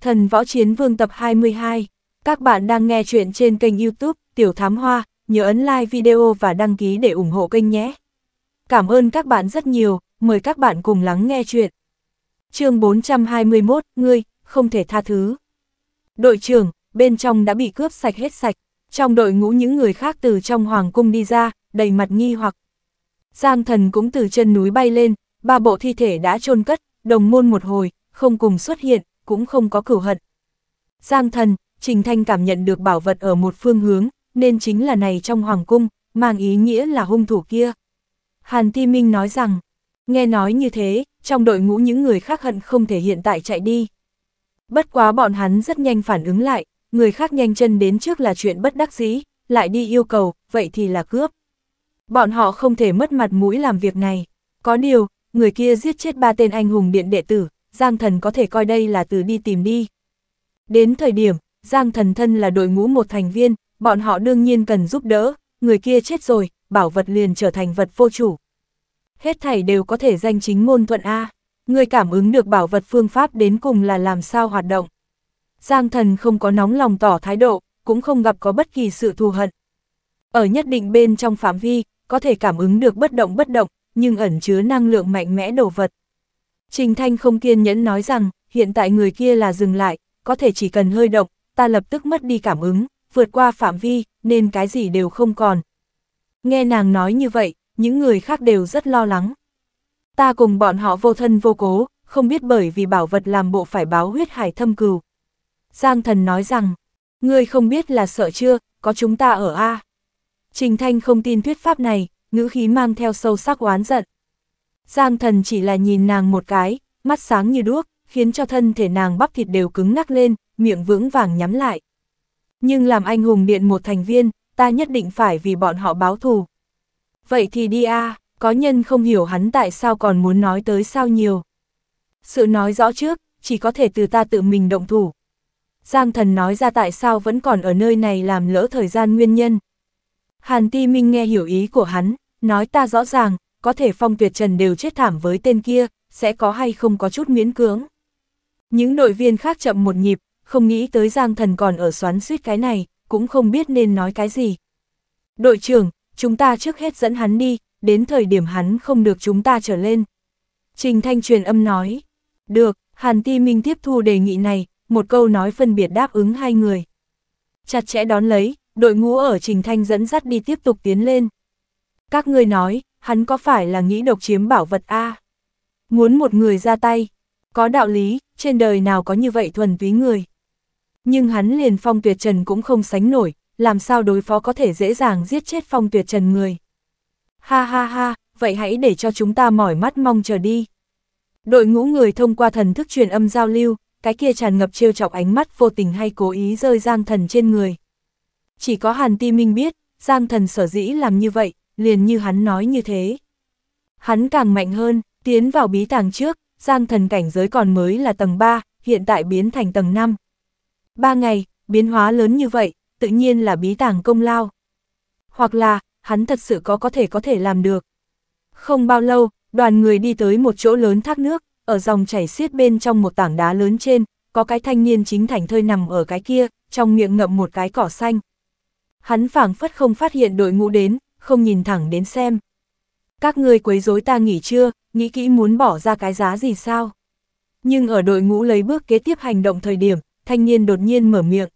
Thần Võ Chiến Vương tập 22. Các bạn đang nghe chuyện trên kênh youtube Tiểu Thám Hoa, nhớ ấn like video và đăng ký để ủng hộ kênh nhé. Cảm ơn các bạn rất nhiều, mời các bạn cùng lắng nghe chuyện. chương 421, ngươi, không thể tha thứ. Đội trưởng, bên trong đã bị cướp sạch hết sạch, trong đội ngũ những người khác từ trong hoàng cung đi ra, đầy mặt nghi hoặc. Giang thần cũng từ chân núi bay lên, ba bộ thi thể đã chôn cất, đồng môn một hồi, không cùng xuất hiện, cũng không có cửu hận. Giang thần, Trình Thanh cảm nhận được bảo vật ở một phương hướng, nên chính là này trong hoàng cung, mang ý nghĩa là hung thủ kia. Hàn Ti Minh nói rằng, nghe nói như thế, trong đội ngũ những người khác hận không thể hiện tại chạy đi. Bất quá bọn hắn rất nhanh phản ứng lại, người khác nhanh chân đến trước là chuyện bất đắc dĩ, lại đi yêu cầu, vậy thì là cướp. Bọn họ không thể mất mặt mũi làm việc này. Có điều, người kia giết chết ba tên anh hùng điện đệ tử, Giang Thần có thể coi đây là từ đi tìm đi. Đến thời điểm, Giang Thần thân là đội ngũ một thành viên, bọn họ đương nhiên cần giúp đỡ, người kia chết rồi, bảo vật liền trở thành vật vô chủ. Hết thảy đều có thể danh chính ngôn thuận A, người cảm ứng được bảo vật phương pháp đến cùng là làm sao hoạt động. Giang Thần không có nóng lòng tỏ thái độ, cũng không gặp có bất kỳ sự thù hận. Ở nhất định bên trong phạm vi, có thể cảm ứng được bất động bất động, nhưng ẩn chứa năng lượng mạnh mẽ đồ vật. Trình Thanh không kiên nhẫn nói rằng, hiện tại người kia là dừng lại, có thể chỉ cần hơi động, ta lập tức mất đi cảm ứng, vượt qua phạm vi, nên cái gì đều không còn. Nghe nàng nói như vậy, những người khác đều rất lo lắng. Ta cùng bọn họ vô thân vô cố, không biết bởi vì bảo vật làm bộ phải báo huyết hải thâm cừu. Giang thần nói rằng, ngươi không biết là sợ chưa, có chúng ta ở A. Trình Thanh không tin thuyết pháp này, ngữ khí mang theo sâu sắc oán giận. Giang thần chỉ là nhìn nàng một cái, mắt sáng như đuốc, khiến cho thân thể nàng bắp thịt đều cứng ngắc lên, miệng vững vàng nhắm lại. Nhưng làm anh hùng điện một thành viên, ta nhất định phải vì bọn họ báo thù. Vậy thì đi a có nhân không hiểu hắn tại sao còn muốn nói tới sao nhiều. Sự nói rõ trước, chỉ có thể từ ta tự mình động thủ. Giang thần nói ra tại sao vẫn còn ở nơi này làm lỡ thời gian nguyên nhân. Hàn ti minh nghe hiểu ý của hắn, nói ta rõ ràng, có thể Phong Tuyệt Trần đều chết thảm với tên kia, sẽ có hay không có chút miễn cưỡng. Những đội viên khác chậm một nhịp, không nghĩ tới Giang Thần còn ở xoắn suýt cái này, cũng không biết nên nói cái gì. Đội trưởng, chúng ta trước hết dẫn hắn đi, đến thời điểm hắn không được chúng ta trở lên. Trình Thanh truyền âm nói, được, Hàn Ti Minh tiếp thu đề nghị này, một câu nói phân biệt đáp ứng hai người. Chặt chẽ đón lấy, đội ngũ ở Trình Thanh dẫn dắt đi tiếp tục tiến lên. Các ngươi nói, hắn có phải là nghĩ độc chiếm bảo vật A? Muốn một người ra tay, có đạo lý, trên đời nào có như vậy thuần túy người. Nhưng hắn liền phong tuyệt trần cũng không sánh nổi, làm sao đối phó có thể dễ dàng giết chết phong tuyệt trần người. Ha ha ha, vậy hãy để cho chúng ta mỏi mắt mong chờ đi. Đội ngũ người thông qua thần thức truyền âm giao lưu, cái kia tràn ngập trêu chọc ánh mắt vô tình hay cố ý rơi giang thần trên người. Chỉ có hàn ti minh biết, giang thần sở dĩ làm như vậy, liền như hắn nói như thế. Hắn càng mạnh hơn, tiến vào bí tàng trước, giang thần cảnh giới còn mới là tầng 3, hiện tại biến thành tầng 5. Ba ngày, biến hóa lớn như vậy, tự nhiên là bí tàng công lao. Hoặc là, hắn thật sự có có thể có thể làm được. Không bao lâu, đoàn người đi tới một chỗ lớn thác nước, ở dòng chảy xiết bên trong một tảng đá lớn trên, có cái thanh niên chính thành thơi nằm ở cái kia, trong miệng ngậm một cái cỏ xanh. Hắn phảng phất không phát hiện đội ngũ đến, không nhìn thẳng đến xem. Các ngươi quấy rối ta nghỉ chưa, nghĩ kỹ muốn bỏ ra cái giá gì sao? Nhưng ở đội ngũ lấy bước kế tiếp hành động thời điểm, thanh niên đột nhiên mở miệng.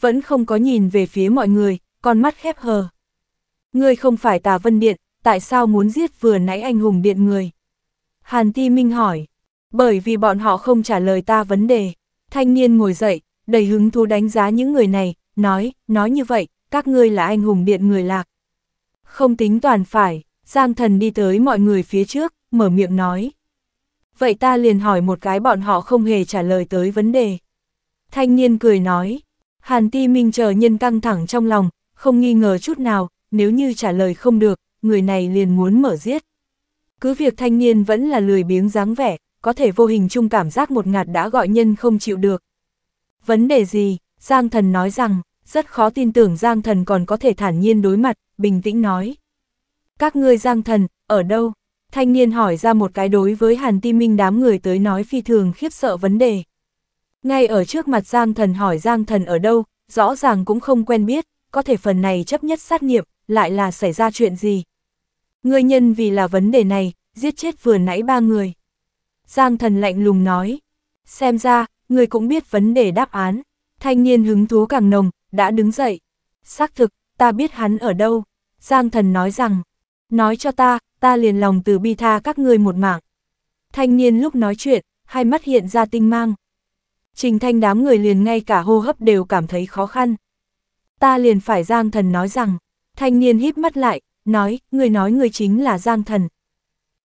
Vẫn không có nhìn về phía mọi người, con mắt khép hờ. Ngươi không phải tà vân điện, tại sao muốn giết vừa nãy anh hùng điện người? Hàn Ti Minh hỏi, bởi vì bọn họ không trả lời ta vấn đề. Thanh niên ngồi dậy, đầy hứng thú đánh giá những người này, nói, nói như vậy, các ngươi là anh hùng điện người lạc. Không tính toàn phải, Giang thần đi tới mọi người phía trước, mở miệng nói. Vậy ta liền hỏi một cái bọn họ không hề trả lời tới vấn đề. Thanh niên cười nói, Hàn Ti Minh chờ nhân căng thẳng trong lòng, không nghi ngờ chút nào, nếu như trả lời không được, người này liền muốn mở giết. Cứ việc thanh niên vẫn là lười biếng dáng vẻ, có thể vô hình chung cảm giác một ngạt đã gọi nhân không chịu được. Vấn đề gì? Giang thần nói rằng, rất khó tin tưởng Giang Thần còn có thể thản nhiên đối mặt, bình tĩnh nói. Các ngươi Giang Thần, ở đâu? Thanh niên hỏi ra một cái đối với Hàn Ti Minh đám người tới nói phi thường khiếp sợ vấn đề. Ngay ở trước mặt Giang Thần hỏi Giang Thần ở đâu, rõ ràng cũng không quen biết, có thể phần này chấp nhất sát nghiệp, lại là xảy ra chuyện gì. Người nhân vì là vấn đề này, giết chết vừa nãy ba người. Giang Thần lạnh lùng nói, xem ra, người cũng biết vấn đề đáp án. Thanh niên hứng thú càng nồng, đã đứng dậy. Xác thực, ta biết hắn ở đâu. Giang thần nói rằng, nói cho ta, ta liền lòng từ bi tha các ngươi một mạng. Thanh niên lúc nói chuyện, hai mắt hiện ra tinh mang. Trình thanh đám người liền ngay cả hô hấp đều cảm thấy khó khăn. Ta liền phải Giang thần nói rằng, thanh niên híp mắt lại, nói, người nói người chính là Giang thần.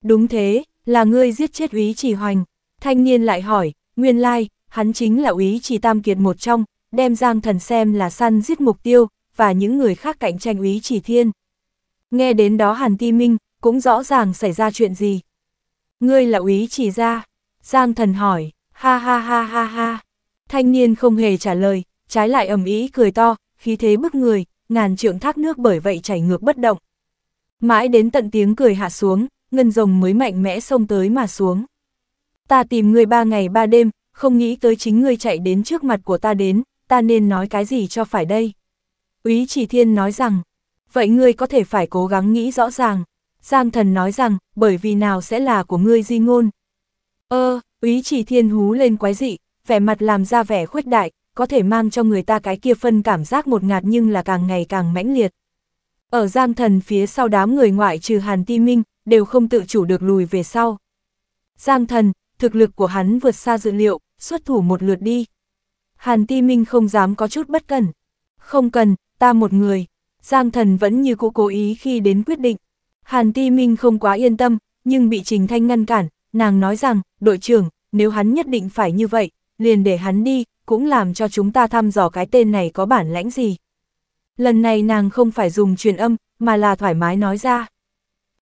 Đúng thế, là ngươi giết chết úy chỉ hoành. Thanh niên lại hỏi, nguyên lai, hắn chính là úy chỉ tam kiệt một trong, đem Giang Thần xem là săn giết mục tiêu, và những người khác cạnh tranh úy chỉ thiên. Nghe đến đó Hàn Ti Minh, cũng rõ ràng xảy ra chuyện gì. Ngươi là úy chỉ ra, Giang Thần hỏi, ha ha ha ha ha. Thanh niên không hề trả lời, trái lại ầm ý cười to, khí thế bức người, ngàn trượng thác nước bởi vậy chảy ngược bất động. Mãi đến tận tiếng cười hạ xuống, ngân rồng mới mạnh mẽ xông tới mà xuống. Ta tìm người ba ngày ba đêm, không nghĩ tới chính ngươi chạy đến trước mặt của ta đến, ta nên nói cái gì cho phải đây? Úy Chỉ Thiên nói rằng, vậy ngươi có thể phải cố gắng nghĩ rõ ràng. Giang thần nói rằng, bởi vì nào sẽ là của ngươi di ngôn. Ơ, ờ, Úy Chỉ Thiên hú lên quái dị, vẻ mặt làm ra vẻ khuếch đại, có thể mang cho người ta cái kia phân cảm giác một ngạt nhưng là càng ngày càng mãnh liệt. Ở Giang thần phía sau đám người ngoại trừ Hàn Ti Minh, đều không tự chủ được lùi về sau. Giang thần, thực lực của hắn vượt xa dự liệu, xuất thủ một lượt đi. Hàn Ti Minh không dám có chút bất cần. Không cần, ta một người. Giang thần vẫn như cũ cố ý khi đến quyết định. Hàn Ti Minh không quá yên tâm, nhưng bị Trình Thanh ngăn cản, nàng nói rằng, đội trưởng, nếu hắn nhất định phải như vậy, liền để hắn đi, cũng làm cho chúng ta thăm dò cái tên này có bản lãnh gì. Lần này nàng không phải dùng truyền âm, mà là thoải mái nói ra.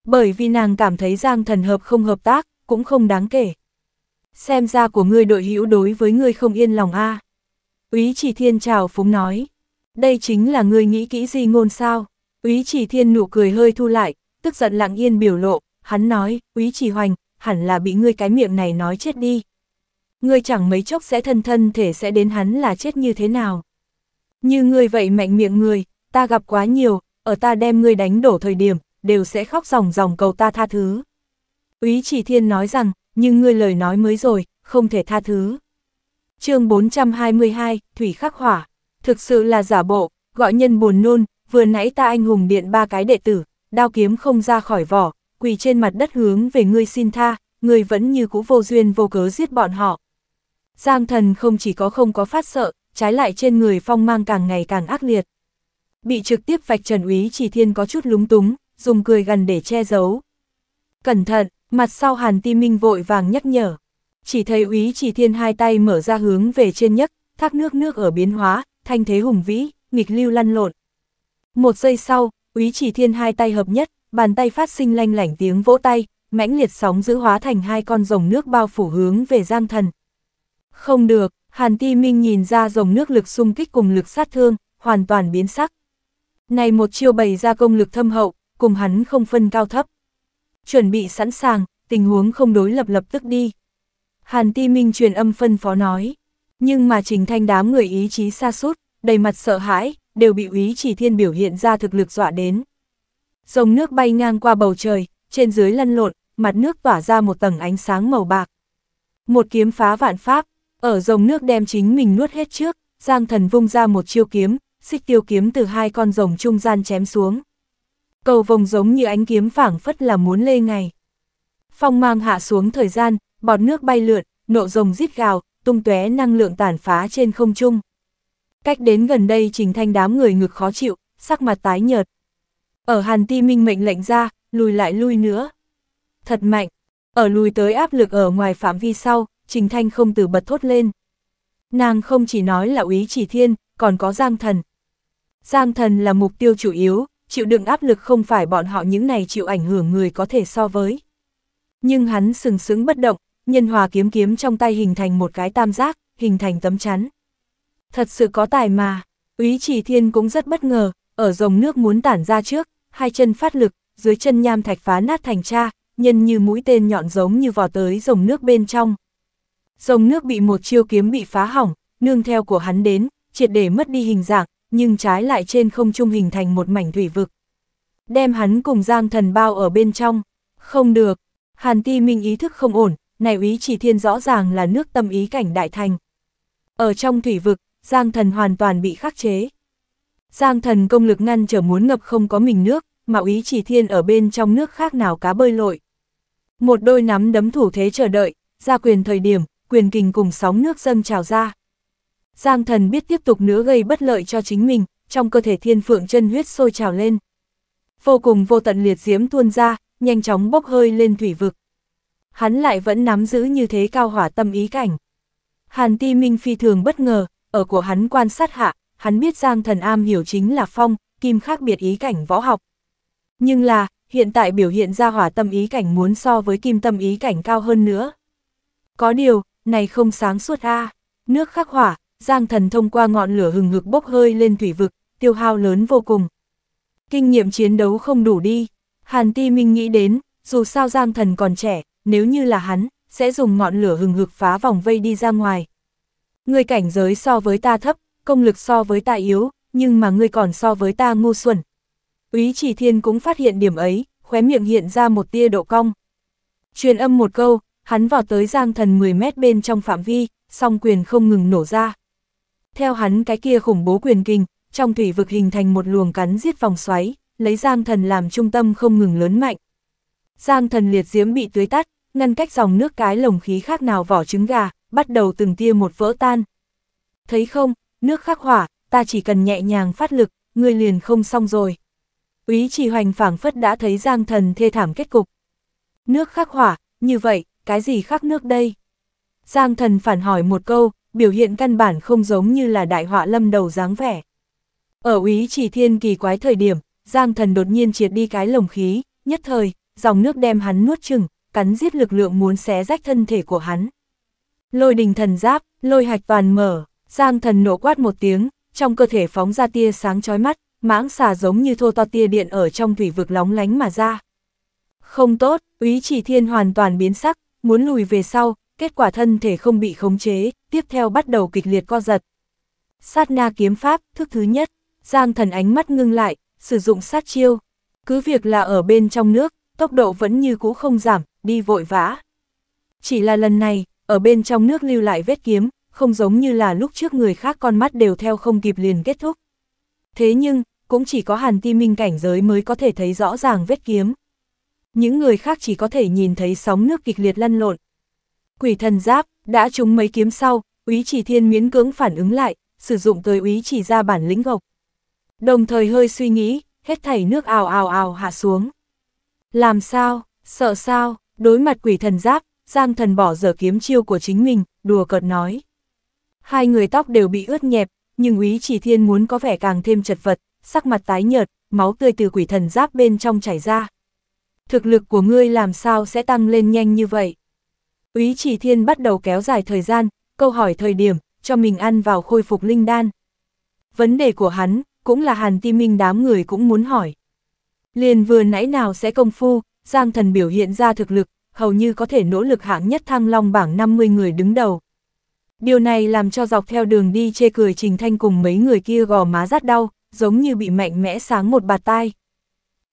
Bởi vì nàng cảm thấy Giang thần hợp không hợp tác, cũng không đáng kể. Xem ra của ngươi đội hữu đối với ngươi không yên lòng a à. Úy chỉ thiên chào phúng nói. Đây chính là người nghĩ kỹ gì ngôn sao? Úy chỉ thiên nụ cười hơi thu lại, tức giận lặng yên biểu lộ, hắn nói, úy chỉ hoành, hẳn là bị ngươi cái miệng này nói chết đi. Ngươi chẳng mấy chốc sẽ thân thân thể sẽ đến hắn là chết như thế nào. Như ngươi vậy mạnh miệng người, ta gặp quá nhiều, ở ta đem ngươi đánh đổ thời điểm, đều sẽ khóc ròng ròng cầu ta tha thứ. Úy chỉ thiên nói rằng, nhưng ngươi lời nói mới rồi, không thể tha thứ chương 422, Thủy Khắc Hỏa, thực sự là giả bộ, gọi nhân buồn nôn, vừa nãy ta anh hùng điện ba cái đệ tử, đao kiếm không ra khỏi vỏ, quỳ trên mặt đất hướng về ngươi xin tha, ngươi vẫn như cũ vô duyên vô cớ giết bọn họ. Giang thần không chỉ có không có phát sợ, trái lại trên người phong mang càng ngày càng ác liệt. Bị trực tiếp vạch trần úy chỉ thiên có chút lúng túng, dùng cười gần để che giấu. Cẩn thận, mặt sau hàn ti minh vội vàng nhắc nhở chỉ thấy úy chỉ thiên hai tay mở ra hướng về trên nhất thác nước nước ở biến hóa, thanh thế hùng vĩ, nghịch lưu lăn lộn. Một giây sau, úy chỉ thiên hai tay hợp nhất, bàn tay phát sinh lanh lảnh tiếng vỗ tay, mãnh liệt sóng giữ hóa thành hai con rồng nước bao phủ hướng về giang thần. Không được, Hàn Ti Minh nhìn ra rồng nước lực xung kích cùng lực sát thương, hoàn toàn biến sắc. Này một chiêu bày ra công lực thâm hậu, cùng hắn không phân cao thấp. Chuẩn bị sẵn sàng, tình huống không đối lập lập tức đi. Hàn Ti Minh truyền âm phân phó nói. Nhưng mà Trình Thanh đám người ý chí xa sút đầy mặt sợ hãi, đều bị úy chỉ thiên biểu hiện ra thực lực dọa đến. Dòng nước bay ngang qua bầu trời, trên dưới lăn lộn, mặt nước tỏa ra một tầng ánh sáng màu bạc. Một kiếm phá vạn pháp, ở dòng nước đem chính mình nuốt hết trước, Giang Thần vung ra một chiêu kiếm, xích tiêu kiếm từ hai con rồng trung gian chém xuống. Cầu vòng giống như ánh kiếm phảng phất là muốn lê ngày. Phong mang hạ xuống thời gian, bọt nước bay lượn, nộ rồng rít gào, tung tóe năng lượng tàn phá trên không trung. Cách đến gần đây Trình Thanh đám người ngực khó chịu, sắc mặt tái nhợt. Ở Hàn Ti Minh mệnh lệnh ra, lùi lại lui nữa. Thật mạnh, ở lùi tới áp lực ở ngoài phạm vi sau, Trình Thanh không từ bật thốt lên. Nàng không chỉ nói là úy chỉ thiên, còn có Giang Thần. Giang Thần là mục tiêu chủ yếu, chịu đựng áp lực không phải bọn họ những này chịu ảnh hưởng người có thể so với. Nhưng hắn sừng sững bất động, Nhân hòa kiếm kiếm trong tay hình thành một cái tam giác, hình thành tấm chắn. Thật sự có tài mà, úy chỉ thiên cũng rất bất ngờ, ở dòng nước muốn tản ra trước, hai chân phát lực, dưới chân nham thạch phá nát thành cha, nhân như mũi tên nhọn giống như vò tới dòng nước bên trong. Dòng nước bị một chiêu kiếm bị phá hỏng, nương theo của hắn đến, triệt để mất đi hình dạng, nhưng trái lại trên không trung hình thành một mảnh thủy vực. Đem hắn cùng giang thần bao ở bên trong, không được, hàn ti minh ý thức không ổn, này úy chỉ thiên rõ ràng là nước tâm ý cảnh đại thành. Ở trong thủy vực, Giang thần hoàn toàn bị khắc chế. Giang thần công lực ngăn trở muốn ngập không có mình nước, mà úy chỉ thiên ở bên trong nước khác nào cá bơi lội. Một đôi nắm đấm thủ thế chờ đợi, ra quyền thời điểm, quyền kình cùng sóng nước dâng trào ra. Giang thần biết tiếp tục nữa gây bất lợi cho chính mình, trong cơ thể thiên phượng chân huyết sôi trào lên. Vô cùng vô tận liệt diễm tuôn ra, nhanh chóng bốc hơi lên thủy vực hắn lại vẫn nắm giữ như thế cao hỏa tâm ý cảnh. Hàn Ti Minh phi thường bất ngờ, ở của hắn quan sát hạ, hắn biết Giang Thần Am hiểu chính là phong, kim khác biệt ý cảnh võ học. Nhưng là, hiện tại biểu hiện ra hỏa tâm ý cảnh muốn so với kim tâm ý cảnh cao hơn nữa. Có điều, này không sáng suốt a Nước khắc hỏa, Giang Thần thông qua ngọn lửa hừng ngực bốc hơi lên thủy vực, tiêu hao lớn vô cùng. Kinh nghiệm chiến đấu không đủ đi. Hàn Ti Minh nghĩ đến, dù sao Giang Thần còn trẻ, nếu như là hắn, sẽ dùng ngọn lửa hừng hực phá vòng vây đi ra ngoài. người cảnh giới so với ta thấp, công lực so với ta yếu, nhưng mà người còn so với ta ngu xuẩn. Úy chỉ thiên cũng phát hiện điểm ấy, khóe miệng hiện ra một tia độ cong. Truyền âm một câu, hắn vào tới giang thần 10 mét bên trong phạm vi, song quyền không ngừng nổ ra. Theo hắn cái kia khủng bố quyền kinh, trong thủy vực hình thành một luồng cắn giết vòng xoáy, lấy giang thần làm trung tâm không ngừng lớn mạnh. Giang thần liệt diễm bị tưới tắt, ngăn cách dòng nước cái lồng khí khác nào vỏ trứng gà, bắt đầu từng tia một vỡ tan. Thấy không, nước khắc hỏa, ta chỉ cần nhẹ nhàng phát lực, ngươi liền không xong rồi. Úy chỉ hoành phảng phất đã thấy giang thần thê thảm kết cục. Nước khắc hỏa, như vậy, cái gì khắc nước đây? Giang thần phản hỏi một câu, biểu hiện căn bản không giống như là đại họa lâm đầu dáng vẻ. Ở úy chỉ thiên kỳ quái thời điểm, Giang thần đột nhiên triệt đi cái lồng khí, nhất thời, dòng nước đem hắn nuốt chừng, cắn giết lực lượng muốn xé rách thân thể của hắn. Lôi đình thần giáp, lôi hạch toàn mở, giang thần nổ quát một tiếng, trong cơ thể phóng ra tia sáng chói mắt, mãng xà giống như thô to tia điện ở trong thủy vực lóng lánh mà ra. Không tốt, úy chỉ thiên hoàn toàn biến sắc, muốn lùi về sau, kết quả thân thể không bị khống chế, tiếp theo bắt đầu kịch liệt co giật. Sát na kiếm pháp, thức thứ nhất, giang thần ánh mắt ngưng lại, sử dụng sát chiêu. Cứ việc là ở bên trong nước, tốc độ vẫn như cũ không giảm, đi vội vã. Chỉ là lần này, ở bên trong nước lưu lại vết kiếm, không giống như là lúc trước người khác con mắt đều theo không kịp liền kết thúc. Thế nhưng, cũng chỉ có hàn ti minh cảnh giới mới có thể thấy rõ ràng vết kiếm. Những người khác chỉ có thể nhìn thấy sóng nước kịch liệt lăn lộn. Quỷ thần giáp, đã trúng mấy kiếm sau, úy chỉ thiên miễn cưỡng phản ứng lại, sử dụng tới úy chỉ ra bản lĩnh gộc. Đồng thời hơi suy nghĩ, hết thảy nước ào ào ào hạ xuống. Làm sao, sợ sao, Đối mặt quỷ thần giáp, Giang thần bỏ dở kiếm chiêu của chính mình, đùa cợt nói. Hai người tóc đều bị ướt nhẹp, nhưng úy chỉ thiên muốn có vẻ càng thêm chật vật, sắc mặt tái nhợt, máu tươi từ quỷ thần giáp bên trong chảy ra. Thực lực của ngươi làm sao sẽ tăng lên nhanh như vậy? Úy chỉ thiên bắt đầu kéo dài thời gian, câu hỏi thời điểm, cho mình ăn vào khôi phục linh đan. Vấn đề của hắn, cũng là hàn ti minh đám người cũng muốn hỏi. Liền vừa nãy nào sẽ công phu, Giang thần biểu hiện ra thực lực, hầu như có thể nỗ lực hạng nhất thăng long bảng 50 người đứng đầu. Điều này làm cho dọc theo đường đi chê cười Trình Thanh cùng mấy người kia gò má rát đau, giống như bị mạnh mẽ sáng một bạt tai.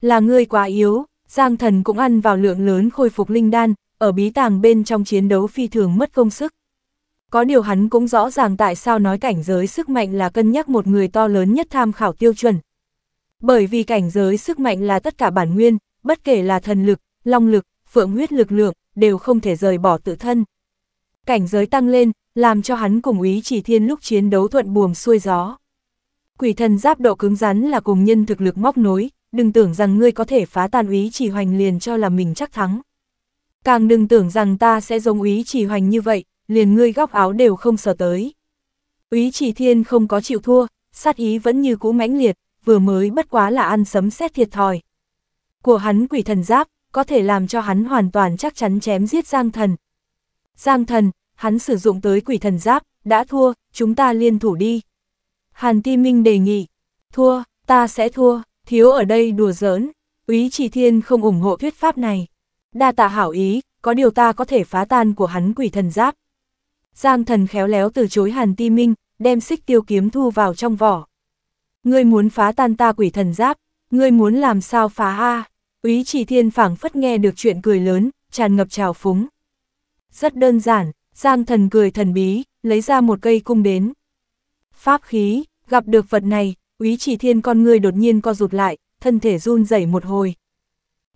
Là ngươi quá yếu, Giang thần cũng ăn vào lượng lớn khôi phục linh đan, ở bí tàng bên trong chiến đấu phi thường mất công sức. Có điều hắn cũng rõ ràng tại sao nói cảnh giới sức mạnh là cân nhắc một người to lớn nhất tham khảo tiêu chuẩn. Bởi vì cảnh giới sức mạnh là tất cả bản nguyên, bất kể là thần lực, long lực, phượng huyết lực lượng, đều không thể rời bỏ tự thân. Cảnh giới tăng lên, làm cho hắn cùng ý chỉ thiên lúc chiến đấu thuận buồm xuôi gió. Quỷ thần giáp độ cứng rắn là cùng nhân thực lực móc nối, đừng tưởng rằng ngươi có thể phá tan ý chỉ hoành liền cho là mình chắc thắng. Càng đừng tưởng rằng ta sẽ giống ý chỉ hoành như vậy, liền ngươi góc áo đều không sờ tới. Ý chỉ thiên không có chịu thua, sát ý vẫn như cũ mãnh liệt, vừa mới bất quá là ăn sấm xét thiệt thòi, của hắn quỷ thần giáp, có thể làm cho hắn hoàn toàn chắc chắn chém giết Giang Thần. Giang Thần, hắn sử dụng tới quỷ thần giáp, đã thua, chúng ta liên thủ đi. Hàn Ti Minh đề nghị, thua, ta sẽ thua, thiếu ở đây đùa giỡn, úy chỉ thiên không ủng hộ thuyết pháp này. Đa tạ hảo ý, có điều ta có thể phá tan của hắn quỷ thần giáp. Giang thần khéo léo từ chối Hàn Ti Minh, đem xích tiêu kiếm thu vào trong vỏ. Ngươi muốn phá tan ta quỷ thần giáp, ngươi muốn làm sao phá ha? Úy chỉ thiên phảng phất nghe được chuyện cười lớn, tràn ngập trào phúng. Rất đơn giản, Giang thần cười thần bí, lấy ra một cây cung đến. Pháp khí, gặp được vật này, úy chỉ thiên con người đột nhiên co rụt lại, thân thể run rẩy một hồi.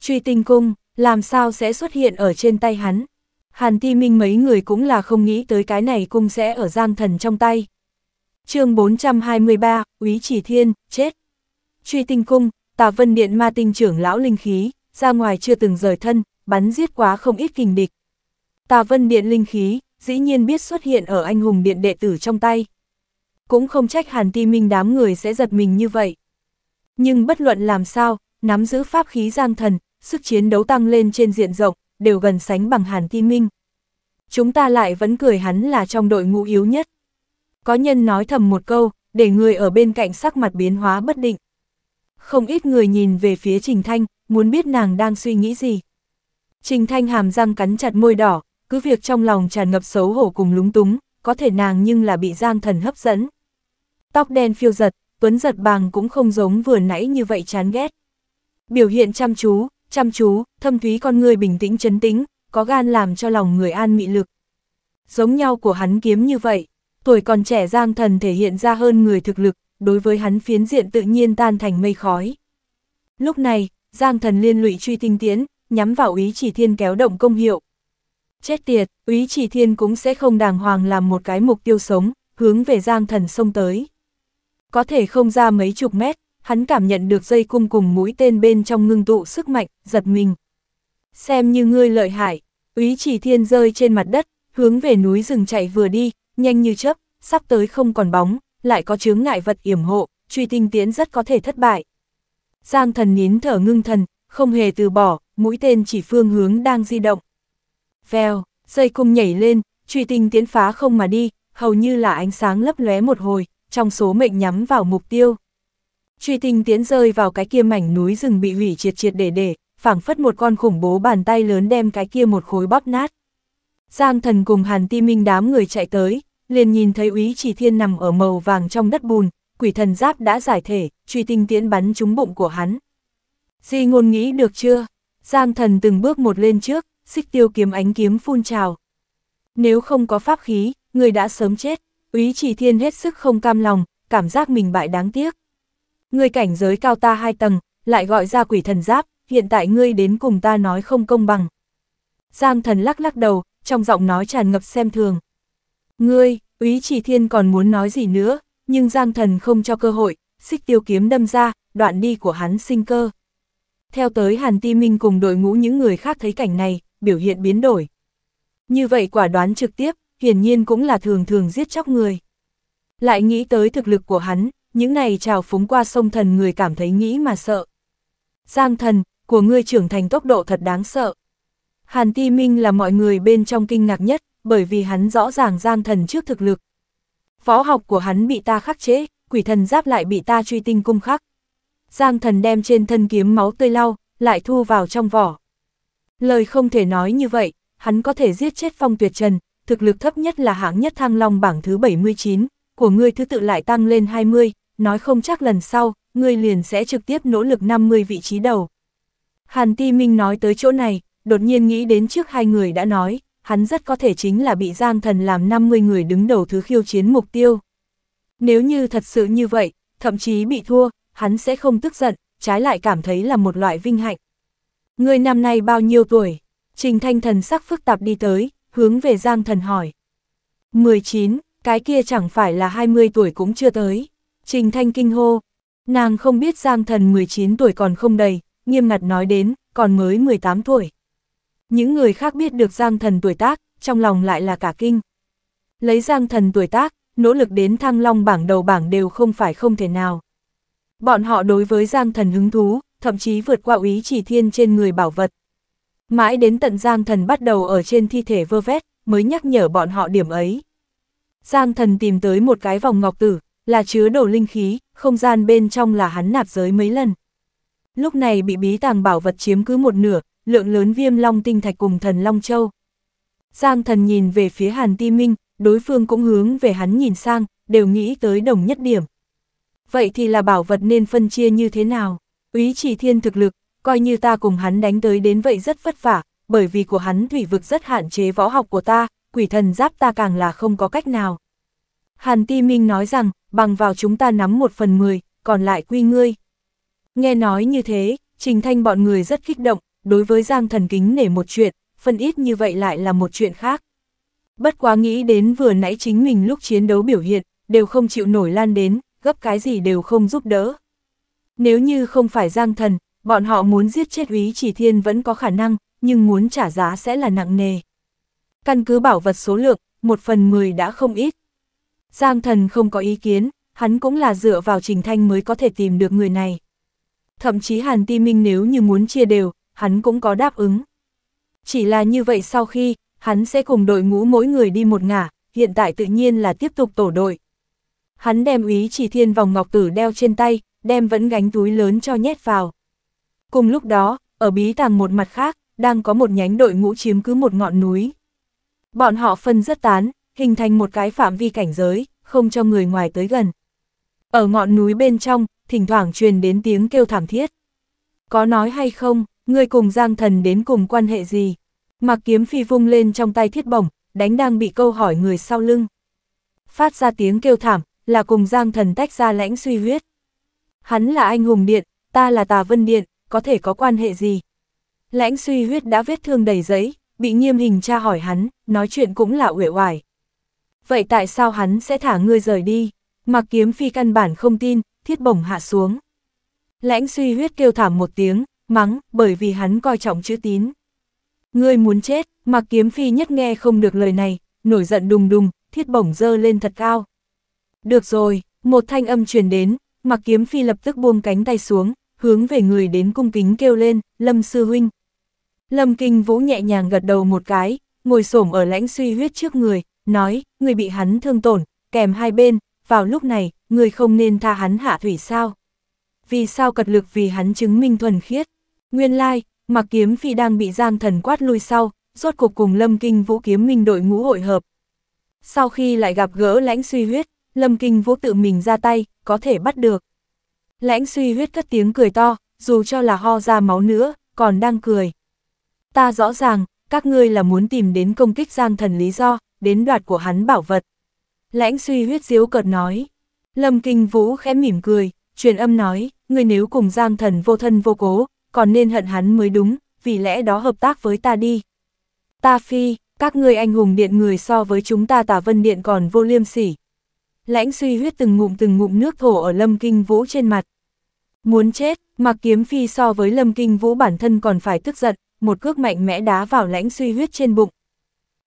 Truy tinh cung, làm sao sẽ xuất hiện ở trên tay hắn? Hàn Ti Minh mấy người cũng là không nghĩ tới cái này cung sẽ ở Giang thần trong tay. chương 423, úy chỉ thiên, chết. Truy tinh cung, Tà Vân Điện ma tinh trưởng lão linh khí, ra ngoài chưa từng rời thân, bắn giết quá không ít kình địch. Tà Vân Điện linh khí, dĩ nhiên biết xuất hiện ở anh hùng điện đệ tử trong tay. Cũng không trách Hàn Ti Minh đám người sẽ giật mình như vậy. Nhưng bất luận làm sao, nắm giữ pháp khí giang thần, sức chiến đấu tăng lên trên diện rộng, đều gần sánh bằng Hàn Ti Minh. Chúng ta lại vẫn cười hắn là trong đội ngũ yếu nhất. Có nhân nói thầm một câu, để người ở bên cạnh sắc mặt biến hóa bất định. Không ít người nhìn về phía Trình Thanh, muốn biết nàng đang suy nghĩ gì. Trình Thanh hàm răng cắn chặt môi đỏ, cứ việc trong lòng tràn ngập xấu hổ cùng lúng túng, có thể nàng nhưng là bị Giang Thần hấp dẫn. Tóc đen phiêu giật, Tuấn giật bàng cũng không giống vừa nãy như vậy chán ghét. Biểu hiện chăm chú, chăm chú, thâm thúy con người bình tĩnh chấn tĩnh, có gan làm cho lòng người an mị lực. Giống nhau của hắn kiếm như vậy, tuổi còn trẻ Giang Thần thể hiện ra hơn người thực lực, đối với hắn phiến diện tự nhiên tan thành mây khói. Lúc này, Giang thần liên lụy truy tinh tiến, nhắm vào úy chỉ thiên kéo động công hiệu. Chết tiệt, úy chỉ thiên cũng sẽ không đàng hoàng làm một cái mục tiêu sống, hướng về giang thần sông tới. Có thể không ra mấy chục mét, hắn cảm nhận được dây cung cùng mũi tên bên trong ngưng tụ sức mạnh, giật mình. Xem như ngươi lợi hại, úy chỉ thiên rơi trên mặt đất, hướng về núi rừng chạy vừa đi, nhanh như chớp, sắp tới không còn bóng, lại có chướng ngại vật yểm hộ, truy tinh tiến rất có thể thất bại. Giang thần nín thở ngưng thần, không hề từ bỏ, mũi tên chỉ phương hướng đang di động. Vèo, dây cung nhảy lên, truy tinh tiến phá không mà đi, hầu như là ánh sáng lấp lóe một hồi, trong số mệnh nhắm vào mục tiêu. Truy tinh tiến rơi vào cái kia mảnh núi rừng bị hủy triệt triệt để để, phảng phất một con khủng bố bàn tay lớn đem cái kia một khối bóp nát. Giang thần cùng hàn ti minh đám người chạy tới, liền nhìn thấy úy chỉ thiên nằm ở màu vàng trong đất bùn, quỷ thần giáp đã giải thể, truy tinh tiễn bắn trúng bụng của hắn. Di ngôn nghĩ được chưa? Giang thần từng bước một lên trước, xích tiêu kiếm ánh kiếm phun trào. Nếu không có pháp khí, người đã sớm chết, úy chỉ thiên hết sức không cam lòng, cảm giác mình bại đáng tiếc. Người cảnh giới cao ta hai tầng, lại gọi ra quỷ thần giáp, hiện tại ngươi đến cùng ta nói không công bằng. Giang thần lắc lắc đầu, trong giọng nói tràn ngập xem thường. Ngươi, úy chỉ thiên còn muốn nói gì nữa, nhưng Giang Thần không cho cơ hội, xích tiêu kiếm đâm ra, đoạn đi của hắn sinh cơ. Theo tới Hàn Ti Minh cùng đội ngũ những người khác thấy cảnh này, biểu hiện biến đổi. Như vậy quả đoán trực tiếp, hiển nhiên cũng là thường thường giết chóc người. Lại nghĩ tới thực lực của hắn, những này trào phúng qua sông thần người cảm thấy nghĩ mà sợ. Giang thần, của ngươi trưởng thành tốc độ thật đáng sợ. Hàn Ti Minh là mọi người bên trong kinh ngạc nhất, bởi vì hắn rõ ràng giang thần trước thực lực. phó học của hắn bị ta khắc chế, quỷ thần giáp lại bị ta truy tinh cung khắc. Giang thần đem trên thân kiếm máu tươi lau, lại thu vào trong vỏ. Lời không thể nói như vậy, hắn có thể giết chết phong tuyệt trần, thực lực thấp nhất là hạng nhất thăng long bảng thứ 79, của ngươi thứ tự lại tăng lên 20, nói không chắc lần sau, ngươi liền sẽ trực tiếp nỗ lực 50 vị trí đầu. Hàn Ti Minh nói tới chỗ này, đột nhiên nghĩ đến trước hai người đã nói, hắn rất có thể chính là bị Giang Thần làm 50 người đứng đầu thứ khiêu chiến mục tiêu. Nếu như thật sự như vậy, thậm chí bị thua, hắn sẽ không tức giận, trái lại cảm thấy là một loại vinh hạnh. Người năm nay bao nhiêu tuổi? Trình Thanh Thần sắc phức tạp đi tới, hướng về Giang Thần hỏi. 19, cái kia chẳng phải là 20 tuổi cũng chưa tới. Trình Thanh kinh hô. Nàng không biết Giang Thần 19 tuổi còn không đầy, nghiêm ngặt nói đến, còn mới 18 tuổi. Những người khác biết được Giang Thần tuổi tác, trong lòng lại là cả kinh. Lấy Giang Thần tuổi tác, nỗ lực đến thăng long bảng đầu bảng đều không phải không thể nào. Bọn họ đối với Giang Thần hứng thú, thậm chí vượt qua úy chỉ thiên trên người bảo vật. Mãi đến tận Giang Thần bắt đầu ở trên thi thể vơ vét, mới nhắc nhở bọn họ điểm ấy. Giang Thần tìm tới một cái vòng ngọc tử, là chứa đồ linh khí, không gian bên trong là hắn nạp giới mấy lần. Lúc này bị bí tàng bảo vật chiếm cứ một nửa, lượng lớn viêm long tinh thạch cùng thần Long Châu. Giang thần nhìn về phía Hàn Ti Minh, đối phương cũng hướng về hắn nhìn sang, đều nghĩ tới đồng nhất điểm. Vậy thì là bảo vật nên phân chia như thế nào? Úy chỉ thiên thực lực, coi như ta cùng hắn đánh tới đến vậy rất vất vả, bởi vì của hắn thủy vực rất hạn chế võ học của ta, quỷ thần giáp ta càng là không có cách nào. Hàn Ti Minh nói rằng, bằng vào chúng ta nắm một phần mười, còn lại quy ngươi. Nghe nói như thế, Trình Thanh bọn người rất kích động, đối với Giang Thần kính nể một chuyện, phần ít như vậy lại là một chuyện khác. Bất quá nghĩ đến vừa nãy chính mình lúc chiến đấu biểu hiện, đều không chịu nổi lan đến, gấp cái gì đều không giúp đỡ. Nếu như không phải Giang Thần, bọn họ muốn giết chết úy chỉ thiên vẫn có khả năng, nhưng muốn trả giá sẽ là nặng nề. Căn cứ bảo vật số lượng, một phần mười đã không ít. Giang Thần không có ý kiến, hắn cũng là dựa vào Trình Thanh mới có thể tìm được người này. Thậm chí Hàn Ti Minh nếu như muốn chia đều, hắn cũng có đáp ứng. Chỉ là như vậy sau khi, hắn sẽ cùng đội ngũ mỗi người đi một ngả, hiện tại tự nhiên là tiếp tục tổ đội. Hắn đem ý chỉ thiên vòng ngọc tử đeo trên tay, đem vẫn gánh túi lớn cho nhét vào. Cùng lúc đó, ở bí tàng một mặt khác, đang có một nhánh đội ngũ chiếm cứ một ngọn núi. Bọn họ phân rất tán, hình thành một cái phạm vi cảnh giới, không cho người ngoài tới gần. Ở ngọn núi bên trong, thỉnh thoảng truyền đến tiếng kêu thảm thiết. Có nói hay không, Người cùng Giang Thần đến cùng quan hệ gì? Mặc kiếm phi vung lên trong tay thiết bổng, đánh đang bị câu hỏi người sau lưng. Phát ra tiếng kêu thảm, là cùng Giang Thần tách ra lãnh suy huyết. Hắn là anh hùng điện, ta là tà vân điện, có thể có quan hệ gì? Lãnh suy huyết đã vết thương đầy giấy, bị nghiêm hình tra hỏi hắn, nói chuyện cũng là uể oải. Vậy tại sao hắn sẽ thả ngươi rời đi? Mặc kiếm phi căn bản không tin, thiết bổng hạ xuống. Lãnh suy huyết kêu thảm một tiếng, mắng, bởi vì hắn coi trọng chữ tín. Ngươi muốn chết, mặc kiếm phi nhất nghe không được lời này, nổi giận đùng đùng, thiết bổng dơ lên thật cao. Được rồi, một thanh âm truyền đến, mặc kiếm phi lập tức buông cánh tay xuống, hướng về người đến cung kính kêu lên, lâm sư huynh. Lâm kinh vũ nhẹ nhàng gật đầu một cái, ngồi xổm ở lãnh suy huyết trước người, nói, người bị hắn thương tổn, kèm hai bên, vào lúc này, người không nên tha hắn hạ thủy sao. Vì sao cật lực vì hắn chứng minh thuần khiết. Nguyên lai, like, mặc kiếm phi đang bị Giang Thần quát lui sau, rốt cuộc cùng Lâm Kinh Vũ kiếm minh đội ngũ hội hợp. Sau khi lại gặp gỡ lãnh suy huyết, Lâm Kinh Vũ tự mình ra tay, có thể bắt được. Lãnh suy huyết cất tiếng cười to, dù cho là ho ra máu nữa, còn đang cười. Ta rõ ràng, các ngươi là muốn tìm đến công kích Giang Thần lý do, đến đoạt của hắn bảo vật. Lãnh suy huyết diếu cợt nói. Lâm Kinh Vũ khẽ mỉm cười, truyền âm nói, ngươi nếu cùng Giang Thần vô thân vô cố, còn nên hận hắn mới đúng, vì lẽ đó hợp tác với ta đi. Ta phi, các ngươi anh hùng điện người so với chúng ta tả vân điện còn vô liêm sỉ. Lãnh suy huyết từng ngụm từng ngụm nước thổ ở lâm kinh vũ trên mặt. Muốn chết, mặc kiếm phi so với lâm kinh vũ bản thân còn phải tức giận, một cước mạnh mẽ đá vào lãnh suy huyết trên bụng.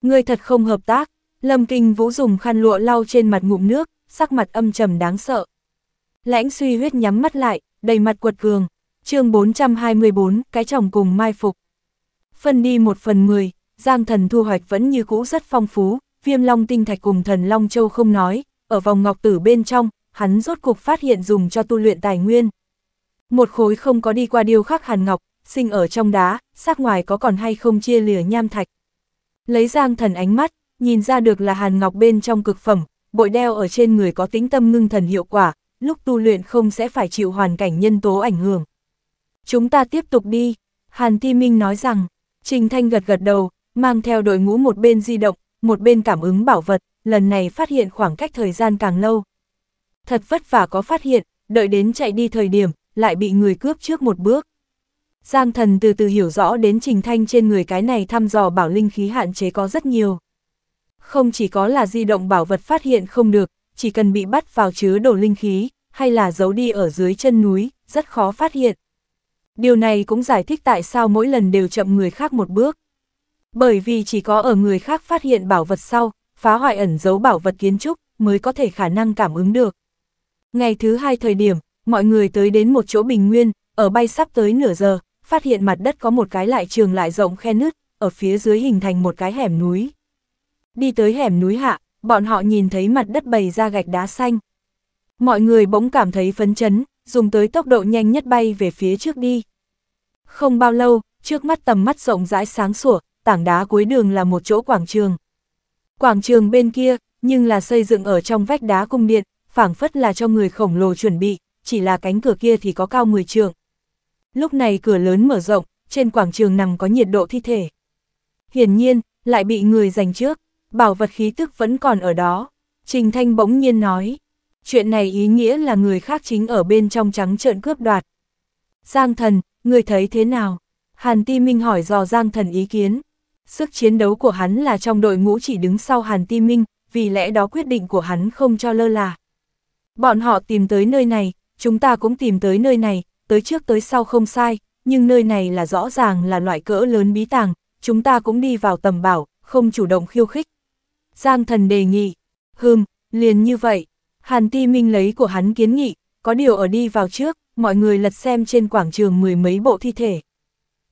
Ngươi thật không hợp tác, lâm kinh vũ dùng khăn lụa lau trên mặt ngụm nước, sắc mặt âm trầm đáng sợ. Lãnh suy huyết nhắm mắt lại, đầy mặt quật cường, chương 424, cái chồng cùng mai phục. Phân đi một phần 10, Giang thần thu hoạch vẫn như cũ rất phong phú, viêm long tinh thạch cùng thần long châu không nói, ở vòng ngọc tử bên trong, hắn rốt cục phát hiện dùng cho tu luyện tài nguyên. Một khối không có đi qua điêu khắc hàn ngọc, sinh ở trong đá, sát ngoài có còn hay không chia lìa nham thạch. Lấy giang thần ánh mắt, nhìn ra được là hàn ngọc bên trong cực phẩm, bội đeo ở trên người có tính tâm ngưng thần hiệu quả, lúc tu luyện không sẽ phải chịu hoàn cảnh nhân tố ảnh hưởng. Chúng ta tiếp tục đi, Hàn Thi Minh nói rằng, Trình Thanh gật gật đầu, mang theo đội ngũ một bên di động, một bên cảm ứng bảo vật, lần này phát hiện khoảng cách thời gian càng lâu. Thật vất vả có phát hiện, đợi đến chạy đi thời điểm, lại bị người cướp trước một bước. Giang thần từ từ hiểu rõ đến trình thanh trên người cái này thăm dò bảo linh khí hạn chế có rất nhiều. Không chỉ có là di động bảo vật phát hiện không được, chỉ cần bị bắt vào chứa đồ linh khí, hay là giấu đi ở dưới chân núi, rất khó phát hiện. Điều này cũng giải thích tại sao mỗi lần đều chậm người khác một bước. Bởi vì chỉ có ở người khác phát hiện bảo vật sau, phá hoại ẩn giấu bảo vật kiến trúc mới có thể khả năng cảm ứng được. Ngày thứ hai thời điểm, mọi người tới đến một chỗ bình nguyên, ở bay sắp tới nửa giờ, phát hiện mặt đất có một cái lại trường lại rộng khe nứt, ở phía dưới hình thành một cái hẻm núi. Đi tới hẻm núi hạ, bọn họ nhìn thấy mặt đất bày ra gạch đá xanh. Mọi người bỗng cảm thấy phấn chấn, dùng tới tốc độ nhanh nhất bay về phía trước đi. Không bao lâu, trước mắt tầm mắt rộng rãi sáng sủa, tảng đá cuối đường là một chỗ quảng trường. Quảng trường bên kia, nhưng là xây dựng ở trong vách đá cung điện, phảng phất là cho người khổng lồ chuẩn bị, chỉ là cánh cửa kia thì có cao 10 trượng. Lúc này cửa lớn mở rộng, trên quảng trường nằm có nhiệt độ thi thể. Hiển nhiên, lại bị người giành trước, bảo vật khí tức vẫn còn ở đó. Trình Thanh bỗng nhiên nói. Chuyện này ý nghĩa là người khác chính ở bên trong trắng trợn cướp đoạt. Giang thần, người thấy thế nào? Hàn Ti Minh hỏi dò Giang thần ý kiến. Sức chiến đấu của hắn là trong đội ngũ chỉ đứng sau Hàn Ti Minh, vì lẽ đó quyết định của hắn không cho lơ là. Bọn họ tìm tới nơi này, chúng ta cũng tìm tới nơi này, tới trước tới sau không sai, nhưng nơi này là rõ ràng là loại cỡ lớn bí tàng, chúng ta cũng đi vào tầm bảo, không chủ động khiêu khích. Giang thần đề nghị, hừm, liền như vậy, Hàn Ti Minh lấy của hắn kiến nghị, có điều ở đi vào trước, mọi người lật xem trên quảng trường mười mấy bộ thi thể.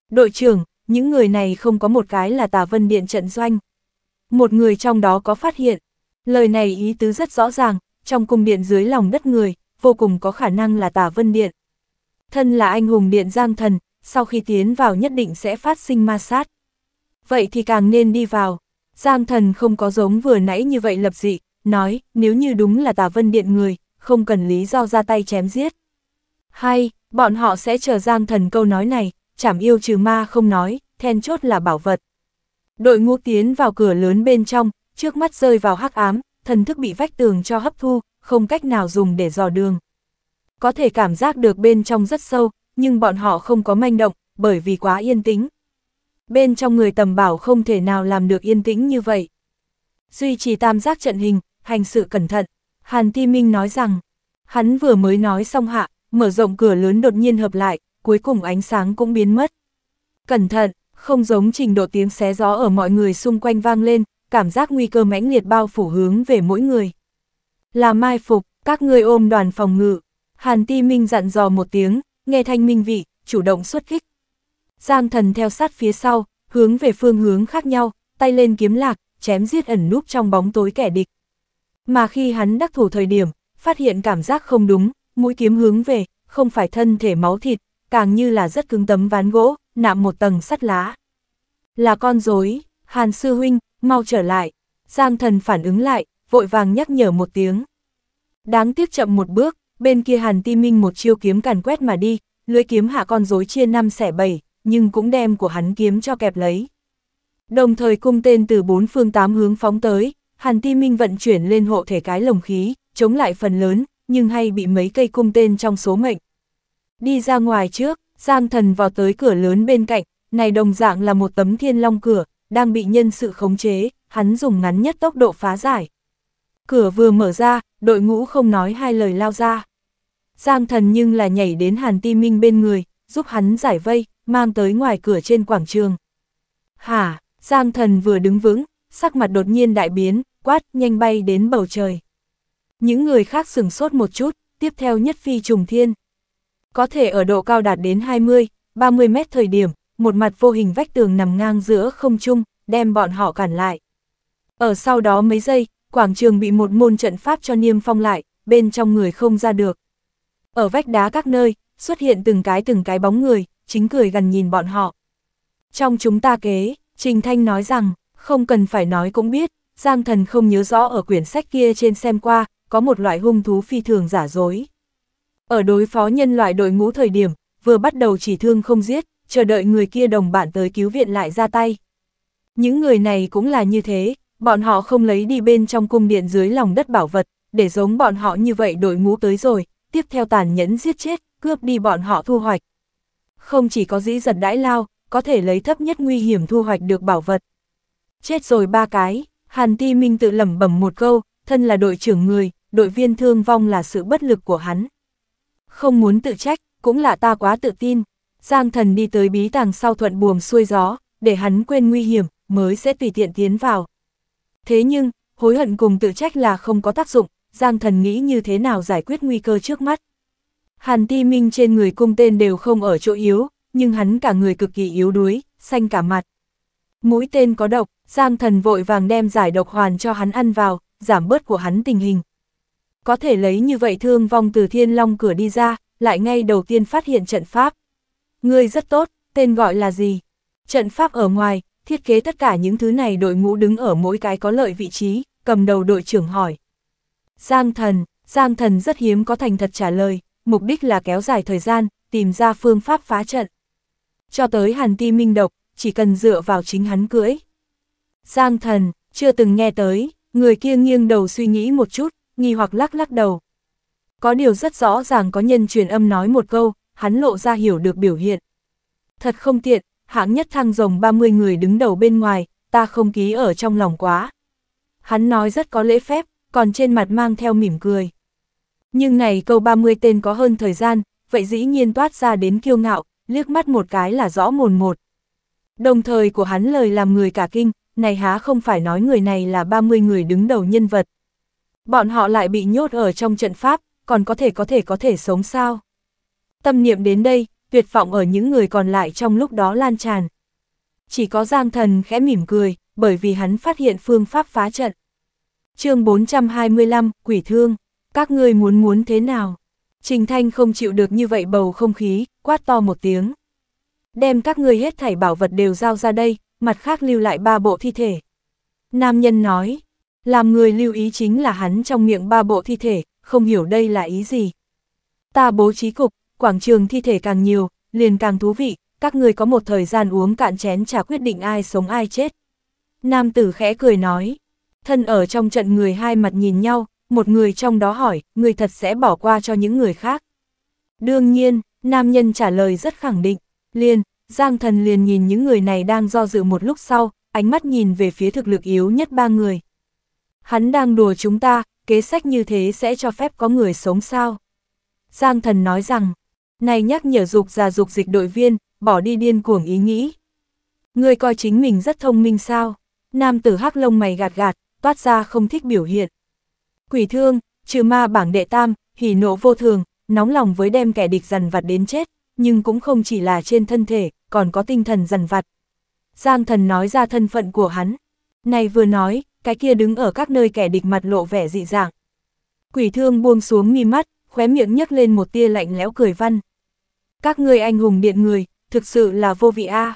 Đội trưởng, những người này không có một cái là tà vân điện trận doanh. Một người trong đó có phát hiện, lời này ý tứ rất rõ ràng, trong cung điện dưới lòng đất người, vô cùng có khả năng là tà vân điện. Thân là anh hùng điện giang thần, sau khi tiến vào nhất định sẽ phát sinh ma sát. Vậy thì càng nên đi vào, giang thần không có giống vừa nãy như vậy lập dị, nói, nếu như đúng là tà vân điện người, không cần lý do ra tay chém giết. Hay, bọn họ sẽ chờ Giang Thần câu nói này, chảm yêu trừ ma không nói, then chốt là bảo vật. Đội ngũ tiến vào cửa lớn bên trong, trước mắt rơi vào hắc ám, thần thức bị vách tường cho hấp thu, không cách nào dùng để dò đường. Có thể cảm giác được bên trong rất sâu, nhưng bọn họ không có manh động, bởi vì quá yên tĩnh. Bên trong người tầm bảo không thể nào làm được yên tĩnh như vậy. Duy trì tam giác trận hình, hành sự cẩn thận. Hàn Ti Minh nói rằng, hắn vừa mới nói xong hạ, mở rộng cửa lớn đột nhiên hợp lại, cuối cùng ánh sáng cũng biến mất. Cẩn thận, không giống trình độ tiếng xé gió ở mọi người xung quanh vang lên, cảm giác nguy cơ mãnh liệt bao phủ hướng về mỗi người. Là mai phục, các ngươi ôm đoàn phòng ngự. Hàn Ti Minh dặn dò một tiếng, nghe thanh minh vị, chủ động xuất kích. Giang thần theo sát phía sau, hướng về phương hướng khác nhau, tay lên kiếm lạc, chém giết ẩn núp trong bóng tối kẻ địch. Mà khi hắn đắc thủ thời điểm, phát hiện cảm giác không đúng, mũi kiếm hướng về, không phải thân thể máu thịt, càng như là rất cứng tấm ván gỗ, nạm một tầng sắt lá. Là con dối, Hàn Sư Huynh, mau trở lại. Giang thần phản ứng lại, vội vàng nhắc nhở một tiếng. Đáng tiếc chậm một bước, bên kia Hàn Ti Minh một chiêu kiếm càn quét mà đi, lưới kiếm hạ con rối chia năm xẻ bảy, nhưng cũng đem của hắn kiếm cho kẹp lấy. Đồng thời cung tên từ bốn phương tám hướng phóng tới, Hàn Ti Minh vận chuyển lên hộ thể cái lồng khí, chống lại phần lớn, nhưng hay bị mấy cây cung tên trong số mệnh. Đi ra ngoài trước, Giang Thần vào tới cửa lớn bên cạnh, này đồng dạng là một tấm thiên long cửa, đang bị nhân sự khống chế, hắn dùng ngắn nhất tốc độ phá giải. Cửa vừa mở ra, đội ngũ không nói hai lời lao ra. Giang Thần nhưng là nhảy đến Hàn Ti Minh bên người, giúp hắn giải vây, mang tới ngoài cửa trên quảng trường. Hả, Giang Thần vừa đứng vững, sắc mặt đột nhiên đại biến, quát, nhanh bay đến bầu trời. Những người khác sừng sốt một chút, tiếp theo nhất phi trùng thiên. Có thể ở độ cao đạt đến 20, 30 mét thời điểm, một mặt vô hình vách tường nằm ngang giữa không trung, đem bọn họ cản lại. Ở sau đó mấy giây, quảng trường bị một môn trận pháp cho niêm phong lại, bên trong người không ra được. Ở vách đá các nơi, xuất hiện từng cái từng cái bóng người, chính cười gần nhìn bọn họ. Trong chúng ta kế, Trình Thanh nói rằng, không cần phải nói cũng biết, Giang thần không nhớ rõ ở quyển sách kia trên xem qua, có một loại hung thú phi thường giả dối. Ở đối phó nhân loại đội ngũ thời điểm, vừa bắt đầu chỉ thương không giết, chờ đợi người kia đồng bạn tới cứu viện lại ra tay. Những người này cũng là như thế, bọn họ không lấy đi bên trong cung điện dưới lòng đất bảo vật, để giống bọn họ như vậy đội ngũ tới rồi, tiếp theo tàn nhẫn giết chết, cướp đi bọn họ thu hoạch. Không chỉ có dĩ giật đãi lao, có thể lấy thấp nhất nguy hiểm thu hoạch được bảo vật. Chết rồi ba cái, Hàn Ti Minh tự lẩm bẩm một câu, thân là đội trưởng người, đội viên thương vong là sự bất lực của hắn. Không muốn tự trách, cũng là ta quá tự tin. Giang thần đi tới bí tàng sau thuận buồm xuôi gió, để hắn quên nguy hiểm, mới sẽ tùy tiện tiến vào. Thế nhưng, hối hận cùng tự trách là không có tác dụng, Giang thần nghĩ như thế nào giải quyết nguy cơ trước mắt. Hàn Ti Minh trên người cung tên đều không ở chỗ yếu, nhưng hắn cả người cực kỳ yếu đuối, xanh cả mặt. Mũi tên có độc, Giang thần vội vàng đem giải độc hoàn cho hắn ăn vào, giảm bớt của hắn tình hình. Có thể lấy như vậy thương vong từ thiên long cửa đi ra, lại ngay đầu tiên phát hiện trận pháp. Ngươi rất tốt, tên gọi là gì? Trận pháp ở ngoài, thiết kế tất cả những thứ này đội ngũ đứng ở mỗi cái có lợi vị trí, cầm đầu đội trưởng hỏi. Giang thần, Giang thần rất hiếm có thành thật trả lời, mục đích là kéo dài thời gian, tìm ra phương pháp phá trận. Cho tới hàn ti minh độc, chỉ cần dựa vào chính hắn cưỡi. Giang thần, chưa từng nghe tới, người kia nghiêng đầu suy nghĩ một chút, nghi hoặc lắc lắc đầu. Có điều rất rõ ràng có nhân truyền âm nói một câu, hắn lộ ra hiểu được biểu hiện. Thật không tiện, hãng nhất thăng rồng 30 người đứng đầu bên ngoài, ta không ký ở trong lòng quá. Hắn nói rất có lễ phép, còn trên mặt mang theo mỉm cười. Nhưng này câu 30 tên có hơn thời gian, vậy dĩ nhiên toát ra đến kiêu ngạo, liếc mắt một cái là rõ mồn một. Đồng thời của hắn lời làm người cả kinh, này há không phải nói người này là 30 người đứng đầu nhân vật. Bọn họ lại bị nhốt ở trong trận pháp, còn có thể có thể có thể sống sao. Tâm niệm đến đây, tuyệt vọng ở những người còn lại trong lúc đó lan tràn. Chỉ có Giang Thần khẽ mỉm cười, bởi vì hắn phát hiện phương pháp phá trận. chương 425, Quỷ Thương, các ngươi muốn muốn thế nào? Trình Thanh không chịu được như vậy bầu không khí, quát to một tiếng. Đem các ngươi hết thảy bảo vật đều giao ra đây, mặt khác lưu lại ba bộ thi thể. Nam nhân nói, làm người lưu ý chính là hắn trong miệng ba bộ thi thể, không hiểu đây là ý gì. Ta bố trí cục, quảng trường thi thể càng nhiều, liền càng thú vị, các người có một thời gian uống cạn chén trà quyết định ai sống ai chết. Nam tử khẽ cười nói, thân ở trong trận người hai mặt nhìn nhau, một người trong đó hỏi, người thật sẽ bỏ qua cho những người khác. Đương nhiên, nam nhân trả lời rất khẳng định, liền, Giang thần liền nhìn những người này đang do dự một lúc sau, ánh mắt nhìn về phía thực lực yếu nhất ba người. Hắn đang đùa chúng ta, kế sách như thế sẽ cho phép có người sống sao. Giang thần nói rằng, này nhắc nhở dục già dục dịch đội viên, bỏ đi điên cuồng ý nghĩ. Người coi chính mình rất thông minh sao, nam tử hắc lông mày gạt gạt, toát ra không thích biểu hiện. Quỷ thương, trừ ma bảng đệ tam, hỉ nộ vô thường, nóng lòng với đem kẻ địch dần vặt đến chết nhưng cũng không chỉ là trên thân thể, còn có tinh thần dần vặt. Giang thần nói ra thân phận của hắn. Này vừa nói, cái kia đứng ở các nơi kẻ địch mặt lộ vẻ dị dạng. Quỷ thương buông xuống mi mắt, khóe miệng nhấc lên một tia lạnh lẽo cười văn. Các ngươi anh hùng điện người, thực sự là vô vị a.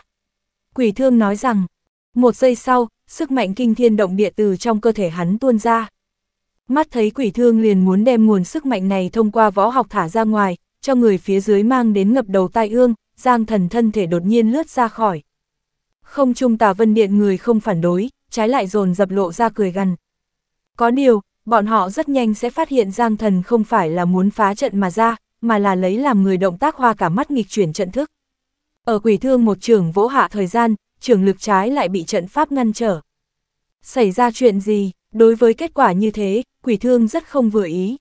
Quỷ thương nói rằng, một giây sau, sức mạnh kinh thiên động địa từ trong cơ thể hắn tuôn ra. Mắt thấy quỷ thương liền muốn đem nguồn sức mạnh này thông qua võ học thả ra ngoài, cho người phía dưới mang đến ngập đầu tai ương, Giang thần thân thể đột nhiên lướt ra khỏi. Không trung tà vân điện người không phản đối, trái lại dồn dập lộ ra cười gằn. Có điều, bọn họ rất nhanh sẽ phát hiện Giang thần không phải là muốn phá trận mà ra, mà là lấy làm người động tác hoa cả mắt nghịch chuyển trận thức. Ở quỷ thương một trường vỗ hạ thời gian, trường lực trái lại bị trận pháp ngăn trở. Xảy ra chuyện gì, đối với kết quả như thế, quỷ thương rất không vừa ý.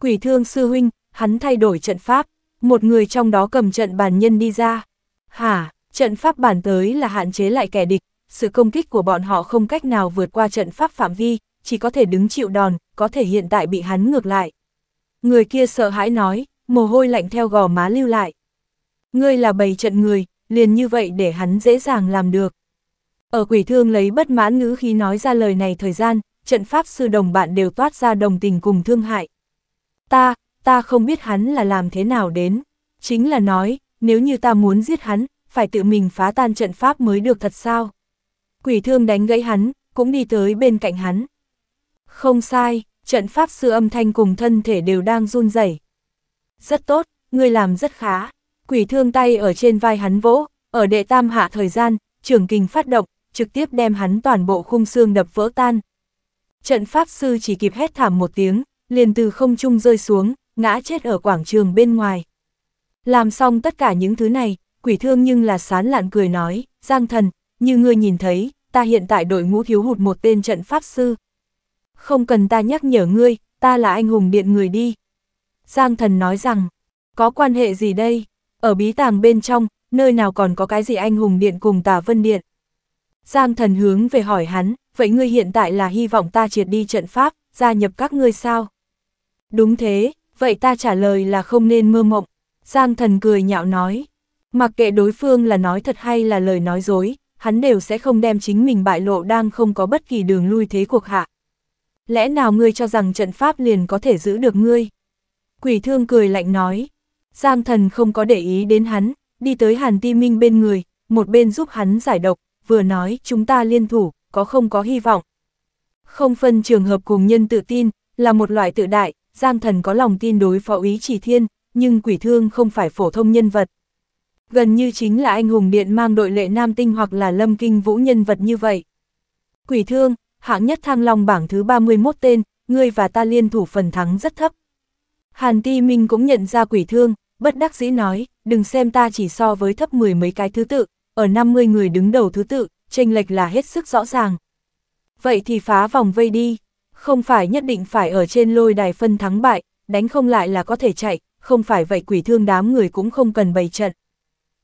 Quỷ thương sư huynh, hắn thay đổi trận pháp, một người trong đó cầm trận bàn nhân đi ra. Hả, trận pháp bản tới là hạn chế lại kẻ địch, sự công kích của bọn họ không cách nào vượt qua trận pháp phạm vi, chỉ có thể đứng chịu đòn, có thể hiện tại bị hắn ngược lại. Người kia sợ hãi nói, mồ hôi lạnh theo gò má lưu lại. Ngươi là bầy trận người, liền như vậy để hắn dễ dàng làm được. Ở quỷ thương lấy bất mãn ngữ khi nói ra lời này thời gian, trận pháp sư đồng bạn đều toát ra đồng tình cùng thương hại. Ta, ta không biết hắn là làm thế nào đến. Chính là nói, nếu như ta muốn giết hắn, phải tự mình phá tan trận pháp mới được thật sao. Quỷ thương đánh gãy hắn, cũng đi tới bên cạnh hắn. Không sai, trận pháp sư âm thanh cùng thân thể đều đang run rẩy. Rất tốt, ngươi làm rất khá. Quỷ thương tay ở trên vai hắn vỗ, ở đệ tam hạ thời gian, trưởng kinh phát động, trực tiếp đem hắn toàn bộ khung xương đập vỡ tan. Trận pháp sư chỉ kịp hét thảm một tiếng, liền từ không trung rơi xuống, ngã chết ở quảng trường bên ngoài. Làm xong tất cả những thứ này, quỷ thương nhưng là sán lạn cười nói, Giang thần, như ngươi nhìn thấy, ta hiện tại đội ngũ thiếu hụt một tên trận pháp sư. Không cần ta nhắc nhở ngươi, ta là anh hùng điện người đi. Giang thần nói rằng, có quan hệ gì đây? Ở bí tàng bên trong, nơi nào còn có cái gì anh hùng điện cùng tà vân điện? Giang thần hướng về hỏi hắn, vậy ngươi hiện tại là hy vọng ta triệt đi trận pháp, gia nhập các ngươi sao? Đúng thế, vậy ta trả lời là không nên mơ mộng. Giang thần cười nhạo nói, mặc kệ đối phương là nói thật hay là lời nói dối, hắn đều sẽ không đem chính mình bại lộ đang không có bất kỳ đường lui thế cuộc hạ. Lẽ nào ngươi cho rằng trận pháp liền có thể giữ được ngươi? Quỷ thương cười lạnh nói, Giang thần không có để ý đến hắn, đi tới Hàn Ti Minh bên người, một bên giúp hắn giải độc, vừa nói chúng ta liên thủ, có không có hy vọng. Không phân trường hợp cùng nhân tự tin, là một loại tự đại, Giang thần có lòng tin đối phó ý chỉ thiên, nhưng quỷ thương không phải phổ thông nhân vật. Gần như chính là anh hùng điện mang đội lệ nam tinh hoặc là lâm kinh vũ nhân vật như vậy. Quỷ thương, hạng nhất thăng long bảng thứ 31 tên, ngươi và ta liên thủ phần thắng rất thấp. Hàn Ti Minh cũng nhận ra quỷ thương, bất đắc dĩ nói, đừng xem ta chỉ so với thấp mười mấy cái thứ tự, ở 50 người đứng đầu thứ tự, chênh lệch là hết sức rõ ràng. Vậy thì phá vòng vây đi. Không phải nhất định phải ở trên lôi đài phân thắng bại, đánh không lại là có thể chạy, không phải vậy quỷ thương đám người cũng không cần bày trận.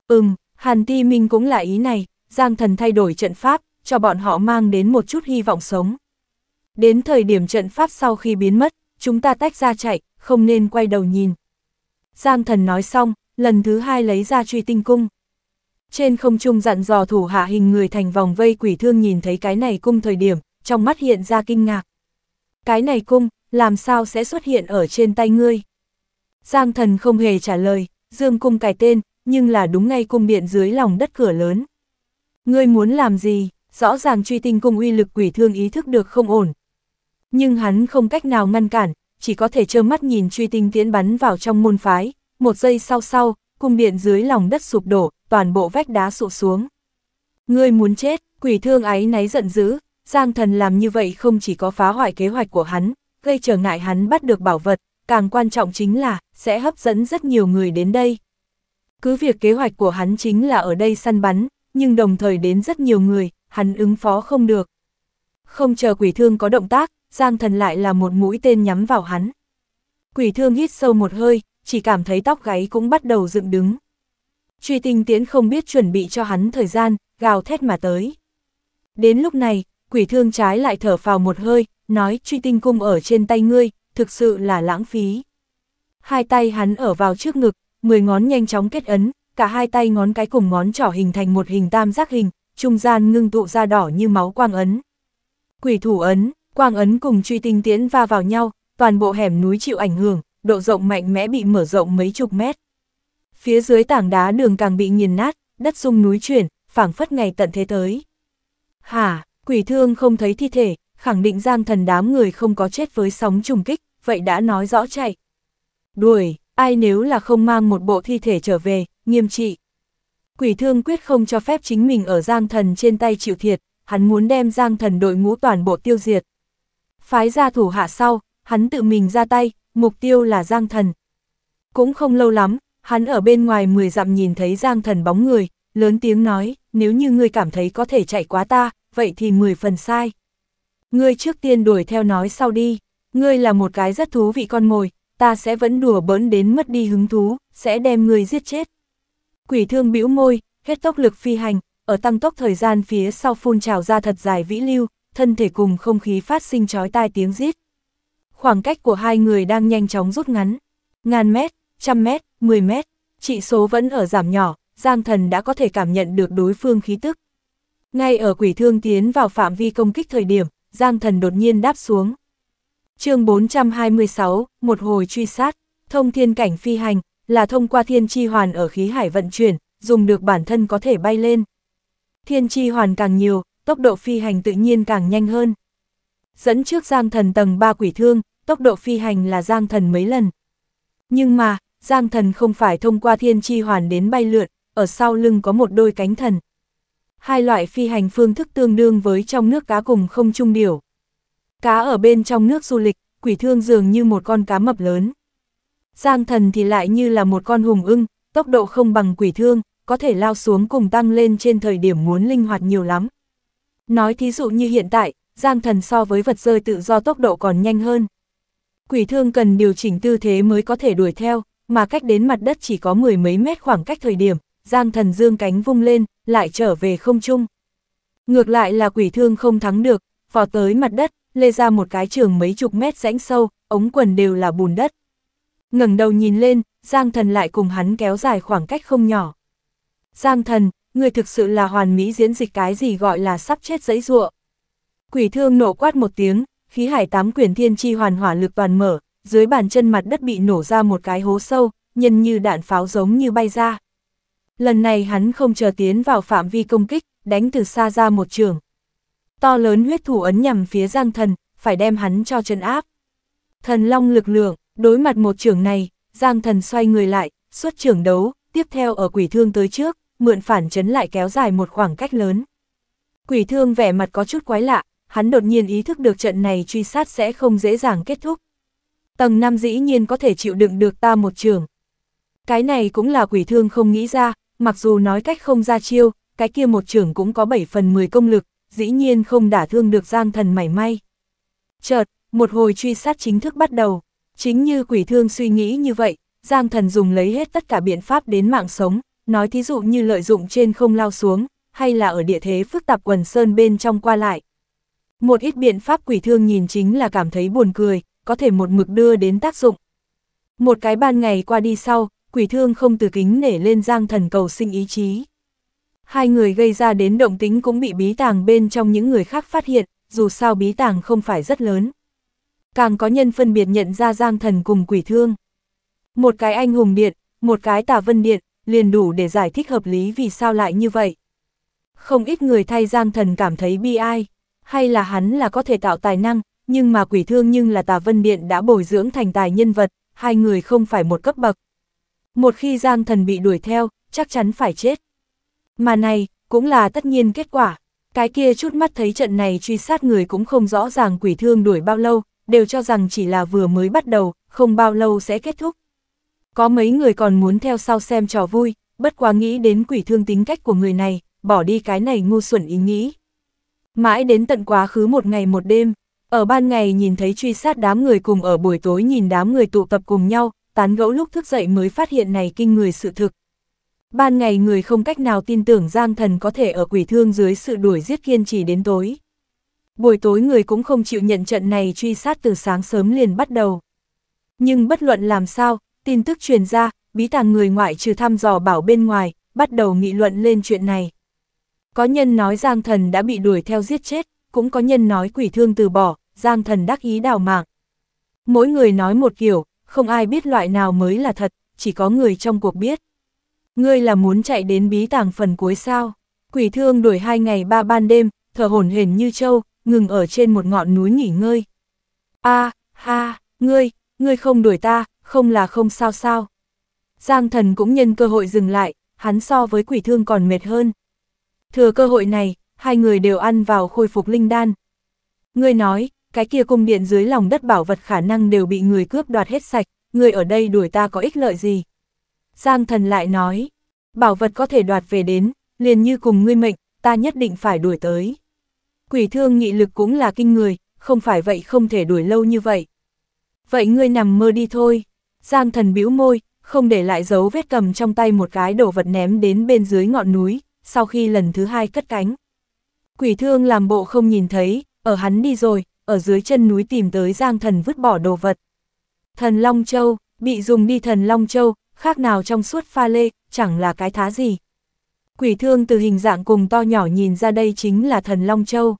Ừm, Hàn Ti Minh cũng là ý này, Giang Thần thay đổi trận pháp, cho bọn họ mang đến một chút hy vọng sống. Đến thời điểm trận pháp sau khi biến mất, chúng ta tách ra chạy, không nên quay đầu nhìn. Giang Thần nói xong, lần thứ hai lấy ra truy tinh cung. Trên không trung dặn dò thủ hạ hình người thành vòng vây quỷ thương nhìn thấy cái này cung thời điểm, trong mắt hiện ra kinh ngạc. Cái này cung, làm sao sẽ xuất hiện ở trên tay ngươi? Giang thần không hề trả lời, dương cung cài tên, nhưng là đúng ngay cung điện dưới lòng đất cửa lớn. Ngươi muốn làm gì? Rõ ràng truy tinh cung uy lực quỷ thương ý thức được không ổn. Nhưng hắn không cách nào ngăn cản, chỉ có thể trơ mắt nhìn truy tinh tiễn bắn vào trong môn phái. Một giây sau sau, cung điện dưới lòng đất sụp đổ, toàn bộ vách đá sụp xuống. Ngươi muốn chết, quỷ thương ấy náy giận dữ, Giang thần làm như vậy không chỉ có phá hoại kế hoạch của hắn, gây trở ngại hắn bắt được bảo vật, càng quan trọng chính là sẽ hấp dẫn rất nhiều người đến đây. Cứ việc kế hoạch của hắn chính là ở đây săn bắn, nhưng đồng thời đến rất nhiều người, hắn ứng phó không được. Không chờ quỷ thương có động tác, Giang thần lại là một mũi tên nhắm vào hắn. Quỷ thương hít sâu một hơi, chỉ cảm thấy tóc gáy cũng bắt đầu dựng đứng. Truy tinh tiễn không biết chuẩn bị cho hắn thời gian, gào thét mà tới. Đến lúc này, quỷ thương trái lại thở vào một hơi, nói truy tinh cung ở trên tay ngươi, thực sự là lãng phí. Hai tay hắn ở vào trước ngực, mười ngón nhanh chóng kết ấn, cả hai tay ngón cái cùng ngón trỏ hình thành một hình tam giác hình, trung gian ngưng tụ ra đỏ như máu quang ấn. Quỷ thủ ấn, quang ấn cùng truy tinh tiễn va vào nhau, toàn bộ hẻm núi chịu ảnh hưởng, độ rộng mạnh mẽ bị mở rộng mấy chục mét. Phía dưới tảng đá đường càng bị nghiền nát, đất sung núi chuyển, phảng phất ngày tận thế tới. Hả, Quỷ thương không thấy thi thể, khẳng định giang thần đám người không có chết với sóng trùng kích, vậy đã nói rõ chạy. Đuổi, ai nếu là không mang một bộ thi thể trở về, nghiêm trị. Quỷ thương quyết không cho phép chính mình ở giang thần trên tay chịu thiệt, hắn muốn đem giang thần đội ngũ toàn bộ tiêu diệt. Phái ra thủ hạ sau, hắn tự mình ra tay, mục tiêu là giang thần. Cũng không lâu lắm, hắn ở bên ngoài 10 dặm nhìn thấy giang thần bóng người, lớn tiếng nói, nếu như ngươi cảm thấy có thể chạy quá ta, vậy thì 10 phần sai. Ngươi trước tiên đuổi theo nói sau đi, ngươi là một cái rất thú vị con mồi, ta sẽ vẫn đùa bỡn đến mất đi hứng thú, sẽ đem ngươi giết chết. Quỷ thương bĩu môi, hết tốc lực phi hành, ở tăng tốc thời gian phía sau phun trào ra thật dài vĩ lưu, thân thể cùng không khí phát sinh chói tai tiếng rít. Khoảng cách của hai người đang nhanh chóng rút ngắn, ngàn mét, trăm mét, mười mét, trị số vẫn ở giảm nhỏ, Giang Thần đã có thể cảm nhận được đối phương khí tức. Ngay ở quỷ thương tiến vào phạm vi công kích thời điểm, Giang Thần đột nhiên đáp xuống. chương 426, một hồi truy sát, thông thiên cảnh phi hành, là thông qua thiên chi hoàn ở khí hải vận chuyển, dùng được bản thân có thể bay lên. Thiên chi hoàn càng nhiều, tốc độ phi hành tự nhiên càng nhanh hơn. Dẫn trước Giang Thần tầng 3 quỷ thương, tốc độ phi hành là Giang Thần mấy lần. Nhưng mà, Giang Thần không phải thông qua thiên chi hoàn đến bay lượn, ở sau lưng có một đôi cánh thần hai loại phi hành phương thức tương đương với trong nước cá cùng không trung điểu. Cá ở bên trong nước du lịch, quỷ thương dường như một con cá mập lớn. Giang thần thì lại như là một con hùng ưng, tốc độ không bằng quỷ thương, có thể lao xuống cùng tăng lên trên thời điểm muốn linh hoạt nhiều lắm. Nói thí dụ như hiện tại, giang thần so với vật rơi tự do tốc độ còn nhanh hơn. Quỷ thương cần điều chỉnh tư thế mới có thể đuổi theo, mà cách đến mặt đất chỉ có mười mấy mét khoảng cách thời điểm, Giang thần dương cánh vung lên, lại trở về không trung. Ngược lại là quỷ thương không thắng được, vọt tới mặt đất, lê ra một cái trường mấy chục mét rãnh sâu, ống quần đều là bùn đất. ngẩng đầu nhìn lên, Giang thần lại cùng hắn kéo dài khoảng cách không nhỏ. Giang thần, người thực sự là hoàn mỹ diễn dịch cái gì gọi là sắp chết giấy ruộng. Quỷ thương nổ quát một tiếng, khí hải tám quyển thiên chi hoàn hỏa lực toàn mở, dưới bàn chân mặt đất bị nổ ra một cái hố sâu, nhân như đạn pháo giống như bay ra. Lần này hắn không chờ tiến vào phạm vi công kích, đánh từ xa ra một trường. To lớn huyết thủ ấn nhằm phía Giang Thần, phải đem hắn cho chân áp. Thần Long lực lượng, đối mặt một trường này, Giang Thần xoay người lại, xuất trường đấu, tiếp theo ở quỷ thương tới trước, mượn phản chấn lại kéo dài một khoảng cách lớn. Quỷ thương vẻ mặt có chút quái lạ, hắn đột nhiên ý thức được trận này truy sát sẽ không dễ dàng kết thúc. Tầng 5 dĩ nhiên có thể chịu đựng được ta một trường. Cái này cũng là quỷ thương không nghĩ ra, mặc dù nói cách không ra chiêu, cái kia một trưởng cũng có 7 phần 10 công lực, dĩ nhiên không đả thương được Giang Thần mảy may. Chợt, một hồi truy sát chính thức bắt đầu, chính như quỷ thương suy nghĩ như vậy, Giang Thần dùng lấy hết tất cả biện pháp đến mạng sống, nói thí dụ như lợi dụng trên không lao xuống, hay là ở địa thế phức tạp quần sơn bên trong qua lại. Một ít biện pháp quỷ thương nhìn chính là cảm thấy buồn cười, có thể một mực đưa đến tác dụng. Một cái ban ngày qua đi sau, quỷ thương không từ kính nể lên giang thần cầu sinh ý chí. Hai người gây ra đến động tính cũng bị bí tàng bên trong những người khác phát hiện, dù sao bí tàng không phải rất lớn. Càng có nhân phân biệt nhận ra giang thần cùng quỷ thương. Một cái anh hùng điện, một cái tà vân điện, liền đủ để giải thích hợp lý vì sao lại như vậy. Không ít người thay giang thần cảm thấy bi ai, hay là hắn là có thể tạo tài năng, nhưng mà quỷ thương nhưng là tà vân điện đã bồi dưỡng thành tài nhân vật, hai người không phải một cấp bậc. Một khi Giang Thần bị đuổi theo, chắc chắn phải chết. Mà này, cũng là tất nhiên kết quả. Cái kia chút mắt thấy trận này truy sát người cũng không rõ ràng quỷ thương đuổi bao lâu, đều cho rằng chỉ là vừa mới bắt đầu, không bao lâu sẽ kết thúc. Có mấy người còn muốn theo sau xem trò vui, bất quá nghĩ đến quỷ thương tính cách của người này, bỏ đi cái này ngu xuẩn ý nghĩ. Mãi đến tận quá khứ một ngày một đêm, ở ban ngày nhìn thấy truy sát đám người cùng ở buổi tối nhìn đám người tụ tập cùng nhau, tán gẫu lúc thức dậy mới phát hiện này kinh người sự thực. Ban ngày người không cách nào tin tưởng Giang Thần có thể ở quỷ thương dưới sự đuổi giết kiên trì đến tối. Buổi tối người cũng không chịu nhận trận này truy sát từ sáng sớm liền bắt đầu. Nhưng bất luận làm sao, tin tức truyền ra, bí tàng người ngoại trừ thăm dò bảo bên ngoài, bắt đầu nghị luận lên chuyện này. Có nhân nói Giang Thần đã bị đuổi theo giết chết, cũng có nhân nói quỷ thương từ bỏ, Giang Thần đắc ý đào mạng. Mỗi người nói một kiểu, không ai biết loại nào mới là thật, chỉ có người trong cuộc biết. Ngươi là muốn chạy đến bí tàng phần cuối sao? Quỷ thương đuổi hai ngày ba ban đêm, thở hổn hển như trâu, ngừng ở trên một ngọn núi nghỉ ngơi. A, ha, ngươi, ngươi không đuổi ta, không là không sao sao. Giang thần cũng nhân cơ hội dừng lại, hắn so với quỷ thương còn mệt hơn. Thừa cơ hội này, hai người đều ăn vào khôi phục linh đan. Ngươi nói, cái kia cung điện dưới lòng đất bảo vật khả năng đều bị người cướp đoạt hết sạch, người ở đây đuổi ta có ích lợi gì. Giang thần lại nói, bảo vật có thể đoạt về đến, liền như cùng ngươi mệnh, ta nhất định phải đuổi tới. Quỷ thương nghị lực cũng là kinh người, không phải vậy không thể đuổi lâu như vậy. Vậy ngươi nằm mơ đi thôi. Giang thần bĩu môi, không để lại dấu vết cầm trong tay một cái đồ vật ném đến bên dưới ngọn núi, sau khi lần thứ hai cất cánh. Quỷ thương làm bộ không nhìn thấy, ở hắn đi rồi, ở dưới chân núi tìm tới Giang Thần vứt bỏ đồ vật. Thần Long Châu, bị dùng đi Thần Long Châu, khác nào trong suốt pha lê, chẳng là cái thá gì. Quỷ thương từ hình dạng cùng to nhỏ nhìn ra đây chính là Thần Long Châu.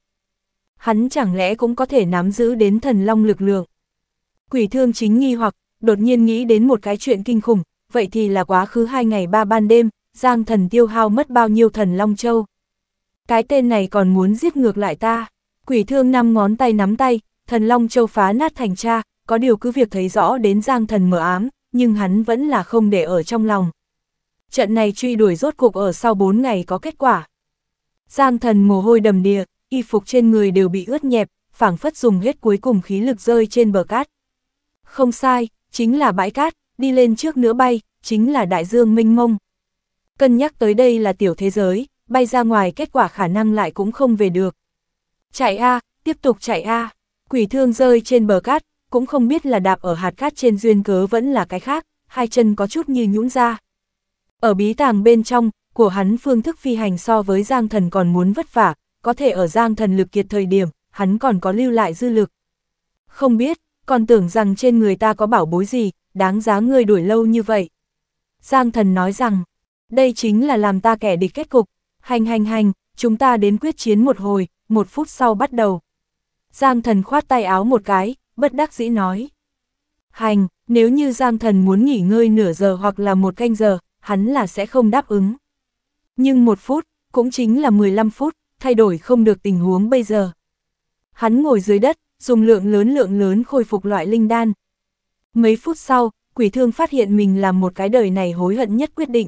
Hắn chẳng lẽ cũng có thể nắm giữ đến Thần Long lực lượng. Quỷ thương chính nghi hoặc, đột nhiên nghĩ đến một cái chuyện kinh khủng, vậy thì là quá khứ hai ngày ba ban đêm, Giang Thần tiêu hao mất bao nhiêu Thần Long Châu. Cái tên này còn muốn giết ngược lại ta. Quỷ thương năm ngón tay nắm tay, thần Long Châu phá nát thành cha, có điều cứ việc thấy rõ đến giang thần mở ám, nhưng hắn vẫn là không để ở trong lòng. Trận này truy đuổi rốt cuộc ở sau 4 ngày có kết quả. Giang thần mồ hôi đầm đìa, y phục trên người đều bị ướt nhẹp, phảng phất dùng hết cuối cùng khí lực rơi trên bờ cát. Không sai, chính là bãi cát, đi lên trước nữa bay, chính là đại dương minh mông. Cân nhắc tới đây là tiểu thế giới, bay ra ngoài kết quả khả năng lại cũng không về được, Chạy a, tiếp tục chạy a. À. Quỷ thương rơi trên bờ cát, cũng không biết là đạp ở hạt cát trên duyên cớ vẫn là cái khác, hai chân có chút như nhũn ra. Ở bí tàng bên trong, của hắn phương thức phi hành so với Giang Thần còn muốn vất vả, có thể ở Giang Thần lực kiệt thời điểm, hắn còn có lưu lại dư lực. Không biết, còn tưởng rằng trên người ta có bảo bối gì, đáng giá người đuổi lâu như vậy. Giang Thần nói rằng, đây chính là làm ta kẻ địch kết cục, hành hành hành, chúng ta đến quyết chiến một hồi, một phút sau bắt đầu. Giang thần khoát tay áo một cái, bất đắc dĩ nói. Hành, nếu như Giang thần muốn nghỉ ngơi nửa giờ hoặc là một canh giờ, hắn là sẽ không đáp ứng. Nhưng một phút, cũng chính là 15 phút, thay đổi không được tình huống bây giờ. Hắn ngồi dưới đất, dùng lượng lớn lượng lớn khôi phục loại linh đan. Mấy phút sau, quỷ thương phát hiện mình làm một cái đời này hối hận nhất quyết định.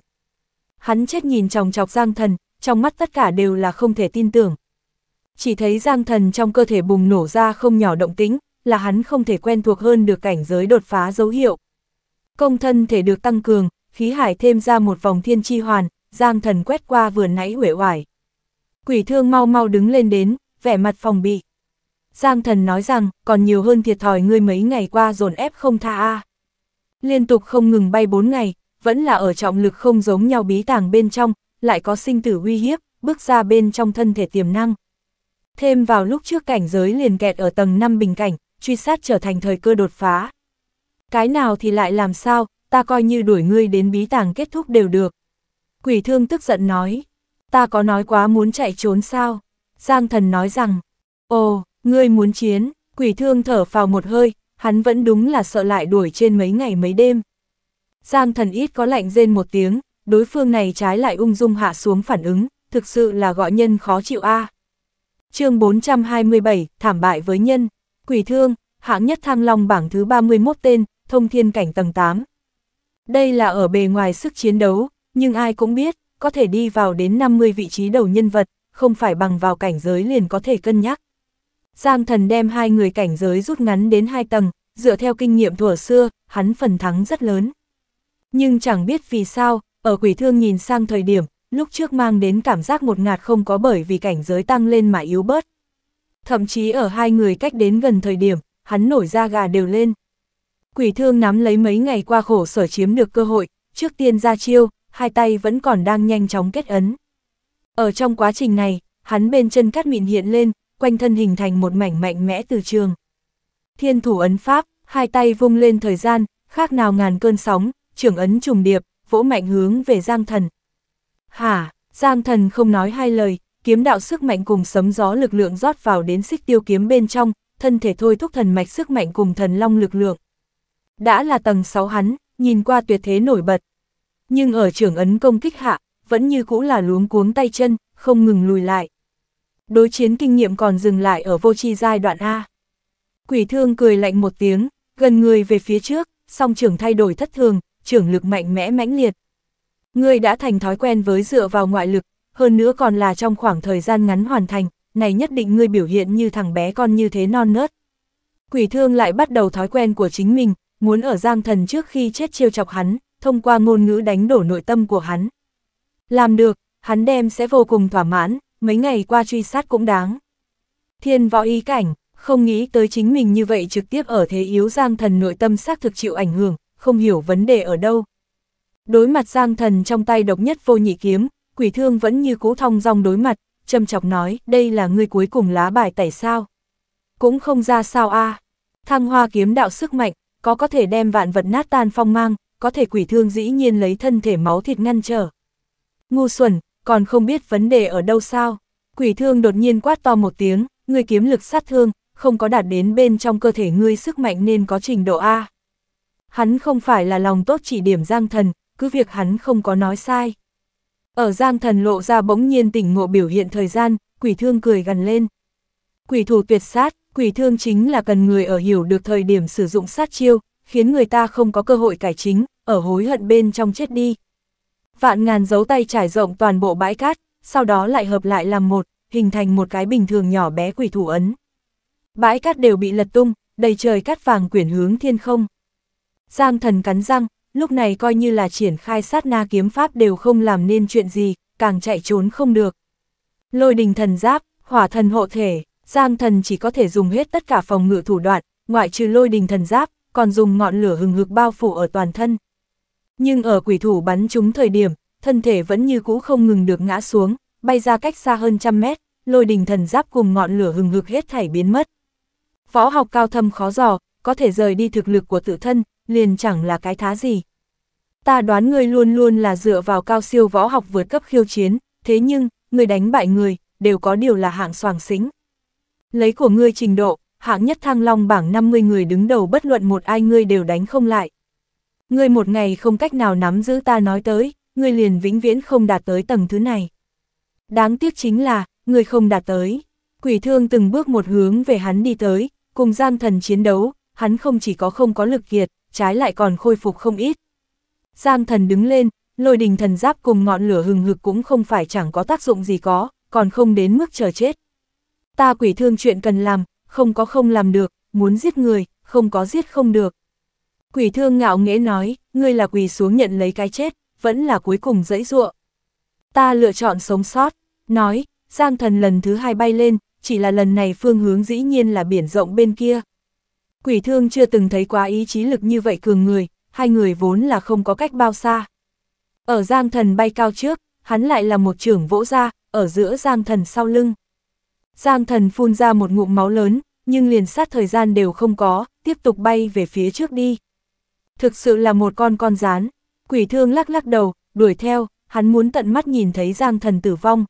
Hắn chết nhìn chòng chọc Giang thần, trong mắt tất cả đều là không thể tin tưởng chỉ thấy Giang Thần trong cơ thể bùng nổ ra không nhỏ động tĩnh, là hắn không thể quen thuộc hơn được cảnh giới đột phá dấu hiệu. Công thân thể được tăng cường, khí hải thêm ra một vòng thiên chi hoàn, Giang Thần quét qua vừa nãy uể oải. Quỷ thương mau mau đứng lên đến, vẻ mặt phòng bị. Giang Thần nói rằng, còn nhiều hơn thiệt thòi ngươi mấy ngày qua dồn ép không tha a. Liên tục không ngừng bay bốn ngày, vẫn là ở trọng lực không giống nhau bí tàng bên trong, lại có sinh tử uy hiếp, bước ra bên trong thân thể tiềm năng. Thêm vào lúc trước cảnh giới liền kẹt ở tầng 5 bình cảnh, truy sát trở thành thời cơ đột phá. Cái nào thì lại làm sao, ta coi như đuổi ngươi đến bí tàng kết thúc đều được. Quỷ thương tức giận nói, ta có nói quá muốn chạy trốn sao? Giang thần nói rằng, ồ, ngươi muốn chiến, quỷ thương thở vào một hơi, hắn vẫn đúng là sợ lại đuổi trên mấy ngày mấy đêm. Giang thần ít có lạnh rên một tiếng, đối phương này trái lại ung dung hạ xuống phản ứng, thực sự là gọi nhân khó chịu a. À chương 427, thảm bại với nhân, quỷ thương, hạng nhất thăng long bảng thứ 31 tên, thông thiên cảnh tầng 8. Đây là ở bề ngoài sức chiến đấu, nhưng ai cũng biết, có thể đi vào đến 50 vị trí đầu nhân vật, không phải bằng vào cảnh giới liền có thể cân nhắc. Giang thần đem hai người cảnh giới rút ngắn đến hai tầng, dựa theo kinh nghiệm thuở xưa, hắn phần thắng rất lớn. Nhưng chẳng biết vì sao, ở quỷ thương nhìn sang thời điểm, lúc trước mang đến cảm giác một ngạt không có bởi vì cảnh giới tăng lên mà yếu bớt. Thậm chí ở hai người cách đến gần thời điểm, hắn nổi ra gà đều lên. Quỷ thương nắm lấy mấy ngày qua khổ sở chiếm được cơ hội, trước tiên ra chiêu, hai tay vẫn còn đang nhanh chóng kết ấn. Ở trong quá trình này, hắn bên chân cắt mịn hiện lên, quanh thân hình thành một mảnh mạnh mẽ từ trường. Thiên thủ ấn pháp, hai tay vung lên thời gian, khác nào ngàn cơn sóng, trưởng ấn trùng điệp, vỗ mạnh hướng về giang thần, Hả, Giang thần không nói hai lời, kiếm đạo sức mạnh cùng sấm gió lực lượng rót vào đến xích tiêu kiếm bên trong, thân thể thôi thúc thần mạch sức mạnh cùng thần long lực lượng. Đã là tầng 6 hắn, nhìn qua tuyệt thế nổi bật. Nhưng ở trưởng ấn công kích hạ, vẫn như cũ là luống cuống tay chân, không ngừng lùi lại. Đối chiến kinh nghiệm còn dừng lại ở vô tri giai đoạn A. Quỷ thương cười lạnh một tiếng, gần người về phía trước, song trưởng thay đổi thất thường, trưởng lực mạnh mẽ mãnh liệt. Ngươi đã thành thói quen với dựa vào ngoại lực, hơn nữa còn là trong khoảng thời gian ngắn hoàn thành, này nhất định ngươi biểu hiện như thằng bé con như thế non nớt. Quỷ thương lại bắt đầu thói quen của chính mình, muốn ở giang thần trước khi chết chiêu chọc hắn, thông qua ngôn ngữ đánh đổ nội tâm của hắn. Làm được, hắn đem sẽ vô cùng thỏa mãn, mấy ngày qua truy sát cũng đáng. Thiên võ ý cảnh, không nghĩ tới chính mình như vậy trực tiếp ở thế yếu giang thần nội tâm xác thực chịu ảnh hưởng, không hiểu vấn đề ở đâu, Đối mặt Giang Thần trong tay độc nhất vô nhị kiếm, quỷ thương vẫn như cũ thong dong đối mặt, châm chọc nói, đây là người cuối cùng lá bài tẩy sao. Cũng không ra sao a Thăng hoa kiếm đạo sức mạnh, có có thể đem vạn vật nát tan phong mang, có thể quỷ thương dĩ nhiên lấy thân thể máu thịt ngăn trở. Ngu xuẩn, còn không biết vấn đề ở đâu sao. Quỷ thương đột nhiên quát to một tiếng, người kiếm lực sát thương, không có đạt đến bên trong cơ thể ngươi sức mạnh nên có trình độ A. Hắn không phải là lòng tốt chỉ điểm giang thần, cứ việc hắn không có nói sai. Ở Giang Thần lộ ra bỗng nhiên tỉnh ngộ biểu hiện thời gian, quỷ thương cười gần lên. Quỷ thủ tuyệt sát, quỷ thương chính là cần người ở hiểu được thời điểm sử dụng sát chiêu, khiến người ta không có cơ hội cải chính, ở hối hận bên trong chết đi. Vạn ngàn dấu tay trải rộng toàn bộ bãi cát, sau đó lại hợp lại làm một, hình thành một cái bình thường nhỏ bé quỷ thủ ấn. Bãi cát đều bị lật tung, đầy trời cát vàng quyển hướng thiên không. Giang thần cắn răng, lúc này coi như là triển khai sát na kiếm pháp đều không làm nên chuyện gì, càng chạy trốn không được. Lôi đình thần giáp, hỏa thần hộ thể, giang thần chỉ có thể dùng hết tất cả phòng ngự thủ đoạn, ngoại trừ lôi đình thần giáp, còn dùng ngọn lửa hừng hực bao phủ ở toàn thân. Nhưng ở quỷ thủ bắn chúng thời điểm, thân thể vẫn như cũ không ngừng được ngã xuống, bay ra cách xa hơn trăm mét, lôi đình thần giáp cùng ngọn lửa hừng hực hết thảy biến mất. Võ học cao thâm khó dò, có thể rời đi thực lực của tự thân, liền chẳng là cái thá gì. Ta đoán ngươi luôn luôn là dựa vào cao siêu võ học vượt cấp khiêu chiến, thế nhưng, ngươi đánh bại người, đều có điều là hạng soàng xính. Lấy của ngươi trình độ, hạng nhất thăng long bảng 50 người đứng đầu bất luận một ai ngươi đều đánh không lại. Ngươi một ngày không cách nào nắm giữ ta nói tới, ngươi liền vĩnh viễn không đạt tới tầng thứ này. Đáng tiếc chính là, ngươi không đạt tới. Quỷ thương từng bước một hướng về hắn đi tới, cùng gian thần chiến đấu, hắn không chỉ có không có lực kiệt, trái lại còn khôi phục không ít. Giang thần đứng lên, lôi đình thần giáp cùng ngọn lửa hừng hực cũng không phải chẳng có tác dụng gì có, còn không đến mức chờ chết. Ta quỷ thương chuyện cần làm, không có không làm được, muốn giết người, không có giết không được. Quỷ thương ngạo nghễ nói, ngươi là quỳ xuống nhận lấy cái chết, vẫn là cuối cùng dẫy ruộng. Ta lựa chọn sống sót, nói, Giang thần lần thứ hai bay lên, chỉ là lần này phương hướng dĩ nhiên là biển rộng bên kia. Quỷ thương chưa từng thấy quá ý chí lực như vậy cường người, hai người vốn là không có cách bao xa. Ở giang thần bay cao trước, hắn lại là một trưởng vỗ ra, ở giữa giang thần sau lưng. Giang thần phun ra một ngụm máu lớn, nhưng liền sát thời gian đều không có, tiếp tục bay về phía trước đi. Thực sự là một con con rán, quỷ thương lắc lắc đầu, đuổi theo, hắn muốn tận mắt nhìn thấy giang thần tử vong.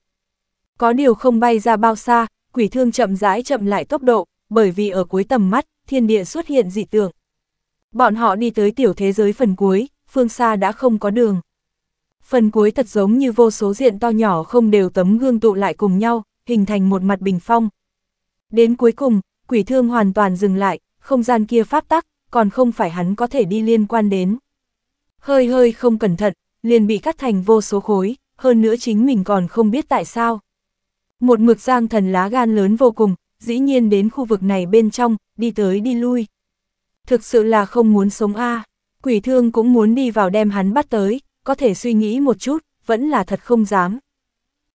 Có điều không bay ra bao xa, quỷ thương chậm rãi chậm lại tốc độ, bởi vì ở cuối tầm mắt, thiên địa xuất hiện dị tượng. Bọn họ đi tới tiểu thế giới phần cuối, phương xa đã không có đường. Phần cuối thật giống như vô số diện to nhỏ không đều tấm gương tụ lại cùng nhau, hình thành một mặt bình phong. Đến cuối cùng, quỷ thương hoàn toàn dừng lại, không gian kia pháp tắc, còn không phải hắn có thể đi liên quan đến. Hơi hơi không cẩn thận, liền bị cắt thành vô số khối, hơn nữa chính mình còn không biết tại sao. Một mực giang thần lá gan lớn vô cùng, dĩ nhiên đến khu vực này bên trong, đi tới đi lui. Thực sự là không muốn sống a quỷ thương cũng muốn đi vào đem hắn bắt tới, có thể suy nghĩ một chút, vẫn là thật không dám.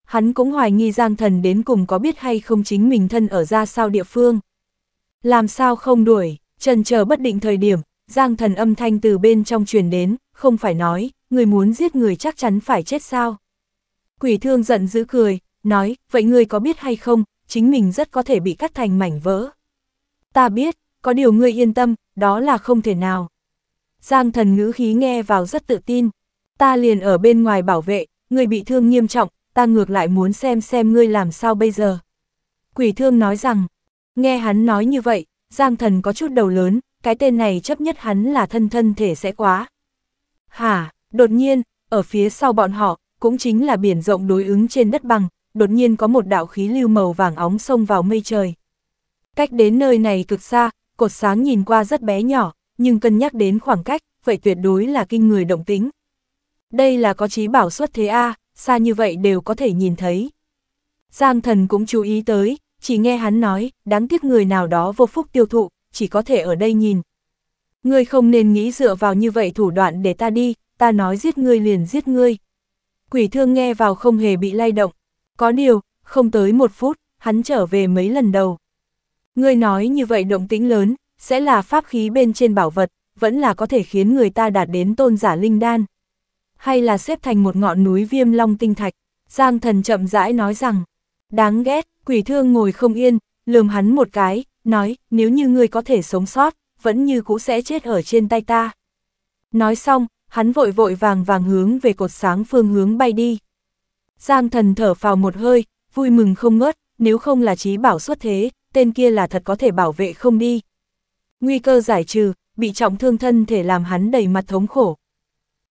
Hắn cũng hoài nghi Giang Thần đến cùng có biết hay không chính mình thân ở ra sao địa phương. Làm sao không đuổi, trần chờ bất định thời điểm, Giang Thần âm thanh từ bên trong truyền đến, không phải nói, người muốn giết người chắc chắn phải chết sao. Quỷ thương giận dữ cười, nói, vậy ngươi có biết hay không, chính mình rất có thể bị cắt thành mảnh vỡ. Ta biết, có điều ngươi yên tâm, đó là không thể nào. Giang thần ngữ khí nghe vào rất tự tin. Ta liền ở bên ngoài bảo vệ, ngươi bị thương nghiêm trọng, ta ngược lại muốn xem xem ngươi làm sao bây giờ. Quỷ thương nói rằng, nghe hắn nói như vậy, Giang thần có chút đầu lớn, cái tên này chấp nhất hắn là thân thân thể sẽ quá. Hả, đột nhiên, ở phía sau bọn họ, cũng chính là biển rộng đối ứng trên đất bằng, đột nhiên có một đạo khí lưu màu vàng óng xông vào mây trời. Cách đến nơi này cực xa, cột sáng nhìn qua rất bé nhỏ, nhưng cân nhắc đến khoảng cách, vậy tuyệt đối là kinh người động tính. Đây là có trí bảo suất thế A, xa như vậy đều có thể nhìn thấy. Giang thần cũng chú ý tới, chỉ nghe hắn nói, đáng tiếc người nào đó vô phúc tiêu thụ, chỉ có thể ở đây nhìn. Ngươi không nên nghĩ dựa vào như vậy thủ đoạn để ta đi, ta nói giết ngươi liền giết ngươi. Quỷ thương nghe vào không hề bị lay động, có điều, không tới một phút, hắn trở về mấy lần đầu. ngươi nói như vậy động tĩnh lớn, sẽ là pháp khí bên trên bảo vật, vẫn là có thể khiến người ta đạt đến tôn giả linh đan. Hay là xếp thành một ngọn núi viêm long tinh thạch, Giang thần chậm rãi nói rằng, đáng ghét, quỷ thương ngồi không yên, lườm hắn một cái, nói, nếu như ngươi có thể sống sót, vẫn như cũ sẽ chết ở trên tay ta. Nói xong, hắn vội vội vàng vàng hướng về cột sáng phương hướng bay đi. Giang thần thở vào một hơi, vui mừng không ngớt, nếu không là trí bảo xuất thế, tên kia là thật có thể bảo vệ không đi. Nguy cơ giải trừ, bị trọng thương thân thể làm hắn đầy mặt thống khổ.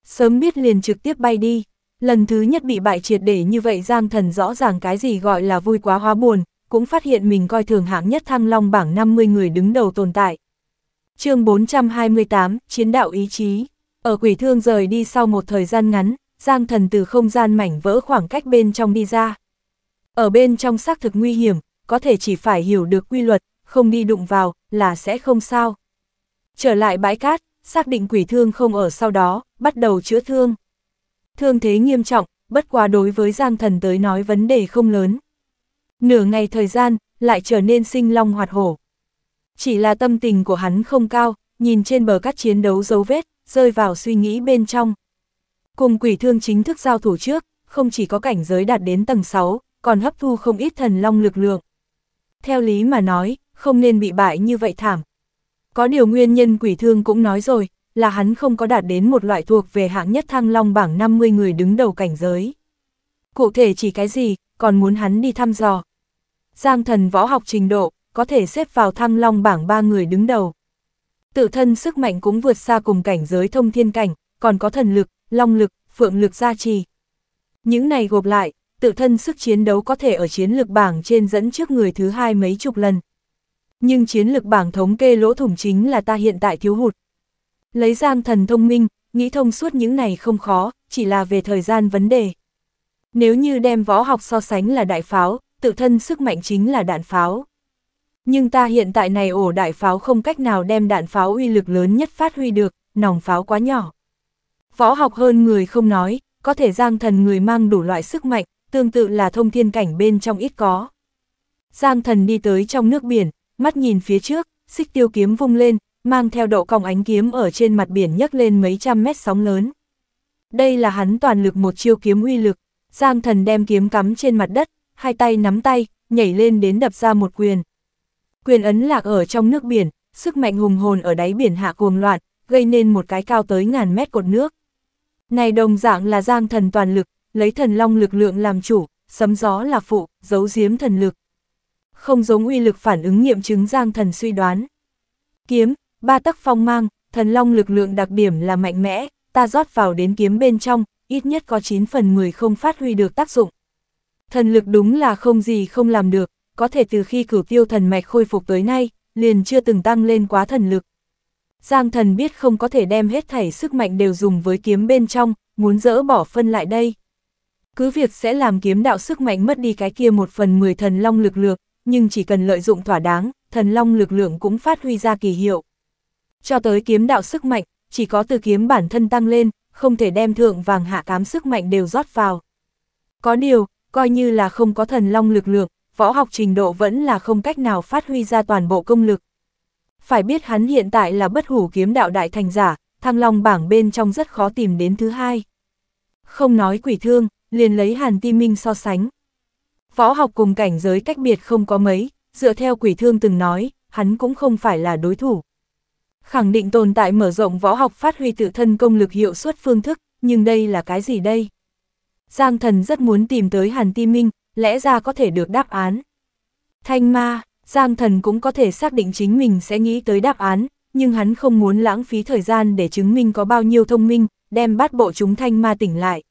Sớm biết liền trực tiếp bay đi, lần thứ nhất bị bại triệt để như vậy Giang thần rõ ràng cái gì gọi là vui quá hóa buồn, cũng phát hiện mình coi thường hạng nhất thăng long bảng 50 người đứng đầu tồn tại. chương 428, Chiến đạo ý chí. Ở quỷ thương rời đi sau một thời gian ngắn, Giang thần từ không gian mảnh vỡ khoảng cách bên trong đi ra. Ở bên trong xác thực nguy hiểm, có thể chỉ phải hiểu được quy luật, không đi đụng vào, là sẽ không sao. Trở lại bãi cát, xác định quỷ thương không ở sau đó, bắt đầu chữa thương. Thương thế nghiêm trọng, bất quá đối với Giang Thần tới nói vấn đề không lớn. Nửa ngày thời gian, lại trở nên sinh long hoạt hổ. Chỉ là tâm tình của hắn không cao, nhìn trên bờ cát chiến đấu dấu vết, rơi vào suy nghĩ bên trong, Cùng quỷ thương chính thức giao thủ trước, không chỉ có cảnh giới đạt đến tầng 6, còn hấp thu không ít thần long lực lượng. Theo lý mà nói, không nên bị bại như vậy thảm. Có điều nguyên nhân quỷ thương cũng nói rồi, là hắn không có đạt đến một loại thuộc về hạng nhất thăng long bảng 50 người đứng đầu cảnh giới. Cụ thể chỉ cái gì, còn muốn hắn đi thăm dò. Giang thần võ học trình độ, có thể xếp vào thăng long bảng 3 người đứng đầu. Tự thân sức mạnh cũng vượt xa cùng cảnh giới thông thiên cảnh, còn có thần lực, long lực, phượng lực gia trì. Những này gộp lại, tự thân sức chiến đấu có thể ở chiến lược bảng trên dẫn trước người thứ hai mấy chục lần. Nhưng chiến lược bảng thống kê lỗ thủng chính là ta hiện tại thiếu hụt. Lấy giang thần thông minh, nghĩ thông suốt những này không khó, chỉ là về thời gian vấn đề. Nếu như đem võ học so sánh là đại pháo, tự thân sức mạnh chính là đạn pháo. Nhưng ta hiện tại này ổ đại pháo không cách nào đem đạn pháo uy lực lớn nhất phát huy được, nòng pháo quá nhỏ. Võ học hơn người không nói, có thể giang thần người mang đủ loại sức mạnh, tương tự là thông thiên cảnh bên trong ít có. Giang thần đi tới trong nước biển, mắt nhìn phía trước, xích tiêu kiếm vung lên, mang theo độ cong ánh kiếm ở trên mặt biển nhấc lên mấy trăm mét sóng lớn. Đây là hắn toàn lực một chiêu kiếm uy lực, Giang thần đem kiếm cắm trên mặt đất, hai tay nắm tay, nhảy lên đến đập ra một quyền. Quyền ấn lạc ở trong nước biển, sức mạnh hùng hồn ở đáy biển hạ cuồng loạn, gây nên một cái cao tới ngàn mét cột nước. Này đồng dạng là giang thần toàn lực, lấy thần long lực lượng làm chủ, sấm gió là phụ, giấu giếm thần lực. Không giống uy lực phản ứng nghiệm chứng giang thần suy đoán. Kiếm, ba tắc phong mang, thần long lực lượng đặc điểm là mạnh mẽ, ta rót vào đến kiếm bên trong, ít nhất có 9 phần 10 không phát huy được tác dụng. Thần lực đúng là không gì không làm được, có thể từ khi cửu tiêu thần mạch khôi phục tới nay, liền chưa từng tăng lên quá thần lực. Giang thần biết không có thể đem hết thảy sức mạnh đều dùng với kiếm bên trong, muốn dỡ bỏ phân lại đây. Cứ việc sẽ làm kiếm đạo sức mạnh mất đi cái kia một phần mười thần long lực lượng, nhưng chỉ cần lợi dụng thỏa đáng, thần long lực lượng cũng phát huy ra kỳ hiệu. Cho tới kiếm đạo sức mạnh, chỉ có từ kiếm bản thân tăng lên, không thể đem thượng vàng hạ cám sức mạnh đều rót vào. Có điều, coi như là không có thần long lực lượng, võ học trình độ vẫn là không cách nào phát huy ra toàn bộ công lực phải biết hắn hiện tại là bất hủ kiếm đạo đại thành giả, thăng long bảng bên trong rất khó tìm đến thứ hai. Không nói quỷ thương, liền lấy hàn ti minh so sánh. Võ học cùng cảnh giới cách biệt không có mấy, dựa theo quỷ thương từng nói, hắn cũng không phải là đối thủ. Khẳng định tồn tại mở rộng võ học phát huy tự thân công lực hiệu suất phương thức, nhưng đây là cái gì đây? Giang thần rất muốn tìm tới hàn ti minh, lẽ ra có thể được đáp án. Thanh ma, Giang thần cũng có thể xác định chính mình sẽ nghĩ tới đáp án, nhưng hắn không muốn lãng phí thời gian để chứng minh có bao nhiêu thông minh, đem bắt bộ chúng thanh ma tỉnh lại.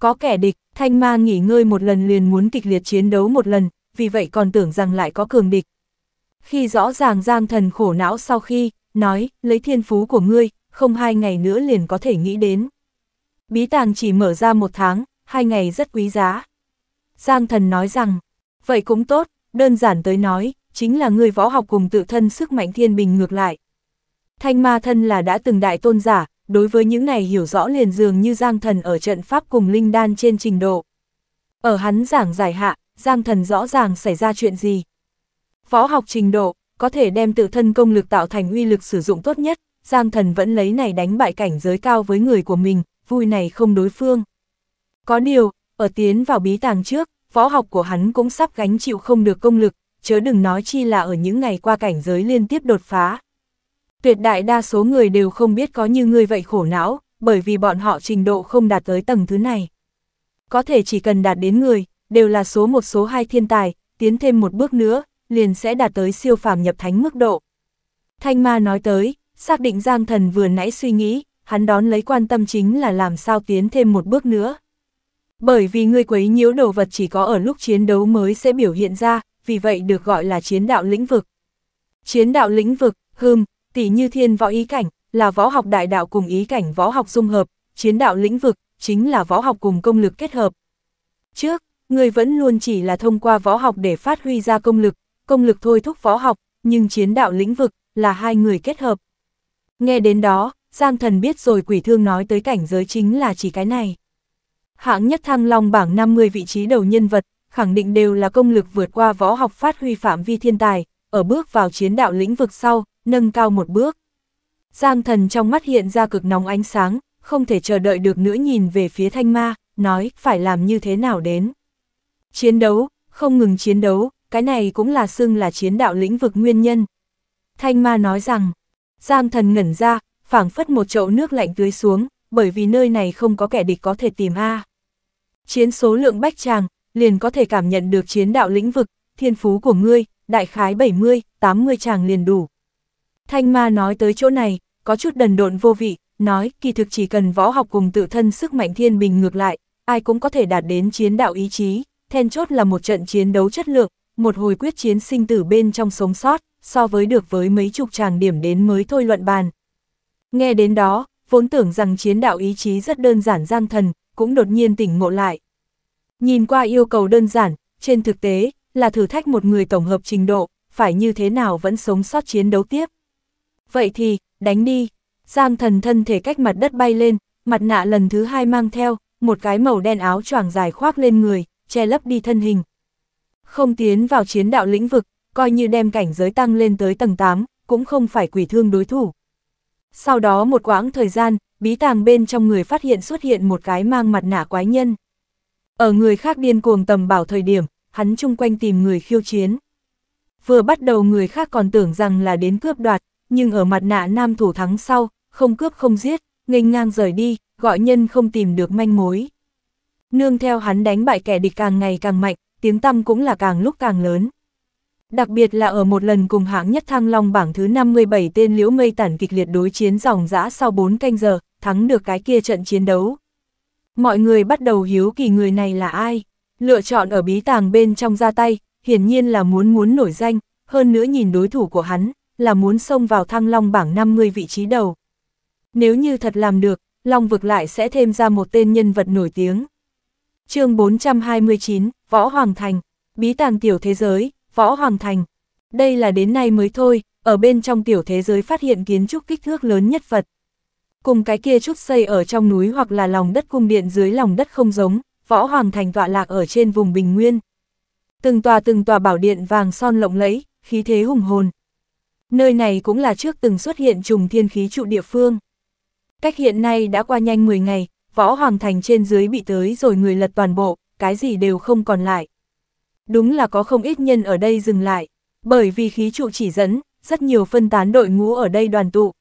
Có kẻ địch, thanh ma nghỉ ngơi một lần liền muốn kịch liệt chiến đấu một lần, vì vậy còn tưởng rằng lại có cường địch. Khi rõ ràng Giang thần khổ não sau khi, nói, lấy thiên phú của ngươi, không hai ngày nữa liền có thể nghĩ đến. Bí tàng chỉ mở ra một tháng, hai ngày rất quý giá. Giang thần nói rằng, vậy cũng tốt, đơn giản tới nói, chính là người võ học cùng tự thân sức mạnh thiên bình ngược lại. Thanh ma thân là đã từng đại tôn giả, đối với những này hiểu rõ liền dường như Giang Thần ở trận pháp cùng Linh Đan trên trình độ. Ở hắn giảng giải hạ, Giang Thần rõ ràng xảy ra chuyện gì. Võ học trình độ, có thể đem tự thân công lực tạo thành uy lực sử dụng tốt nhất, Giang Thần vẫn lấy này đánh bại cảnh giới cao với người của mình, vui này không đối phương. Có điều, ở tiến vào bí tàng trước, võ học của hắn cũng sắp gánh chịu không được công lực, chớ đừng nói chi là ở những ngày qua cảnh giới liên tiếp đột phá. Tuyệt đại đa số người đều không biết có như ngươi vậy khổ não, bởi vì bọn họ trình độ không đạt tới tầng thứ này. Có thể chỉ cần đạt đến người, đều là số một số hai thiên tài, tiến thêm một bước nữa, liền sẽ đạt tới siêu phàm nhập thánh mức độ. Thanh ma nói tới, xác định Giang Thần vừa nãy suy nghĩ, hắn đón lấy quan tâm chính là làm sao tiến thêm một bước nữa. Bởi vì người quấy nhiễu đồ vật chỉ có ở lúc chiến đấu mới sẽ biểu hiện ra, vì vậy được gọi là chiến đạo lĩnh vực. Chiến đạo lĩnh vực, hừm, tỷ như thiên võ ý cảnh, là võ học đại đạo cùng ý cảnh võ học dung hợp, chiến đạo lĩnh vực, chính là võ học cùng công lực kết hợp. Trước, người vẫn luôn chỉ là thông qua võ học để phát huy ra công lực, công lực thôi thúc võ học, nhưng chiến đạo lĩnh vực, là hai người kết hợp. Nghe đến đó, Giang thần biết rồi quỷ thương nói tới cảnh giới chính là chỉ cái này. Hạng nhất thăng long bảng 50 vị trí đầu nhân vật, khẳng định đều là công lực vượt qua võ học phát huy phạm vi thiên tài, ở bước vào chiến đạo lĩnh vực sau, nâng cao một bước. Giang thần trong mắt hiện ra cực nóng ánh sáng, không thể chờ đợi được nữa nhìn về phía thanh ma, nói phải làm như thế nào đến. Chiến đấu, không ngừng chiến đấu, cái này cũng là xưng là chiến đạo lĩnh vực nguyên nhân. Thanh ma nói rằng, Giang thần ngẩn ra, phảng phất một chậu nước lạnh tưới xuống, bởi vì nơi này không có kẻ địch có thể tìm A. Chiến số lượng bách tràng, liền có thể cảm nhận được chiến đạo lĩnh vực, thiên phú của ngươi, đại khái 70, 80 tràng liền đủ. Thanh ma nói tới chỗ này, có chút đần độn vô vị, nói kỳ thực chỉ cần võ học cùng tự thân sức mạnh thiên bình ngược lại, ai cũng có thể đạt đến chiến đạo ý chí, then chốt là một trận chiến đấu chất lượng, một hồi quyết chiến sinh tử bên trong sống sót, so với được với mấy chục tràng điểm đến mới thôi luận bàn. Nghe đến đó, vốn tưởng rằng chiến đạo ý chí rất đơn giản giang thần, cũng đột nhiên tỉnh ngộ lại. Nhìn qua yêu cầu đơn giản, trên thực tế, là thử thách một người tổng hợp trình độ, phải như thế nào vẫn sống sót chiến đấu tiếp. Vậy thì, đánh đi, Giang thần thân thể cách mặt đất bay lên, mặt nạ lần thứ hai mang theo, một cái màu đen áo choàng dài khoác lên người, che lấp đi thân hình. Không tiến vào chiến đạo lĩnh vực, coi như đem cảnh giới tăng lên tới tầng 8, cũng không phải quỷ thương đối thủ. Sau đó một quãng thời gian, bí tàng bên trong người phát hiện xuất hiện một cái mang mặt nạ quái nhân. Ở người khác điên cuồng tầm bảo thời điểm, hắn chung quanh tìm người khiêu chiến. Vừa bắt đầu người khác còn tưởng rằng là đến cướp đoạt, nhưng ở mặt nạ nam thủ thắng sau, không cướp không giết, nghênh ngang rời đi, gọi nhân không tìm được manh mối. Nương theo hắn đánh bại kẻ địch càng ngày càng mạnh, tiếng tăm cũng là càng lúc càng lớn. Đặc biệt là ở một lần cùng hãng nhất thăng long bảng thứ 57 tên liễu mây tản kịch liệt đối chiến dòng dã sau 4 canh giờ, thắng được cái kia trận chiến đấu. Mọi người bắt đầu hiếu kỳ người này là ai, lựa chọn ở bí tàng bên trong ra tay, hiển nhiên là muốn muốn nổi danh, hơn nữa nhìn đối thủ của hắn, là muốn xông vào thăng long bảng 50 vị trí đầu. Nếu như thật làm được, Long vực lại sẽ thêm ra một tên nhân vật nổi tiếng. chương 429, Võ Hoàng Thành, Bí tàng tiểu thế giới, võ hoàng thành. Đây là đến nay mới thôi, ở bên trong tiểu thế giới phát hiện kiến trúc kích thước lớn nhất Phật. Cùng cái kia trúc xây ở trong núi hoặc là lòng đất cung điện dưới lòng đất không giống, võ hoàng thành tọa lạc ở trên vùng bình nguyên. Từng tòa từng tòa bảo điện vàng son lộng lẫy, khí thế hùng hồn. Nơi này cũng là trước từng xuất hiện trùng thiên khí trụ địa phương. Cách hiện nay đã qua nhanh 10 ngày, võ hoàng thành trên dưới bị tới rồi người lật toàn bộ, cái gì đều không còn lại đúng là có không ít nhân ở đây dừng lại, bởi vì khí trụ chỉ dẫn, rất nhiều phân tán đội ngũ ở đây đoàn tụ.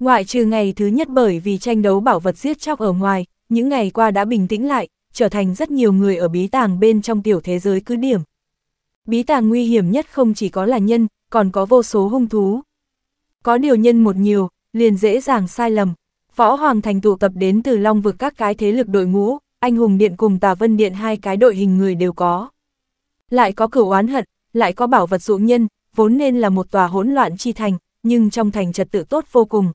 Ngoại trừ ngày thứ nhất bởi vì tranh đấu bảo vật giết chóc ở ngoài, những ngày qua đã bình tĩnh lại, trở thành rất nhiều người ở bí tàng bên trong tiểu thế giới cứ điểm. Bí tàng nguy hiểm nhất không chỉ có là nhân, còn có vô số hung thú. Có điều nhân một nhiều, liền dễ dàng sai lầm. Võ Hoàng Thành tụ tập đến từ Long vực các cái thế lực đội ngũ, anh hùng điện cùng Tà Vân Điện hai cái đội hình người đều có. Lại có cửu oán hận, lại có bảo vật dụ nhân, vốn nên là một tòa hỗn loạn chi thành, nhưng trong thành trật tự tốt vô cùng.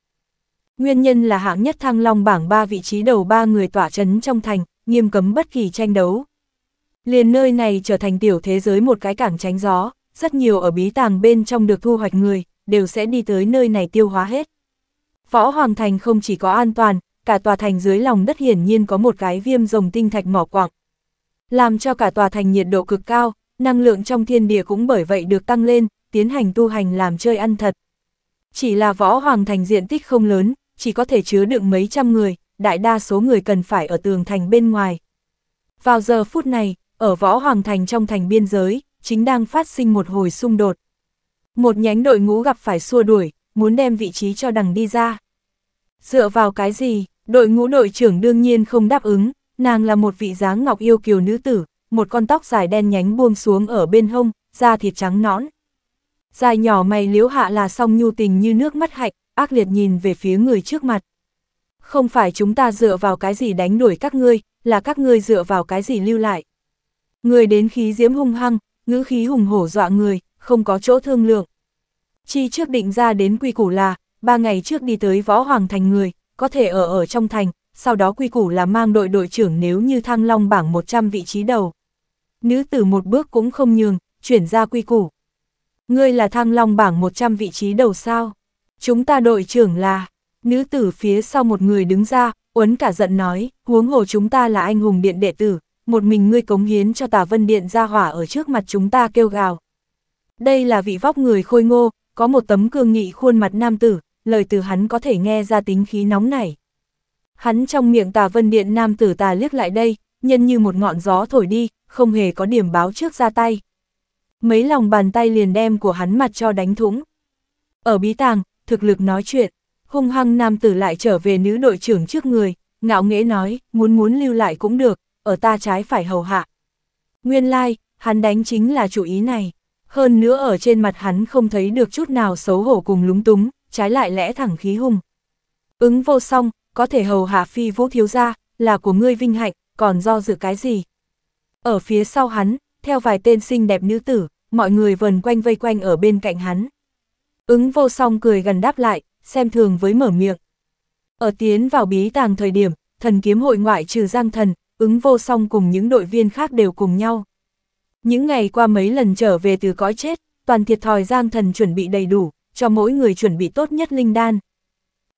Nguyên nhân là hạng nhất thăng long bảng ba vị trí đầu ba người tỏa chấn trong thành, nghiêm cấm bất kỳ tranh đấu. Liền nơi này trở thành tiểu thế giới một cái cảng tránh gió, rất nhiều ở bí tàng bên trong được thu hoạch người, đều sẽ đi tới nơi này tiêu hóa hết. Võ Hoàng Thành không chỉ có an toàn, cả tòa thành dưới lòng đất hiển nhiên có một cái viêm rồng tinh thạch mỏ quặng. Làm cho cả tòa thành nhiệt độ cực cao, năng lượng trong thiên địa cũng bởi vậy được tăng lên, tiến hành tu hành làm chơi ăn thật. Chỉ là võ hoàng thành diện tích không lớn, chỉ có thể chứa đựng mấy trăm người, đại đa số người cần phải ở tường thành bên ngoài. Vào giờ phút này, ở võ hoàng thành trong thành biên giới, chính đang phát sinh một hồi xung đột. Một nhánh đội ngũ gặp phải xua đuổi, muốn đem vị trí cho đằng đi ra. Dựa vào cái gì, đội ngũ đội trưởng đương nhiên không đáp ứng, nàng là một vị dáng ngọc yêu kiều nữ tử, một con tóc dài đen nhánh buông xuống ở bên hông, da thịt trắng nõn. Dài nhỏ mày liếu hạ là song nhu tình như nước mắt hạnh, ác liệt nhìn về phía người trước mặt. Không phải chúng ta dựa vào cái gì đánh đuổi các ngươi, là các ngươi dựa vào cái gì lưu lại. Người đến khí diễm hung hăng, ngữ khí hùng hổ dọa người, không có chỗ thương lượng. Chi trước định ra đến quy củ là, ba ngày trước đi tới võ hoàng thành người, có thể ở ở trong thành, sau đó quy củ là mang đội đội trưởng nếu như thăng long bảng 100 vị trí đầu nữ tử một bước cũng không nhường, chuyển ra quy củ. Ngươi là thăng long bảng 100 vị trí đầu sao? Chúng ta đội trưởng là, nữ tử phía sau một người đứng ra, uấn cả giận nói, huống hồ chúng ta là anh hùng điện đệ tử, một mình ngươi cống hiến cho tà vân điện ra hỏa ở trước mặt chúng ta kêu gào. Đây là vị vóc người khôi ngô, có một tấm cương nghị khuôn mặt nam tử, lời từ hắn có thể nghe ra tính khí nóng này. Hắn trong miệng tà vân điện nam tử tà liếc lại đây, nhân như một ngọn gió thổi đi, không hề có điểm báo trước ra tay. Mấy lòng bàn tay liền đem của hắn mặt cho đánh thủng. Ở bí tàng, thực lực nói chuyện, hung hăng nam tử lại trở về nữ đội trưởng trước người, ngạo nghễ nói, muốn muốn lưu lại cũng được, ở ta trái phải hầu hạ. Nguyên lai, like, hắn đánh chính là chủ ý này, hơn nữa ở trên mặt hắn không thấy được chút nào xấu hổ cùng lúng túng, trái lại lẽ thẳng khí hung. Ứng vô song, có thể hầu hạ phi vũ thiếu gia, là của ngươi vinh hạnh, còn do dự cái gì. Ở phía sau hắn, theo vài tên xinh đẹp nữ tử, mọi người vần quanh vây quanh ở bên cạnh hắn. Ứng vô song cười gần đáp lại, xem thường với mở miệng. Ở tiến vào bí tàng thời điểm, thần kiếm hội ngoại trừ giang thần, ứng vô song cùng những đội viên khác đều cùng nhau. Những ngày qua mấy lần trở về từ cõi chết, toàn thiệt thòi giang thần chuẩn bị đầy đủ, cho mỗi người chuẩn bị tốt nhất linh đan.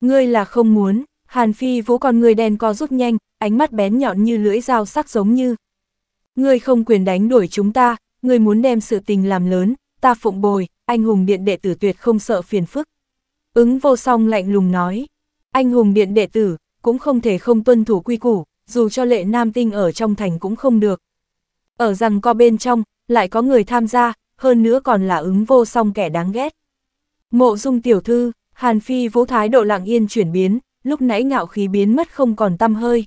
Ngươi là không muốn, Hàn Phi Vũ con người đen co rút nhanh, ánh mắt bén nhọn như lưỡi dao sắc giống như. Ngươi không quyền đánh đuổi chúng ta, ngươi muốn đem sự tình làm lớn, ta phụng bồi, anh hùng điện đệ tử tuyệt không sợ phiền phức. Ứng vô song lạnh lùng nói, anh hùng điện đệ tử, cũng không thể không tuân thủ quy củ, dù cho lệ nam tinh ở trong thành cũng không được. Ở rằng co bên trong, lại có người tham gia, hơn nữa còn là ứng vô song kẻ đáng ghét. Mộ dung tiểu thư, Hàn Phi vũ thái độ lặng yên chuyển biến, lúc nãy ngạo khí biến mất không còn tăm hơi.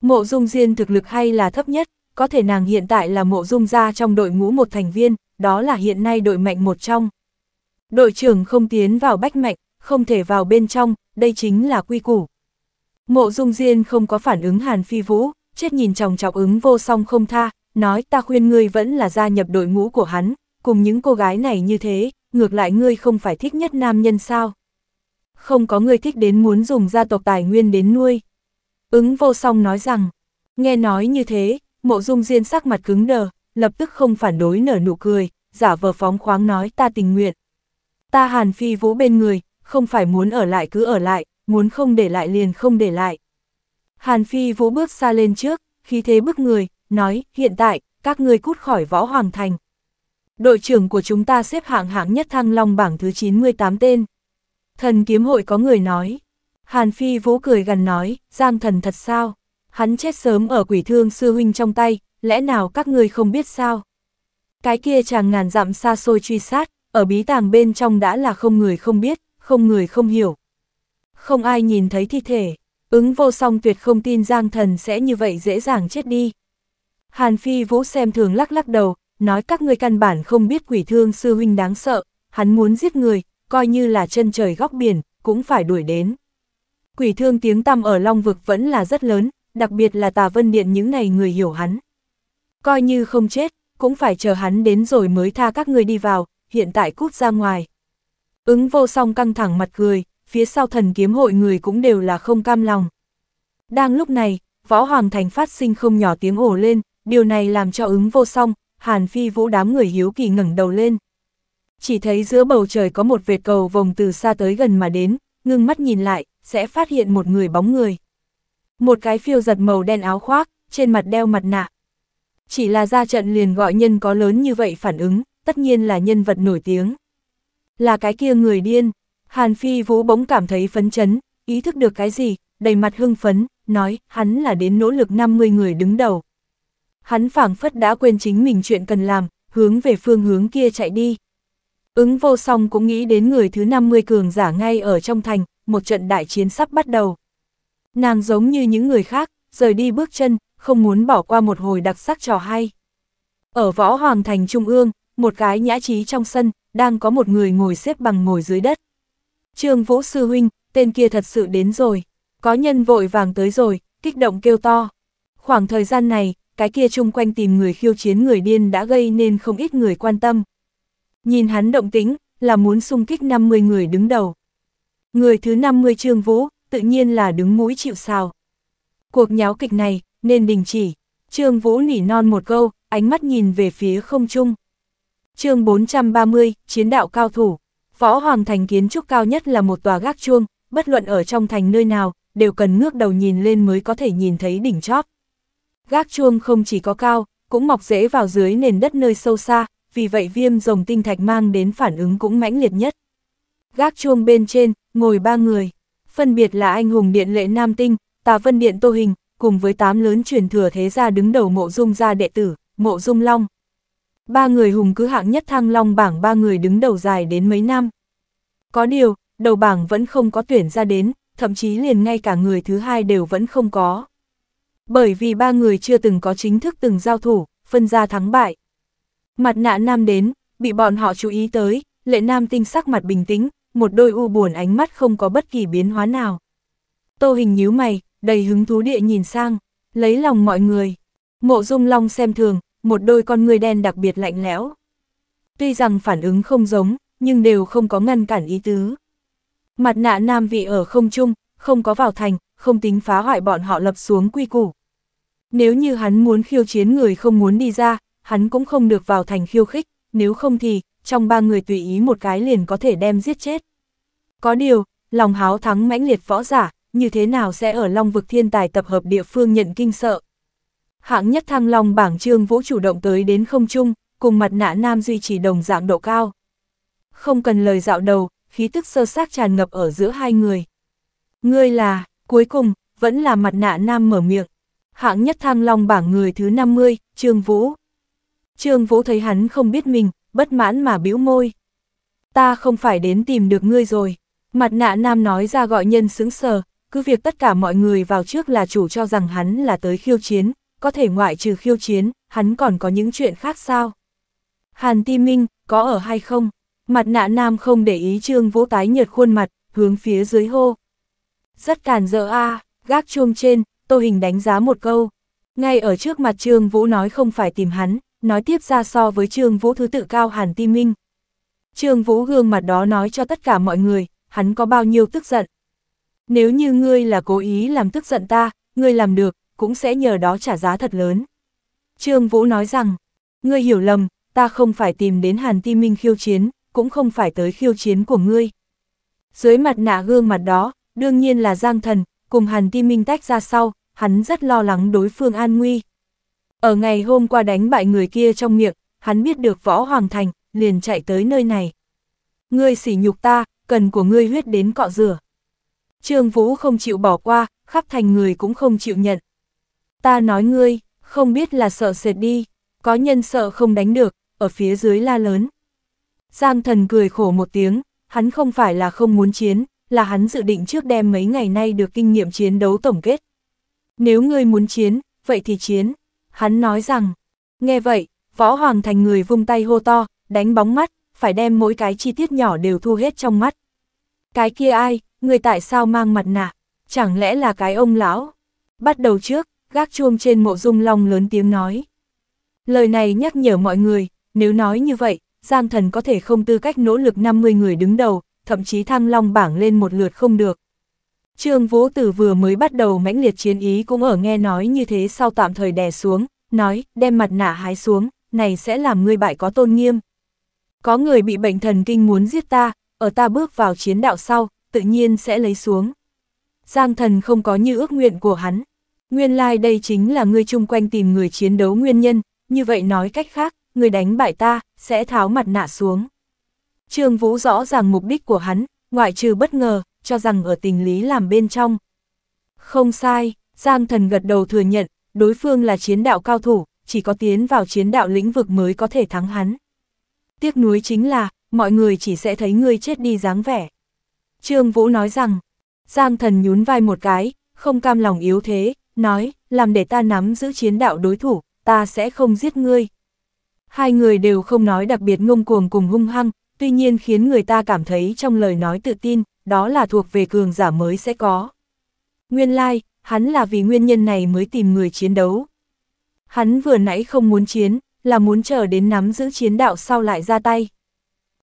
Mộ dung diên thực lực hay là thấp nhất, có thể nàng hiện tại là mộ dung gia trong đội ngũ một thành viên, đó là hiện nay đội mạnh một trong. Đội trưởng không tiến vào bách mạnh, không thể vào bên trong, đây chính là quy củ. Mộ dung diên không có phản ứng hàn phi vũ, chết nhìn chồng chọc ứng vô song không tha, nói ta khuyên ngươi vẫn là gia nhập đội ngũ của hắn, cùng những cô gái này như thế, ngược lại ngươi không phải thích nhất nam nhân sao không có người thích đến muốn dùng gia tộc tài nguyên đến nuôi. Ứng vô song nói rằng, nghe nói như thế, mộ dung diên sắc mặt cứng đờ, lập tức không phản đối nở nụ cười, giả vờ phóng khoáng nói ta tình nguyện. Ta hàn phi vũ bên người, không phải muốn ở lại cứ ở lại, muốn không để lại liền không để lại. Hàn phi vũ bước xa lên trước, khí thế bước người, nói, hiện tại, các ngươi cút khỏi võ hoàng thành. Đội trưởng của chúng ta xếp hạng hạng nhất thăng long bảng thứ 98 tên. Thần kiếm hội có người nói. Hàn Phi Vũ cười gần nói, Giang thần thật sao? Hắn chết sớm ở quỷ thương sư huynh trong tay, lẽ nào các ngươi không biết sao? Cái kia chàng ngàn dặm xa xôi truy sát, ở bí tàng bên trong đã là không người không biết, không người không hiểu. Không ai nhìn thấy thi thể, ứng vô song tuyệt không tin Giang thần sẽ như vậy dễ dàng chết đi. Hàn Phi Vũ xem thường lắc lắc đầu, nói các ngươi căn bản không biết quỷ thương sư huynh đáng sợ, hắn muốn giết người, coi như là chân trời góc biển, cũng phải đuổi đến. Quỷ thương tiếng tăm ở Long Vực vẫn là rất lớn, đặc biệt là tà vân điện những này người hiểu hắn. Coi như không chết, cũng phải chờ hắn đến rồi mới tha các người đi vào, hiện tại cút ra ngoài. Ứng vô song căng thẳng mặt cười, phía sau thần kiếm hội người cũng đều là không cam lòng. Đang lúc này, võ hoàng thành phát sinh không nhỏ tiếng ổ lên, điều này làm cho ứng vô song, hàn phi vũ đám người hiếu kỳ ngẩng đầu lên. Chỉ thấy giữa bầu trời có một vệt cầu vồng từ xa tới gần mà đến, ngưng mắt nhìn lại, sẽ phát hiện một người bóng người. Một cái phiêu giật màu đen áo khoác, trên mặt đeo mặt nạ. Chỉ là ra trận liền gọi nhân có lớn như vậy phản ứng, tất nhiên là nhân vật nổi tiếng. Là cái kia người điên, Hàn Phi Vũ bỗng cảm thấy phấn chấn, ý thức được cái gì, đầy mặt hưng phấn, nói hắn là đến nỗ lực 50 người đứng đầu. Hắn phảng phất đã quên chính mình chuyện cần làm, hướng về phương hướng kia chạy đi. Ứng vô song cũng nghĩ đến người thứ 50 cường giả ngay ở trong thành, một trận đại chiến sắp bắt đầu. Nàng giống như những người khác, rời đi bước chân, không muốn bỏ qua một hồi đặc sắc trò hay. Ở võ hoàng thành trung ương, một cái nhã trí trong sân, đang có một người ngồi xếp bằng ngồi dưới đất. Trương Vũ Sư Huynh, tên kia thật sự đến rồi. Có nhân vội vàng tới rồi, kích động kêu to. Khoảng thời gian này, cái kia chung quanh tìm người khiêu chiến người điên đã gây nên không ít người quan tâm. Nhìn hắn động tính, là muốn xung kích 50 người đứng đầu. Người thứ 50 Trương Vũ, tự nhiên là đứng mũi chịu sào. Cuộc nháo kịch này, nên đình chỉ. Trương Vũ nỉ non một câu, ánh mắt nhìn về phía không trung. chương 430, Chiến đạo cao thủ. Võ Hoàng Thành kiến trúc cao nhất là một tòa gác chuông, bất luận ở trong thành nơi nào, đều cần ngước đầu nhìn lên mới có thể nhìn thấy đỉnh chóp. Gác chuông không chỉ có cao, cũng mọc rễ vào dưới nền đất nơi sâu xa, vì vậy viêm rồng tinh thạch mang đến phản ứng cũng mãnh liệt nhất. Gác chuông bên trên, ngồi ba người, phân biệt là anh hùng điện lệ Nam Tinh, Tà Vân Điện Tô Hình, cùng với tám lớn truyền thừa thế gia đứng đầu mộ dung gia đệ tử, mộ dung long. Ba người hùng cứ hạng nhất thăng long bảng ba người đứng đầu dài đến mấy năm. Có điều, đầu bảng vẫn không có tuyển ra đến, thậm chí liền ngay cả người thứ hai đều vẫn không có. Bởi vì ba người chưa từng có chính thức từng giao thủ, phân ra thắng bại. Mặt nạ nam đến, bị bọn họ chú ý tới, lệ nam tinh sắc mặt bình tĩnh, một đôi u buồn ánh mắt không có bất kỳ biến hóa nào. Tô hình nhíu mày, đầy hứng thú địa nhìn sang, lấy lòng mọi người. Mộ dung long xem thường, một đôi con người đen đặc biệt lạnh lẽo. Tuy rằng phản ứng không giống, nhưng đều không có ngăn cản ý tứ. Mặt nạ nam vị ở không trung, không có vào thành, không tính phá hoại bọn họ lập xuống quy củ. Nếu như hắn muốn khiêu chiến người không muốn đi ra, hắn cũng không được vào thành khiêu khích, nếu không thì, trong ba người tùy ý một cái liền có thể đem giết chết. Có điều, lòng háo thắng mãnh liệt võ giả, như thế nào sẽ ở Long vực thiên tài tập hợp địa phương nhận kinh sợ. Hạng nhất thăng Long bảng trương vũ chủ động tới đến không trung, cùng mặt nạ nam duy trì đồng dạng độ cao. Không cần lời dạo đầu, khí tức sơ xác tràn ngập ở giữa hai người. Ngươi là, cuối cùng, vẫn là mặt nạ nam mở miệng. Hạng nhất thăng Long bảng người thứ 50, trương vũ. Trương Vũ thấy hắn không biết mình, bất mãn mà bĩu môi. Ta không phải đến tìm được ngươi rồi. Mặt nạ nam nói ra gọi nhân xứng sờ, cứ việc tất cả mọi người vào trước là chủ cho rằng hắn là tới khiêu chiến, có thể ngoại trừ khiêu chiến, hắn còn có những chuyện khác sao? Hàn Ti Minh, có ở hay không? Mặt nạ nam không để ý Trương Vũ tái nhợt khuôn mặt, hướng phía dưới hô. Rất càn dỡ a gác chuông trên, tô hình đánh giá một câu. Ngay ở trước mặt Trương Vũ nói không phải tìm hắn, nói tiếp ra so với Trương Vũ thứ tự cao hẳn ti minh. Trương Vũ gương mặt đó nói cho tất cả mọi người, hắn có bao nhiêu tức giận. Nếu như ngươi là cố ý làm tức giận ta, ngươi làm được, cũng sẽ nhờ đó trả giá thật lớn. Trương Vũ nói rằng, ngươi hiểu lầm, ta không phải tìm đến Hàn Ti Minh khiêu chiến, cũng không phải tới khiêu chiến của ngươi. Dưới mặt nạ gương mặt đó, đương nhiên là Giang Thần, cùng Hàn Ti Minh tách ra sau, hắn rất lo lắng đối phương an nguy, ở ngày hôm qua đánh bại người kia trong miệng, hắn biết được võ hoàng thành, liền chạy tới nơi này. Ngươi sỉ nhục ta, cần của ngươi huyết đến cọ rửa. Trương Vũ không chịu bỏ qua, khắp thành người cũng không chịu nhận. Ta nói ngươi, không biết là sợ sệt đi, có nhân sợ không đánh được, ở phía dưới la lớn. Giang thần cười khổ một tiếng, hắn không phải là không muốn chiến, là hắn dự định trước đem mấy ngày nay được kinh nghiệm chiến đấu tổng kết. Nếu ngươi muốn chiến, vậy thì chiến hắn nói rằng, nghe vậy, võ hoàng thành người vung tay hô to, đánh bóng mắt, phải đem mỗi cái chi tiết nhỏ đều thu hết trong mắt. Cái kia ai, người tại sao mang mặt nạ, chẳng lẽ là cái ông lão? Bắt đầu trước, gác chuông trên mộ dung long lớn tiếng nói. Lời này nhắc nhở mọi người, nếu nói như vậy, Giang thần có thể không tư cách nỗ lực 50 người đứng đầu, thậm chí thăng long bảng lên một lượt không được. Trương Vũ Tử vừa mới bắt đầu mãnh liệt chiến ý cũng ở nghe nói như thế sau tạm thời đè xuống, nói, đem mặt nạ hái xuống, này sẽ làm ngươi bại có tôn nghiêm. Có người bị bệnh thần kinh muốn giết ta, ở ta bước vào chiến đạo sau, tự nhiên sẽ lấy xuống. Giang thần không có như ước nguyện của hắn. Nguyên lai like đây chính là ngươi chung quanh tìm người chiến đấu nguyên nhân, như vậy nói cách khác, người đánh bại ta, sẽ tháo mặt nạ xuống. Trương Vũ rõ ràng mục đích của hắn, ngoại trừ bất ngờ, cho rằng ở tình lý làm bên trong. Không sai, Giang Thần gật đầu thừa nhận, đối phương là chiến đạo cao thủ, chỉ có tiến vào chiến đạo lĩnh vực mới có thể thắng hắn. Tiếc nuối chính là, mọi người chỉ sẽ thấy ngươi chết đi dáng vẻ. Trương Vũ nói rằng, Giang Thần nhún vai một cái, không cam lòng yếu thế, nói, làm để ta nắm giữ chiến đạo đối thủ, ta sẽ không giết ngươi. Hai người đều không nói đặc biệt ngông cuồng cùng hung hăng, tuy nhiên khiến người ta cảm thấy trong lời nói tự tin, đó là thuộc về cường giả mới sẽ có. Nguyên lai, like, hắn là vì nguyên nhân này mới tìm người chiến đấu. Hắn vừa nãy không muốn chiến, là muốn chờ đến nắm giữ chiến đạo sau lại ra tay.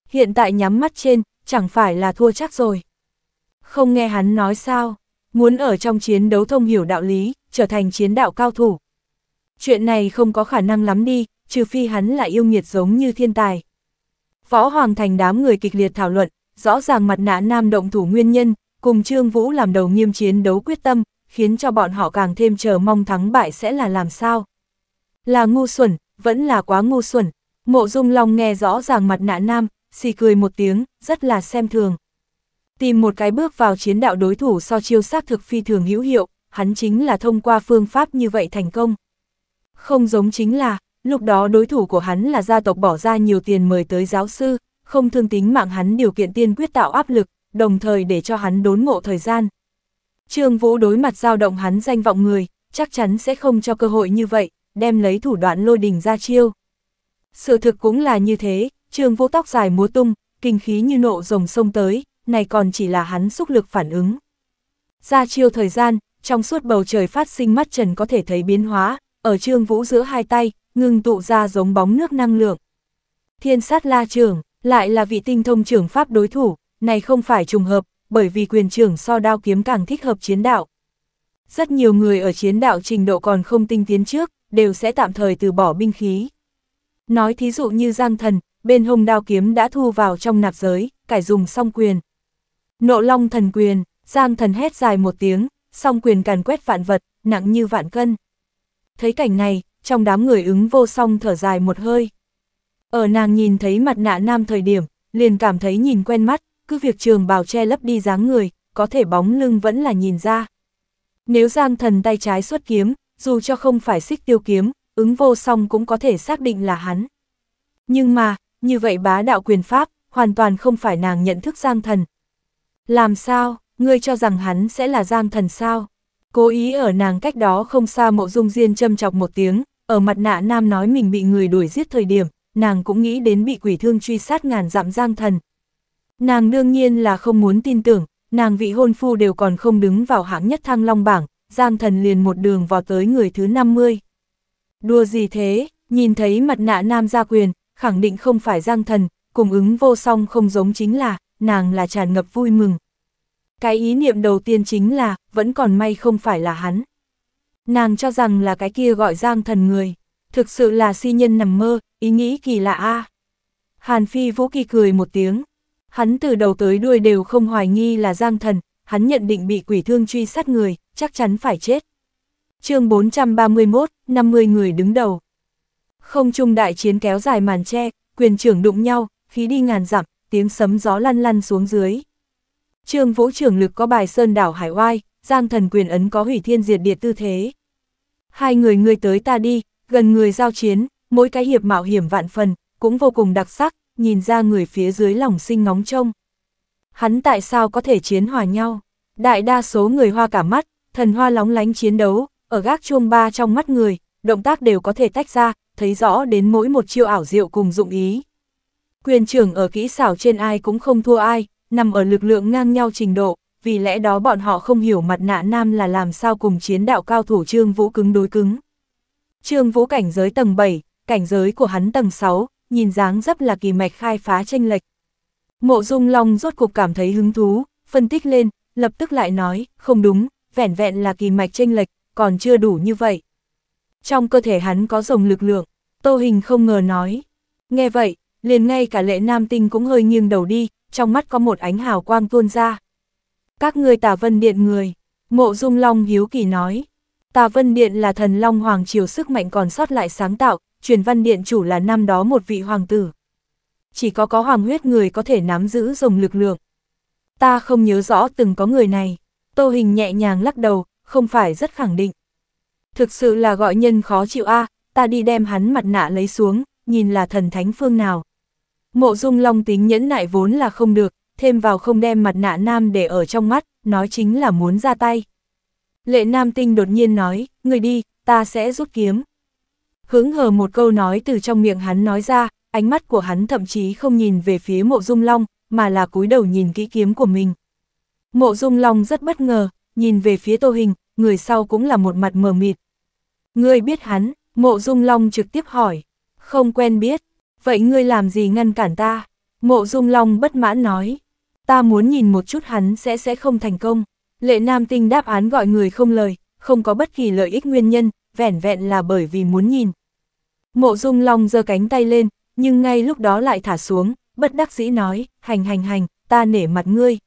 Hiện tại nhắm mắt trên, chẳng phải là thua chắc rồi. Không nghe hắn nói sao, muốn ở trong chiến đấu thông hiểu đạo lý, trở thành chiến đạo cao thủ. Chuyện này không có khả năng lắm đi, trừ phi hắn là yêu nghiệt giống như thiên tài. Võ Hoàng Thành đám người kịch liệt thảo luận, rõ ràng mặt nạ nam động thủ nguyên nhân, cùng Trương Vũ làm đầu nghiêm chiến đấu quyết tâm, khiến cho bọn họ càng thêm chờ mong thắng bại sẽ là làm sao. Là ngu xuẩn, vẫn là quá ngu xuẩn, mộ dung long nghe rõ ràng mặt nạ nam, xì cười một tiếng, rất là xem thường. Tìm một cái bước vào chiến đạo đối thủ so chiêu xác thực phi thường hữu hiệu, hắn chính là thông qua phương pháp như vậy thành công. Không giống chính là, lúc đó đối thủ của hắn là gia tộc bỏ ra nhiều tiền mời tới giáo sư, không thương tính mạng hắn điều kiện tiên quyết tạo áp lực, đồng thời để cho hắn đốn ngộ thời gian. Trương Vũ đối mặt dao động hắn danh vọng người, chắc chắn sẽ không cho cơ hội như vậy, đem lấy thủ đoạn lôi đình ra chiêu. Sự thực cũng là như thế, Trương Vũ tóc dài múa tung, kinh khí như nộ rồng sông tới, này còn chỉ là hắn xúc lực phản ứng. Ra chiêu thời gian, trong suốt bầu trời phát sinh mắt trần có thể thấy biến hóa, ở Trương Vũ giữa hai tay, ngưng tụ ra giống bóng nước năng lượng. Thiên sát la trường, lại là vị tinh thông trưởng pháp đối thủ, này không phải trùng hợp, bởi vì quyền trưởng so đao kiếm càng thích hợp chiến đạo. Rất nhiều người ở chiến đạo trình độ còn không tinh tiến trước, đều sẽ tạm thời từ bỏ binh khí. Nói thí dụ như giang thần, bên hông đao kiếm đã thu vào trong nạp giới, cải dùng song quyền. Nộ long thần quyền, giang thần hét dài một tiếng, song quyền càn quét vạn vật, nặng như vạn cân. Thấy cảnh này, trong đám người ứng vô song thở dài một hơi. Ở nàng nhìn thấy mặt nạ nam thời điểm, liền cảm thấy nhìn quen mắt, cứ việc trường bào che lấp đi dáng người, có thể bóng lưng vẫn là nhìn ra. Nếu Giang Thần tay trái xuất kiếm, dù cho không phải xích tiêu kiếm, ứng vô song cũng có thể xác định là hắn. Nhưng mà, như vậy bá đạo quyền pháp, hoàn toàn không phải nàng nhận thức Giang Thần. Làm sao, ngươi cho rằng hắn sẽ là Giang Thần sao? Cố ý ở nàng cách đó không xa mộ dung diên châm chọc một tiếng, ở mặt nạ nam nói mình bị người đuổi giết thời điểm, nàng cũng nghĩ đến bị quỷ thương truy sát ngàn dặm giang thần. Nàng đương nhiên là không muốn tin tưởng, nàng vị hôn phu đều còn không đứng vào hạng nhất thăng long bảng, giang thần liền một đường vào tới người thứ 50. Đùa gì thế, nhìn thấy mặt nạ nam gia quyền, khẳng định không phải giang thần, cùng ứng vô song không giống chính là, nàng là tràn ngập vui mừng. Cái ý niệm đầu tiên chính là, vẫn còn may không phải là hắn. Nàng cho rằng là cái kia gọi giang thần người. Thực sự là si nhân nằm mơ, ý nghĩ kỳ lạ a. À. Hàn Phi Vũ Kỳ cười một tiếng. Hắn từ đầu tới đuôi đều không hoài nghi là Giang Thần, hắn nhận định bị quỷ thương truy sát người, chắc chắn phải chết. chương 431, 50 người đứng đầu. Không trung đại chiến kéo dài màn tre, quyền trưởng đụng nhau, khí đi ngàn dặm, tiếng sấm gió lăn lăn xuống dưới. Trương Vũ trưởng lực có bài sơn đảo hải oai, Giang Thần quyền ấn có hủy thiên diệt địa tư thế. Hai người ngươi tới ta đi, Gần người giao chiến, mỗi cái hiệp mạo hiểm vạn phần, cũng vô cùng đặc sắc, nhìn ra người phía dưới lòng sinh ngóng trông. Hắn tại sao có thể chiến hòa nhau? Đại đa số người hoa cả mắt, thần hoa lóng lánh chiến đấu, ở gác chuông ba trong mắt người, động tác đều có thể tách ra, thấy rõ đến mỗi một chiêu ảo diệu cùng dụng ý. Quyền trưởng ở kỹ xảo trên ai cũng không thua ai, nằm ở lực lượng ngang nhau trình độ, vì lẽ đó bọn họ không hiểu mặt nạ nam là làm sao cùng chiến đạo cao thủ trương vũ cứng đối cứng. Trương Vũ cảnh giới tầng 7, cảnh giới của hắn tầng 6, nhìn dáng dấp là kỳ mạch khai phá tranh lệch. Mộ Dung Long rốt cuộc cảm thấy hứng thú, phân tích lên, lập tức lại nói, không đúng, vẻn vẹn là kỳ mạch tranh lệch, còn chưa đủ như vậy. Trong cơ thể hắn có dòng lực lượng, Tô Hình không ngờ nói. Nghe vậy, liền ngay cả lệ nam tinh cũng hơi nghiêng đầu đi, trong mắt có một ánh hào quang tuôn ra. Các ngươi tả vân điện người, mộ dung long hiếu kỳ nói. Tà Vân Điện là thần Long Hoàng Triều sức mạnh còn sót lại sáng tạo, truyền văn điện chủ là năm đó một vị hoàng tử. Chỉ có có hoàng huyết người có thể nắm giữ dòng lực lượng. Ta không nhớ rõ từng có người này. Tô hình nhẹ nhàng lắc đầu, không phải rất khẳng định. Thực sự là gọi nhân khó chịu a ta đi đem hắn mặt nạ lấy xuống, nhìn là thần thánh phương nào. Mộ dung long tính nhẫn nại vốn là không được, thêm vào không đem mặt nạ nam để ở trong mắt, nói chính là muốn ra tay. Lệ Nam Tinh đột nhiên nói, người đi, ta sẽ rút kiếm. Hướng hờ một câu nói từ trong miệng hắn nói ra, ánh mắt của hắn thậm chí không nhìn về phía mộ dung long, mà là cúi đầu nhìn kỹ kiếm của mình. Mộ dung long rất bất ngờ, nhìn về phía tô hình, người sau cũng là một mặt mờ mịt. Ngươi biết hắn, mộ dung long trực tiếp hỏi, không quen biết, vậy ngươi làm gì ngăn cản ta? Mộ dung long bất mãn nói, ta muốn nhìn một chút hắn sẽ sẽ không thành công. Lệ Nam Tinh đáp án gọi người không lời, không có bất kỳ lợi ích nguyên nhân, vẻn vẹn là bởi vì muốn nhìn. Mộ Dung Long giơ cánh tay lên, nhưng ngay lúc đó lại thả xuống, bất đắc dĩ nói, hành hành hành, ta nể mặt ngươi.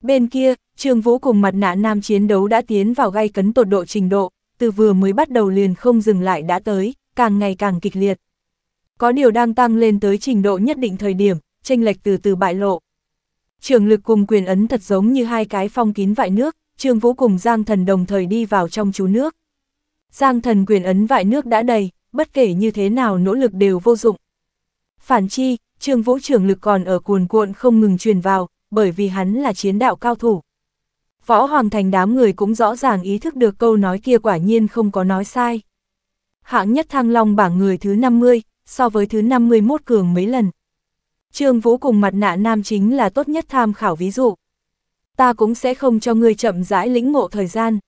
Bên kia, Trương Vũ cùng mặt nạ nam chiến đấu đã tiến vào gai cấn tột độ trình độ, từ vừa mới bắt đầu liền không dừng lại đã tới, càng ngày càng kịch liệt. Có điều đang tăng lên tới trình độ nhất định thời điểm, tranh lệch từ từ bại lộ. Trường lực cùng quyền ấn thật giống như hai cái phong kín vại nước, Trương Vũ cùng Giang Thần đồng thời đi vào trong chú nước. Giang Thần quyền ấn vại nước đã đầy, bất kể như thế nào nỗ lực đều vô dụng. Phản chi, Trương Vũ trường lực còn ở cuồn cuộn không ngừng truyền vào, bởi vì hắn là chiến đạo cao thủ. Võ Hoàng Thành đám người cũng rõ ràng ý thức được câu nói kia quả nhiên không có nói sai. Hạng nhất thăng long bảng người thứ 50, so với thứ 51 cường mấy lần. Trương Vũ cùng mặt nạ nam chính là tốt nhất tham khảo ví dụ. Ta cũng sẽ không cho ngươi chậm rãi lĩnh ngộ thời gian.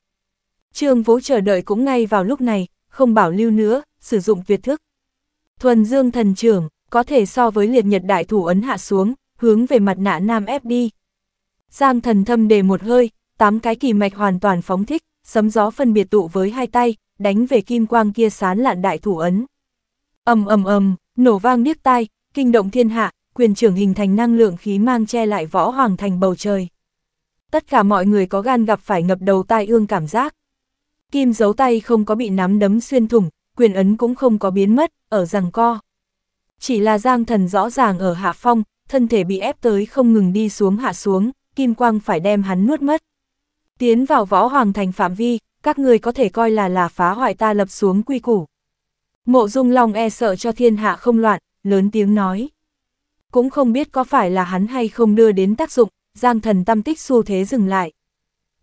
Trương Vũ chờ đợi cũng ngay vào lúc này, không bảo lưu nữa, sử dụng tuyệt thức. Thuần Dương thần trưởng, có thể so với liệt nhật đại thủ ấn hạ xuống, hướng về mặt nạ nam ép đi. Giang thần thâm đề một hơi, tám cái kỳ mạch hoàn toàn phóng thích, sấm gió phân biệt tụ với hai tay, đánh về kim quang kia sán lạn đại thủ ấn. ầm ầm ầm, nổ vang điếc tai, kinh động thiên hạ, quyền trưởng hình thành năng lượng khí mang che lại võ hoàng thành bầu trời. Tất cả mọi người có gan gặp phải ngập đầu tai ương cảm giác. Kim giấu tay không có bị nắm đấm xuyên thủng, quyền ấn cũng không có biến mất, ở rằng co. Chỉ là giang thần rõ ràng ở hạ phong, thân thể bị ép tới không ngừng đi xuống hạ xuống, kim quang phải đem hắn nuốt mất. Tiến vào võ hoàng thành phạm vi, các người có thể coi là là phá hoại ta lập xuống quy củ. Mộ dung long e sợ cho thiên hạ không loạn, lớn tiếng nói. Cũng không biết có phải là hắn hay không đưa đến tác dụng, Giang thần tâm tích xu thế dừng lại.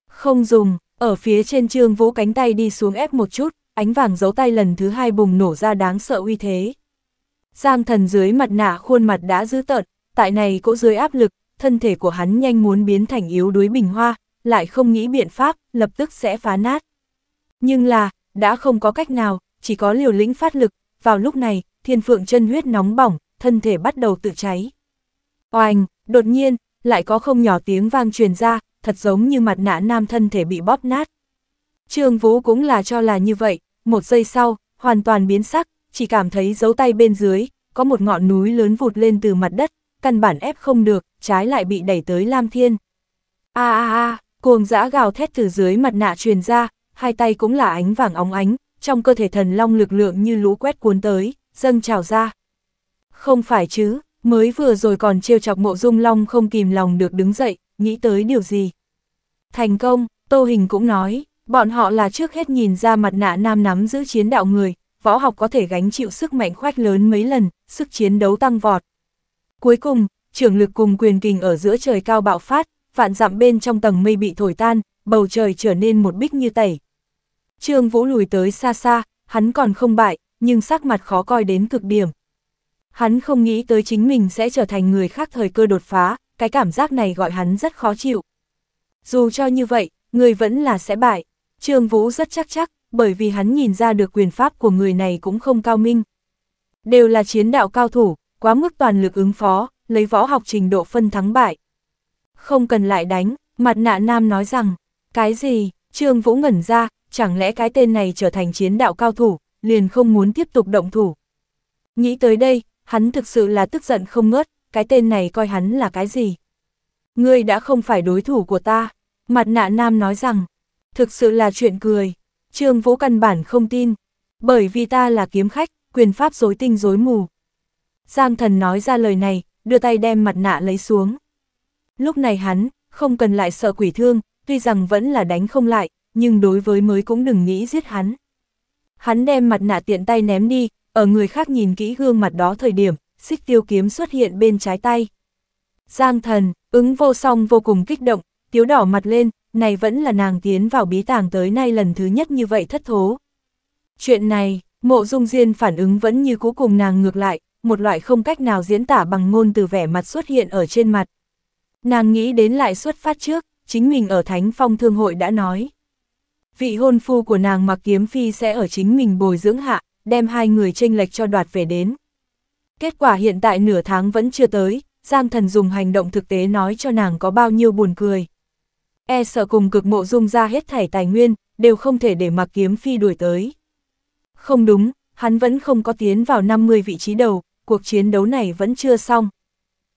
Không dùng, ở phía trên trương vũ cánh tay đi xuống ép một chút, ánh vàng giấu tay lần thứ hai bùng nổ ra đáng sợ uy thế. Giang thần dưới mặt nạ khuôn mặt đã dữ tợn, tại này cỗ dưới áp lực, thân thể của hắn nhanh muốn biến thành yếu đuối bình hoa, lại không nghĩ biện pháp, lập tức sẽ phá nát. Nhưng là, đã không có cách nào, chỉ có liều lĩnh phát lực, vào lúc này, thiên phượng chân huyết nóng bỏng, thân thể bắt đầu tự cháy. Oanh, đột nhiên, lại có không nhỏ tiếng vang truyền ra, thật giống như mặt nạ nam thân thể bị bóp nát. Trương Vũ cũng là cho là như vậy, một giây sau, hoàn toàn biến sắc, chỉ cảm thấy dấu tay bên dưới, có một ngọn núi lớn vụt lên từ mặt đất, căn bản ép không được, trái lại bị đẩy tới Lam Thiên. A a a, cuồng dã gào thét từ dưới mặt nạ truyền ra, hai tay cũng là ánh vàng óng ánh, trong cơ thể thần long lực lượng như lũ quét cuốn tới, dâng trào ra. Không phải chứ, mới vừa rồi còn trêu chọc mộ dung long không kìm lòng được đứng dậy, nghĩ tới điều gì. Thành công, Tô Hình cũng nói, bọn họ là trước hết nhìn ra mặt nạ nam nắm giữ chiến đạo người, võ học có thể gánh chịu sức mạnh khoách lớn mấy lần, sức chiến đấu tăng vọt. Cuối cùng, trưởng lực cùng quyền kình ở giữa trời cao bạo phát, vạn dặm bên trong tầng mây bị thổi tan, bầu trời trở nên một bích như tẩy. Trương Vũ lùi tới xa xa, hắn còn không bại, nhưng sắc mặt khó coi đến cực điểm, Hắn không nghĩ tới chính mình sẽ trở thành người khác thời cơ đột phá, cái cảm giác này gọi hắn rất khó chịu. Dù cho như vậy, người vẫn là sẽ bại. Trương Vũ rất chắc chắc, bởi vì hắn nhìn ra được quyền pháp của người này cũng không cao minh. Đều là chiến đạo cao thủ, quá mức toàn lực ứng phó, lấy võ học trình độ phân thắng bại. Không cần lại đánh, mặt nạ nam nói rằng, cái gì, Trương Vũ ngẩn ra, chẳng lẽ cái tên này trở thành chiến đạo cao thủ, liền không muốn tiếp tục động thủ. Nghĩ tới đây, Hắn thực sự là tức giận không ngớt, cái tên này coi hắn là cái gì. Ngươi đã không phải đối thủ của ta, mặt nạ nam nói rằng, thực sự là chuyện cười. Trương Vũ căn bản không tin, bởi vì ta là kiếm khách, quyền pháp dối tinh dối mù. Giang thần nói ra lời này, đưa tay đem mặt nạ lấy xuống. Lúc này hắn, không cần lại sợ quỷ thương, tuy rằng vẫn là đánh không lại, nhưng đối với mới cũng đừng nghĩ giết hắn. Hắn đem mặt nạ tiện tay ném đi, ở người khác nhìn kỹ gương mặt đó thời điểm, xích tiêu kiếm xuất hiện bên trái tay. giang thần, ứng vô song vô cùng kích động, tiếu đỏ mặt lên, này vẫn là nàng tiến vào bí tàng tới nay lần thứ nhất như vậy thất thố. Chuyện này, mộ dung duyên phản ứng vẫn như cuối cùng nàng ngược lại, một loại không cách nào diễn tả bằng ngôn từ vẻ mặt xuất hiện ở trên mặt. Nàng nghĩ đến lại xuất phát trước, chính mình ở Thánh Phong Thương Hội đã nói. Vị hôn phu của nàng mặc kiếm phi sẽ ở chính mình bồi dưỡng hạ, đem hai người tranh lệch cho đoạt về đến. Kết quả hiện tại nửa tháng vẫn chưa tới, Giang Thần dùng hành động thực tế nói cho nàng có bao nhiêu buồn cười. E sợ cùng cực mộ dung ra hết thảy tài nguyên, đều không thể để mặc kiếm phi đuổi tới. Không đúng, hắn vẫn không có tiến vào 50 vị trí đầu, cuộc chiến đấu này vẫn chưa xong.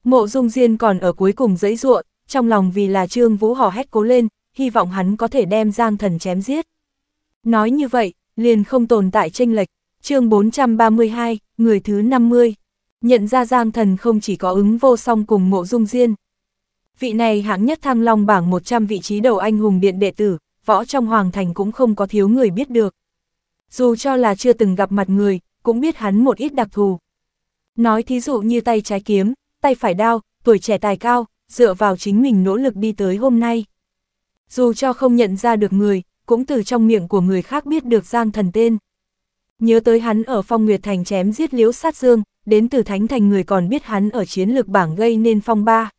Mộ dung diên còn ở cuối cùng dãy ruộng, trong lòng vì là trương vũ hò hét cố lên, hy vọng hắn có thể đem Giang Thần chém giết. Nói như vậy, liền không tồn tại tranh lệch, chương 432, người thứ 50, nhận ra Giang Thần không chỉ có ứng vô song cùng mộ dung diên. Vị này hạng nhất thăng long bảng 100 vị trí đầu anh hùng điện đệ tử, võ trong hoàng thành cũng không có thiếu người biết được. Dù cho là chưa từng gặp mặt người, cũng biết hắn một ít đặc thù. Nói thí dụ như tay trái kiếm, tay phải đao, tuổi trẻ tài cao, dựa vào chính mình nỗ lực đi tới hôm nay. Dù cho không nhận ra được người, cũng từ trong miệng của người khác biết được Giang Thần tên. Nhớ tới hắn ở phong Nguyệt Thành chém giết liễu sát dương, đến từ Thánh Thành người còn biết hắn ở chiến lược bảng gây nên phong ba.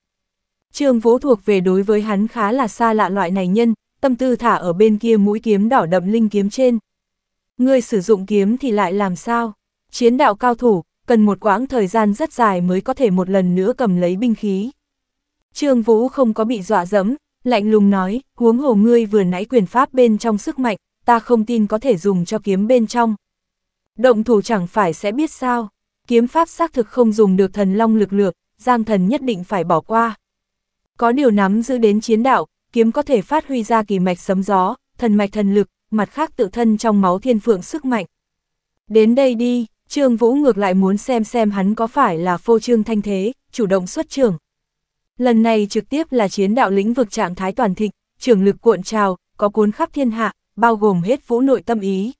Trương Vũ thuộc về đối với hắn khá là xa lạ loại này nhân, tâm tư thả ở bên kia mũi kiếm đỏ đậm linh kiếm trên. người sử dụng kiếm thì lại làm sao? Chiến đạo cao thủ, cần một quãng thời gian rất dài mới có thể một lần nữa cầm lấy binh khí. Trương Vũ không có bị dọa dẫm, lạnh lùng nói, huống hồ ngươi vừa nãy quyền pháp bên trong sức mạnh, ta không tin có thể dùng cho kiếm bên trong, Động thủ chẳng phải sẽ biết sao, kiếm pháp xác thực không dùng được thần long lực lược, giang thần nhất định phải bỏ qua. Có điều nắm giữ đến chiến đạo, kiếm có thể phát huy ra kỳ mạch sấm gió, thần mạch thần lực, mặt khác tự thân trong máu thiên phượng sức mạnh. Đến đây đi, Trương Vũ ngược lại muốn xem xem hắn có phải là phô trương thanh thế, chủ động xuất trường. Lần này trực tiếp là chiến đạo lĩnh vực trạng thái toàn thịnh, trường lực cuộn trào, có cuốn khắp thiên hạ, bao gồm hết vũ nội tâm ý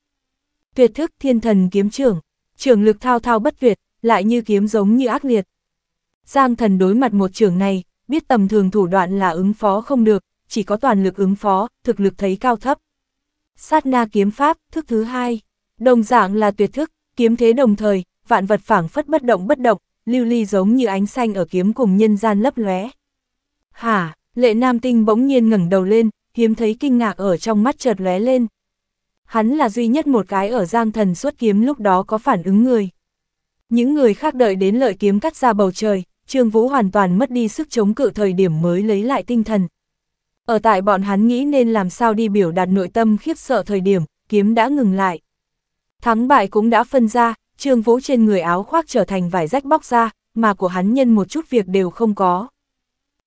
tuyệt thức thiên thần kiếm trưởng, trưởng lực thao thao bất tuyệt, lại như kiếm giống như ác liệt. Giang thần đối mặt một trưởng này, biết tầm thường thủ đoạn là ứng phó không được, chỉ có toàn lực ứng phó, thực lực thấy cao thấp. Sát na kiếm pháp, thức thứ hai, đồng dạng là tuyệt thức, kiếm thế đồng thời, vạn vật phảng phất bất động bất động, lưu ly giống như ánh xanh ở kiếm cùng nhân gian lấp lóe. Hả, lệ nam tinh bỗng nhiên ngẩng đầu lên, hiếm thấy kinh ngạc ở trong mắt chợt lóe lên hắn là duy nhất một cái ở giang thần xuất kiếm lúc đó có phản ứng người. Những người khác đợi đến lợi kiếm cắt ra bầu trời, Trương Vũ hoàn toàn mất đi sức chống cự thời điểm mới lấy lại tinh thần. Ở tại bọn hắn nghĩ nên làm sao đi biểu đạt nội tâm khiếp sợ thời điểm, kiếm đã ngừng lại. Thắng bại cũng đã phân ra, Trương Vũ trên người áo khoác trở thành vải rách bóc ra, mà của hắn nhân một chút việc đều không có.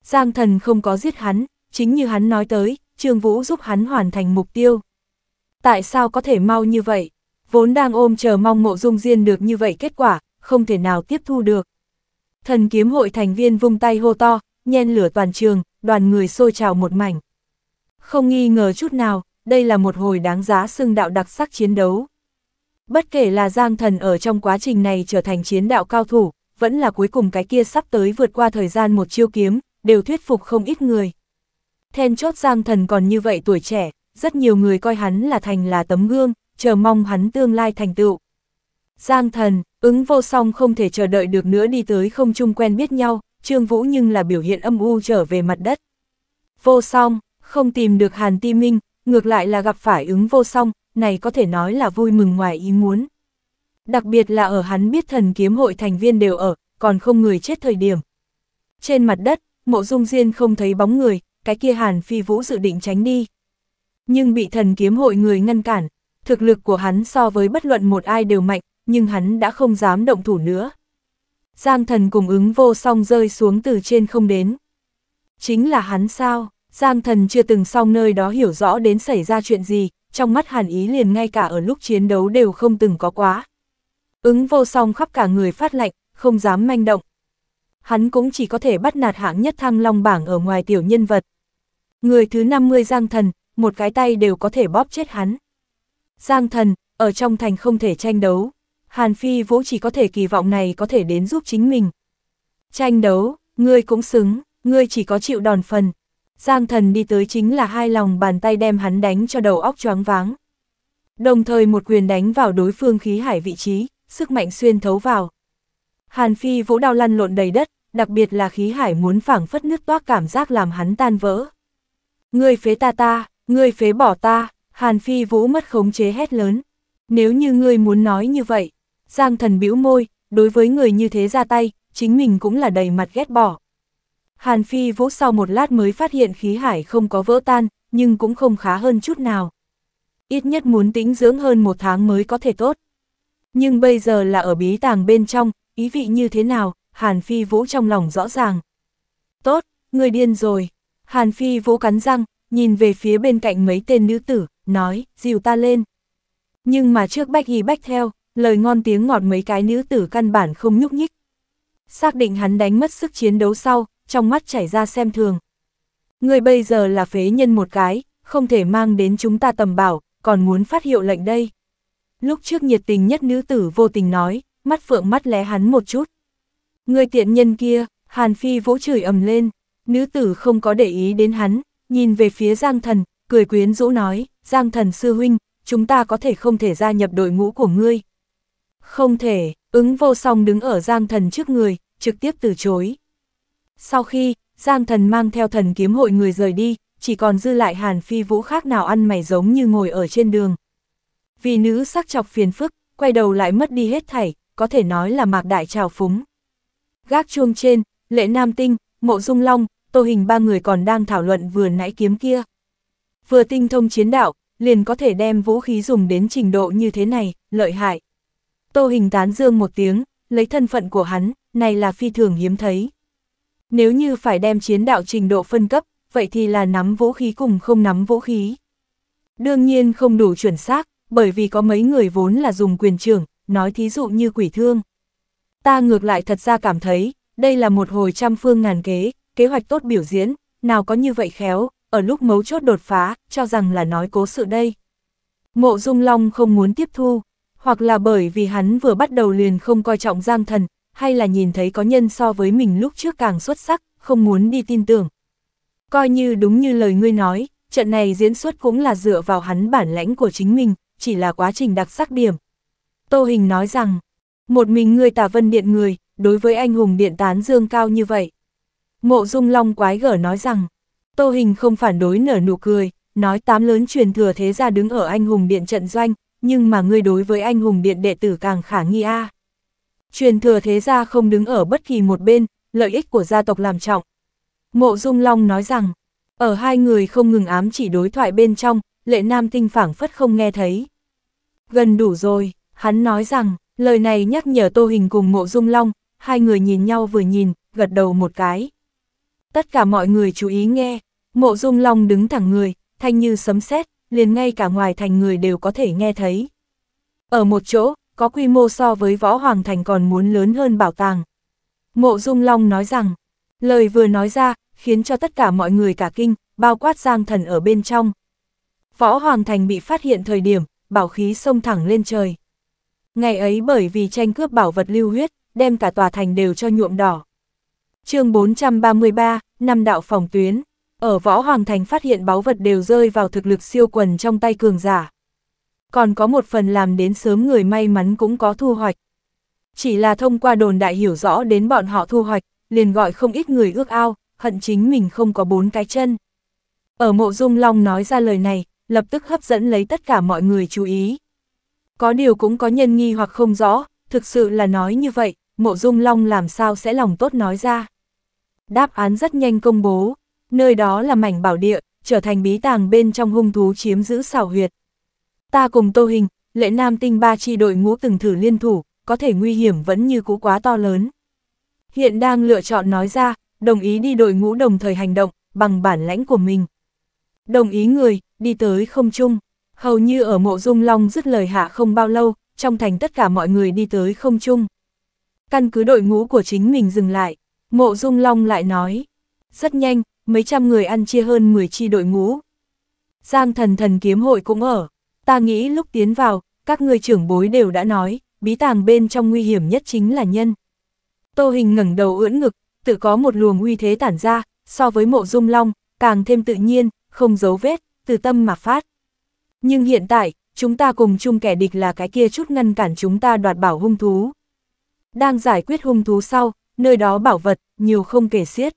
Giang thần không có giết hắn, chính như hắn nói tới, Trương Vũ giúp hắn hoàn thành mục tiêu. Tại sao có thể mau như vậy? Vốn đang ôm chờ mong mộ dung diên được như vậy kết quả, không thể nào tiếp thu được. Thần kiếm hội thành viên vung tay hô to, nhen lửa toàn trường, đoàn người sôi trào một mảnh. Không nghi ngờ chút nào, đây là một hồi đáng giá xưng đạo đặc sắc chiến đấu. Bất kể là Giang Thần ở trong quá trình này trở thành chiến đạo cao thủ, vẫn là cuối cùng cái kia sắp tới vượt qua thời gian một chiêu kiếm, đều thuyết phục không ít người. Then chốt Giang Thần còn như vậy tuổi trẻ, rất nhiều người coi hắn là thành là tấm gương, chờ mong hắn tương lai thành tựu. Giang thần, ứng vô song không thể chờ đợi được nữa đi tới không chung quen biết nhau, Trương Vũ nhưng là biểu hiện âm u trở về mặt đất. Vô song, không tìm được Hàn Ti Minh, ngược lại là gặp phải ứng vô song, này có thể nói là vui mừng ngoài ý muốn. Đặc biệt là ở hắn biết thần kiếm hội thành viên đều ở, còn không người chết thời điểm. Trên mặt đất, mộ dung diên không thấy bóng người, cái kia Hàn Phi Vũ dự định tránh đi, nhưng bị thần kiếm hội người ngăn cản. Thực lực của hắn so với bất luận một ai đều mạnh, nhưng hắn đã không dám động thủ nữa. Giang thần cùng ứng vô song rơi xuống từ trên không đến. Chính là hắn sao, Giang thần chưa từng song nơi đó hiểu rõ đến xảy ra chuyện gì, trong mắt hàn ý liền ngay cả ở lúc chiến đấu đều không từng có quá. Ứng vô song khắp cả người phát lạnh, không dám manh động. Hắn cũng chỉ có thể bắt nạt hạng nhất thăng long bảng ở ngoài tiểu nhân vật. Người thứ 50 Giang thần, một cái tay đều có thể bóp chết hắn. Giang thần, ở trong thành không thể tranh đấu, Hàn Phi Vũ chỉ có thể kỳ vọng này có thể đến giúp chính mình. Tranh đấu, ngươi cũng xứng, ngươi chỉ có chịu đòn phần. Giang thần đi tới chính là hai lòng bàn tay đem hắn đánh cho đầu óc choáng váng. Đồng thời một quyền đánh vào đối phương khí hải vị trí, sức mạnh xuyên thấu vào. Hàn Phi Vũ đau lăn lộn đầy đất, đặc biệt là khí hải muốn phảng phất nước toát cảm giác làm hắn tan vỡ. Ngươi phế ta ta, Ngươi phế bỏ ta, Hàn Phi Vũ mất khống chế hét lớn. Nếu như ngươi muốn nói như vậy, Giang thần bĩu môi, đối với người như thế ra tay, chính mình cũng là đầy mặt ghét bỏ. Hàn Phi Vũ sau một lát mới phát hiện khí hải không có vỡ tan, nhưng cũng không khá hơn chút nào. Ít nhất muốn tĩnh dưỡng hơn một tháng mới có thể tốt. Nhưng bây giờ là ở bí tàng bên trong, ý vị như thế nào, Hàn Phi Vũ trong lòng rõ ràng. Tốt, người điên rồi. Hàn Phi Vũ cắn răng, nhìn về phía bên cạnh mấy tên nữ tử, nói, dìu ta lên. Nhưng mà trước bách y bách theo, lời ngon tiếng ngọt mấy cái nữ tử căn bản không nhúc nhích. Xác định hắn đánh mất sức chiến đấu sau, trong mắt chảy ra xem thường. Người bây giờ là phế nhân một cái, không thể mang đến chúng ta tầm bảo, còn muốn phát hiệu lệnh đây. Lúc trước nhiệt tình nhất nữ tử vô tình nói, mắt phượng mắt lé hắn một chút. Người tiện nhân kia, Hàn Phi vỗ chửi ầm lên, nữ tử không có để ý đến hắn, Nhìn về phía Giang Thần, cười quyến rũ nói, Giang Thần sư huynh, chúng ta có thể không thể gia nhập đội ngũ của ngươi. Không thể, ứng vô song đứng ở Giang Thần trước người, trực tiếp từ chối. Sau khi, Giang Thần mang theo thần kiếm hội người rời đi, chỉ còn dư lại Hàn Phi Vũ khác nào ăn mày giống như ngồi ở trên đường. Vì nữ sắc chọc phiền phức, quay đầu lại mất đi hết thảy, có thể nói là mạc đại trào phúng. Gác chuông trên, lệ nam tinh, mộ dung long, tô hình ba người còn đang thảo luận vừa nãy kiếm kia. Vừa tinh thông chiến đạo, liền có thể đem vũ khí dùng đến trình độ như thế này, lợi hại. Tô hình tán dương một tiếng, lấy thân phận của hắn, này là phi thường hiếm thấy. Nếu như phải đem chiến đạo trình độ phân cấp, vậy thì là nắm vũ khí cùng không nắm vũ khí. Đương nhiên không đủ chuẩn xác, bởi vì có mấy người vốn là dùng quyền trưởng, nói thí dụ như quỷ thương. Ta ngược lại thật ra cảm thấy, đây là một hồi trăm phương ngàn kế, kế hoạch tốt biểu diễn, nào có như vậy khéo, ở lúc mấu chốt đột phá, cho rằng là nói cố sự đây. Mộ Dung Long không muốn tiếp thu, hoặc là bởi vì hắn vừa bắt đầu liền không coi trọng Giang Thần, hay là nhìn thấy có nhân so với mình lúc trước càng xuất sắc, không muốn đi tin tưởng. Coi như đúng như lời ngươi nói, trận này diễn xuất cũng là dựa vào hắn bản lãnh của chính mình, chỉ là quá trình đặc sắc điểm. Tô Hình nói rằng, một mình ngươi tả vân điện người, đối với anh hùng điện tán dương cao như vậy. Mộ Dung Long quái gở nói rằng, Tô Hình không phản đối nở nụ cười, nói tám lớn truyền thừa thế gia đứng ở anh hùng điện trận doanh, nhưng mà ngươi đối với anh hùng điện đệ tử càng khả nghi a. Truyền thừa thế gia không đứng ở bất kỳ một bên, lợi ích của gia tộc làm trọng. Mộ Dung Long nói rằng, ở hai người không ngừng ám chỉ đối thoại bên trong, lệ nam tinh phảng phất không nghe thấy. Gần đủ rồi, hắn nói rằng, lời này nhắc nhở Tô Hình cùng Mộ Dung Long, hai người nhìn nhau vừa nhìn, gật đầu một cái. Tất cả mọi người chú ý nghe, mộ dung long đứng thẳng người, thanh như sấm sét, liền ngay cả ngoài thành người đều có thể nghe thấy. Ở một chỗ, có quy mô so với võ hoàng thành còn muốn lớn hơn bảo tàng. Mộ dung long nói rằng, lời vừa nói ra, khiến cho tất cả mọi người cả kinh, bao quát giang thần ở bên trong. Võ hoàng thành bị phát hiện thời điểm, bảo khí xông thẳng lên trời. Ngày ấy bởi vì tranh cướp bảo vật lưu huyết, đem cả tòa thành đều cho nhuộm đỏ chương 433, năm đạo phòng tuyến. Ở Võ Hoàng Thành phát hiện báu vật đều rơi vào thực lực siêu quần trong tay cường giả. Còn có một phần làm đến sớm người may mắn cũng có thu hoạch. Chỉ là thông qua đồn đại hiểu rõ đến bọn họ thu hoạch, liền gọi không ít người ước ao, hận chính mình không có bốn cái chân. Ở mộ dung long nói ra lời này, lập tức hấp dẫn lấy tất cả mọi người chú ý. Có điều cũng có nhân nghi hoặc không rõ, thực sự là nói như vậy, Mộ Dung Long làm sao sẽ lòng tốt nói ra. Đáp án rất nhanh công bố, nơi đó là mảnh bảo địa, trở thành bí tàng bên trong hung thú chiếm giữ xảo huyệt. Ta cùng Tô Hình, lệ nam tinh ba chi đội ngũ từng thử liên thủ, có thể nguy hiểm vẫn như cũ quá to lớn. Hiện đang lựa chọn nói ra, đồng ý đi đội ngũ đồng thời hành động, bằng bản lãnh của mình. Đồng ý người, đi tới không chung, hầu như ở mộ dung long dứt lời hạ không bao lâu, trong thành tất cả mọi người đi tới không chung. Căn cứ đội ngũ của chính mình dừng lại, mộ dung long lại nói. Rất nhanh, mấy trăm người ăn chia hơn 10 chi đội ngũ. Giang thần thần kiếm hội cũng ở. Ta nghĩ lúc tiến vào, các người trưởng bối đều đã nói, bí tàng bên trong nguy hiểm nhất chính là nhân. Tô hình ngẩng đầu ưỡn ngực, tự có một luồng uy thế tản ra, so với mộ dung long, càng thêm tự nhiên, không giấu vết, từ tâm mà phát. Nhưng hiện tại, chúng ta cùng chung kẻ địch là cái kia chút ngăn cản chúng ta đoạt bảo hung thú. Đang giải quyết hung thú sau, nơi đó bảo vật, nhiều không kể xiết.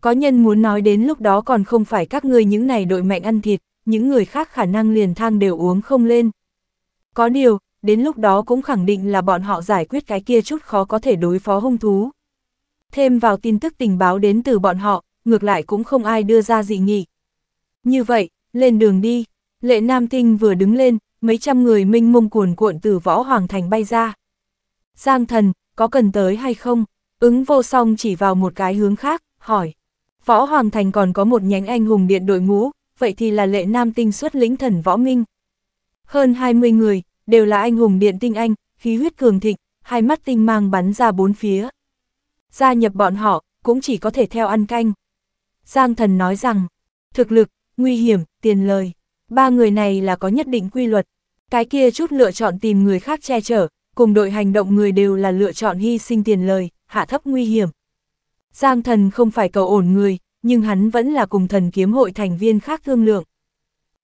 Có nhân muốn nói đến lúc đó còn không phải các ngươi những này đội mạnh ăn thịt, những người khác khả năng liền thang đều uống không lên. Có điều, đến lúc đó cũng khẳng định là bọn họ giải quyết cái kia chút khó có thể đối phó hung thú. Thêm vào tin tức tình báo đến từ bọn họ, ngược lại cũng không ai đưa ra dị nghị. Như vậy, lên đường đi, lệ nam tinh vừa đứng lên, mấy trăm người minh mông cuồn cuộn từ võ hoàng thành bay ra. Giang thần, có cần tới hay không? Ứng vô song chỉ vào một cái hướng khác, hỏi. Võ Hoàng Thành còn có một nhánh anh hùng điện đội ngũ, vậy thì là lệ nam tinh xuất lĩnh thần võ minh. Hơn 20 người, đều là anh hùng điện tinh anh, khí huyết cường thịnh, hai mắt tinh mang bắn ra bốn phía. Gia nhập bọn họ, cũng chỉ có thể theo ăn canh. Giang thần nói rằng, thực lực, nguy hiểm, tiền lời, ba người này là có nhất định quy luật. Cái kia chút lựa chọn tìm người khác che chở, cùng đội hành động người đều là lựa chọn hy sinh tiền lời, hạ thấp nguy hiểm. Giang thần không phải cầu ổn người, nhưng hắn vẫn là cùng thần kiếm hội thành viên khác thương lượng.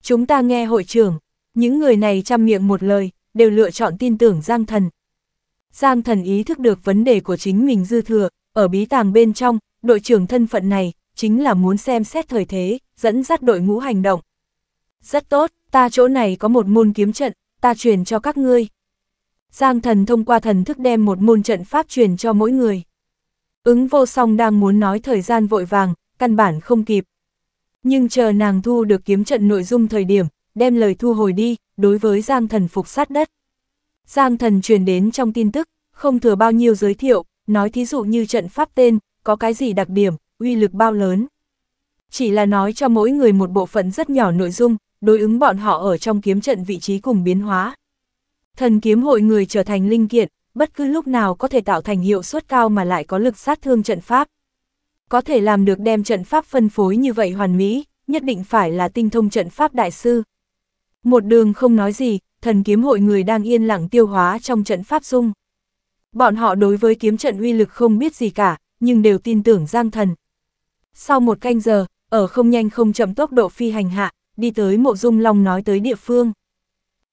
Chúng ta nghe hội trưởng, những người này chăm miệng một lời, đều lựa chọn tin tưởng Giang thần. Giang thần ý thức được vấn đề của chính mình dư thừa, ở bí tàng bên trong, đội trưởng thân phận này, chính là muốn xem xét thời thế, dẫn dắt đội ngũ hành động. Rất tốt, ta chỗ này có một môn kiếm trận, ta truyền cho các ngươi. Giang thần thông qua thần thức đem một môn trận pháp truyền cho mỗi người. Ứng vô song đang muốn nói thời gian vội vàng, căn bản không kịp. Nhưng chờ nàng thu được kiếm trận nội dung thời điểm, đem lời thu hồi đi, đối với Giang thần phục sát đất. Giang thần truyền đến trong tin tức, không thừa bao nhiêu giới thiệu, nói thí dụ như trận pháp tên, có cái gì đặc điểm, uy lực bao lớn. Chỉ là nói cho mỗi người một bộ phận rất nhỏ nội dung, đối ứng bọn họ ở trong kiếm trận vị trí cùng biến hóa. Thần kiếm hội người trở thành linh kiện, bất cứ lúc nào có thể tạo thành hiệu suất cao mà lại có lực sát thương trận pháp. Có thể làm được đem trận pháp phân phối như vậy hoàn mỹ, nhất định phải là tinh thông trận pháp đại sư. Một đường không nói gì, thần kiếm hội người đang yên lặng tiêu hóa trong trận pháp dung. Bọn họ đối với kiếm trận uy lực không biết gì cả, nhưng đều tin tưởng Giang Thần. Sau một canh giờ, ở không nhanh không chậm tốc độ phi hành hạ, đi tới mộ dung long nói tới địa phương.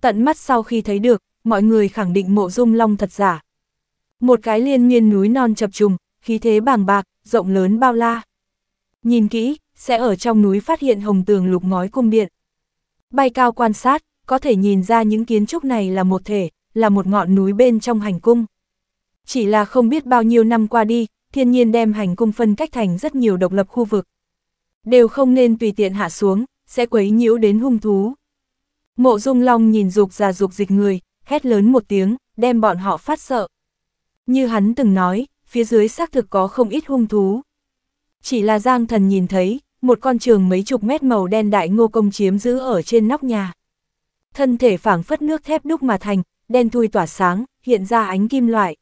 Tận mắt sau khi thấy được, mọi người khẳng định mộ dung long thật giả. Một cái liên miên núi non chập trùng, khí thế bàng bạc, rộng lớn bao la. Nhìn kỹ, sẽ ở trong núi phát hiện hồng tường lục ngói cung điện. Bay cao quan sát, có thể nhìn ra những kiến trúc này là một thể, là một ngọn núi bên trong hành cung. Chỉ là không biết bao nhiêu năm qua đi, thiên nhiên đem hành cung phân cách thành rất nhiều độc lập khu vực. Đều không nên tùy tiện hạ xuống, sẽ quấy nhiễu đến hung thú. Mộ dung long nhìn dục già dục dịch người, hét lớn một tiếng, đem bọn họ phát sợ. Như hắn từng nói, phía dưới xác thực có không ít hung thú. Chỉ là Giang Thần nhìn thấy, một con trường mấy chục mét màu đen đại ngô công chiếm giữ ở trên nóc nhà. Thân thể phảng phất nước thép đúc mà thành, đen thui tỏa sáng, hiện ra ánh kim loại.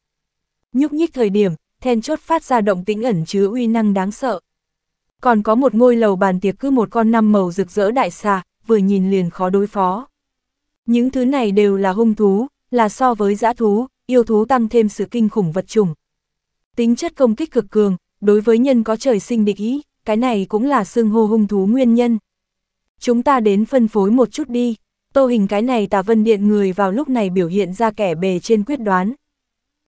Nhúc nhích thời điểm, then chốt phát ra động tĩnh ẩn chứa uy năng đáng sợ. Còn có một ngôi lầu bàn tiệc cứ một con năm màu rực rỡ đại xà, vừa nhìn liền khó đối phó. Những thứ này đều là hung thú, là so với dã thú, yêu thú tăng thêm sự kinh khủng vật chủng. Tính chất công kích cực cường, đối với nhân có trời sinh địch ý, cái này cũng là xương hô hung thú nguyên nhân. Chúng ta đến phân phối một chút đi, tô hình cái này tà vân điện người vào lúc này biểu hiện ra kẻ bề trên quyết đoán.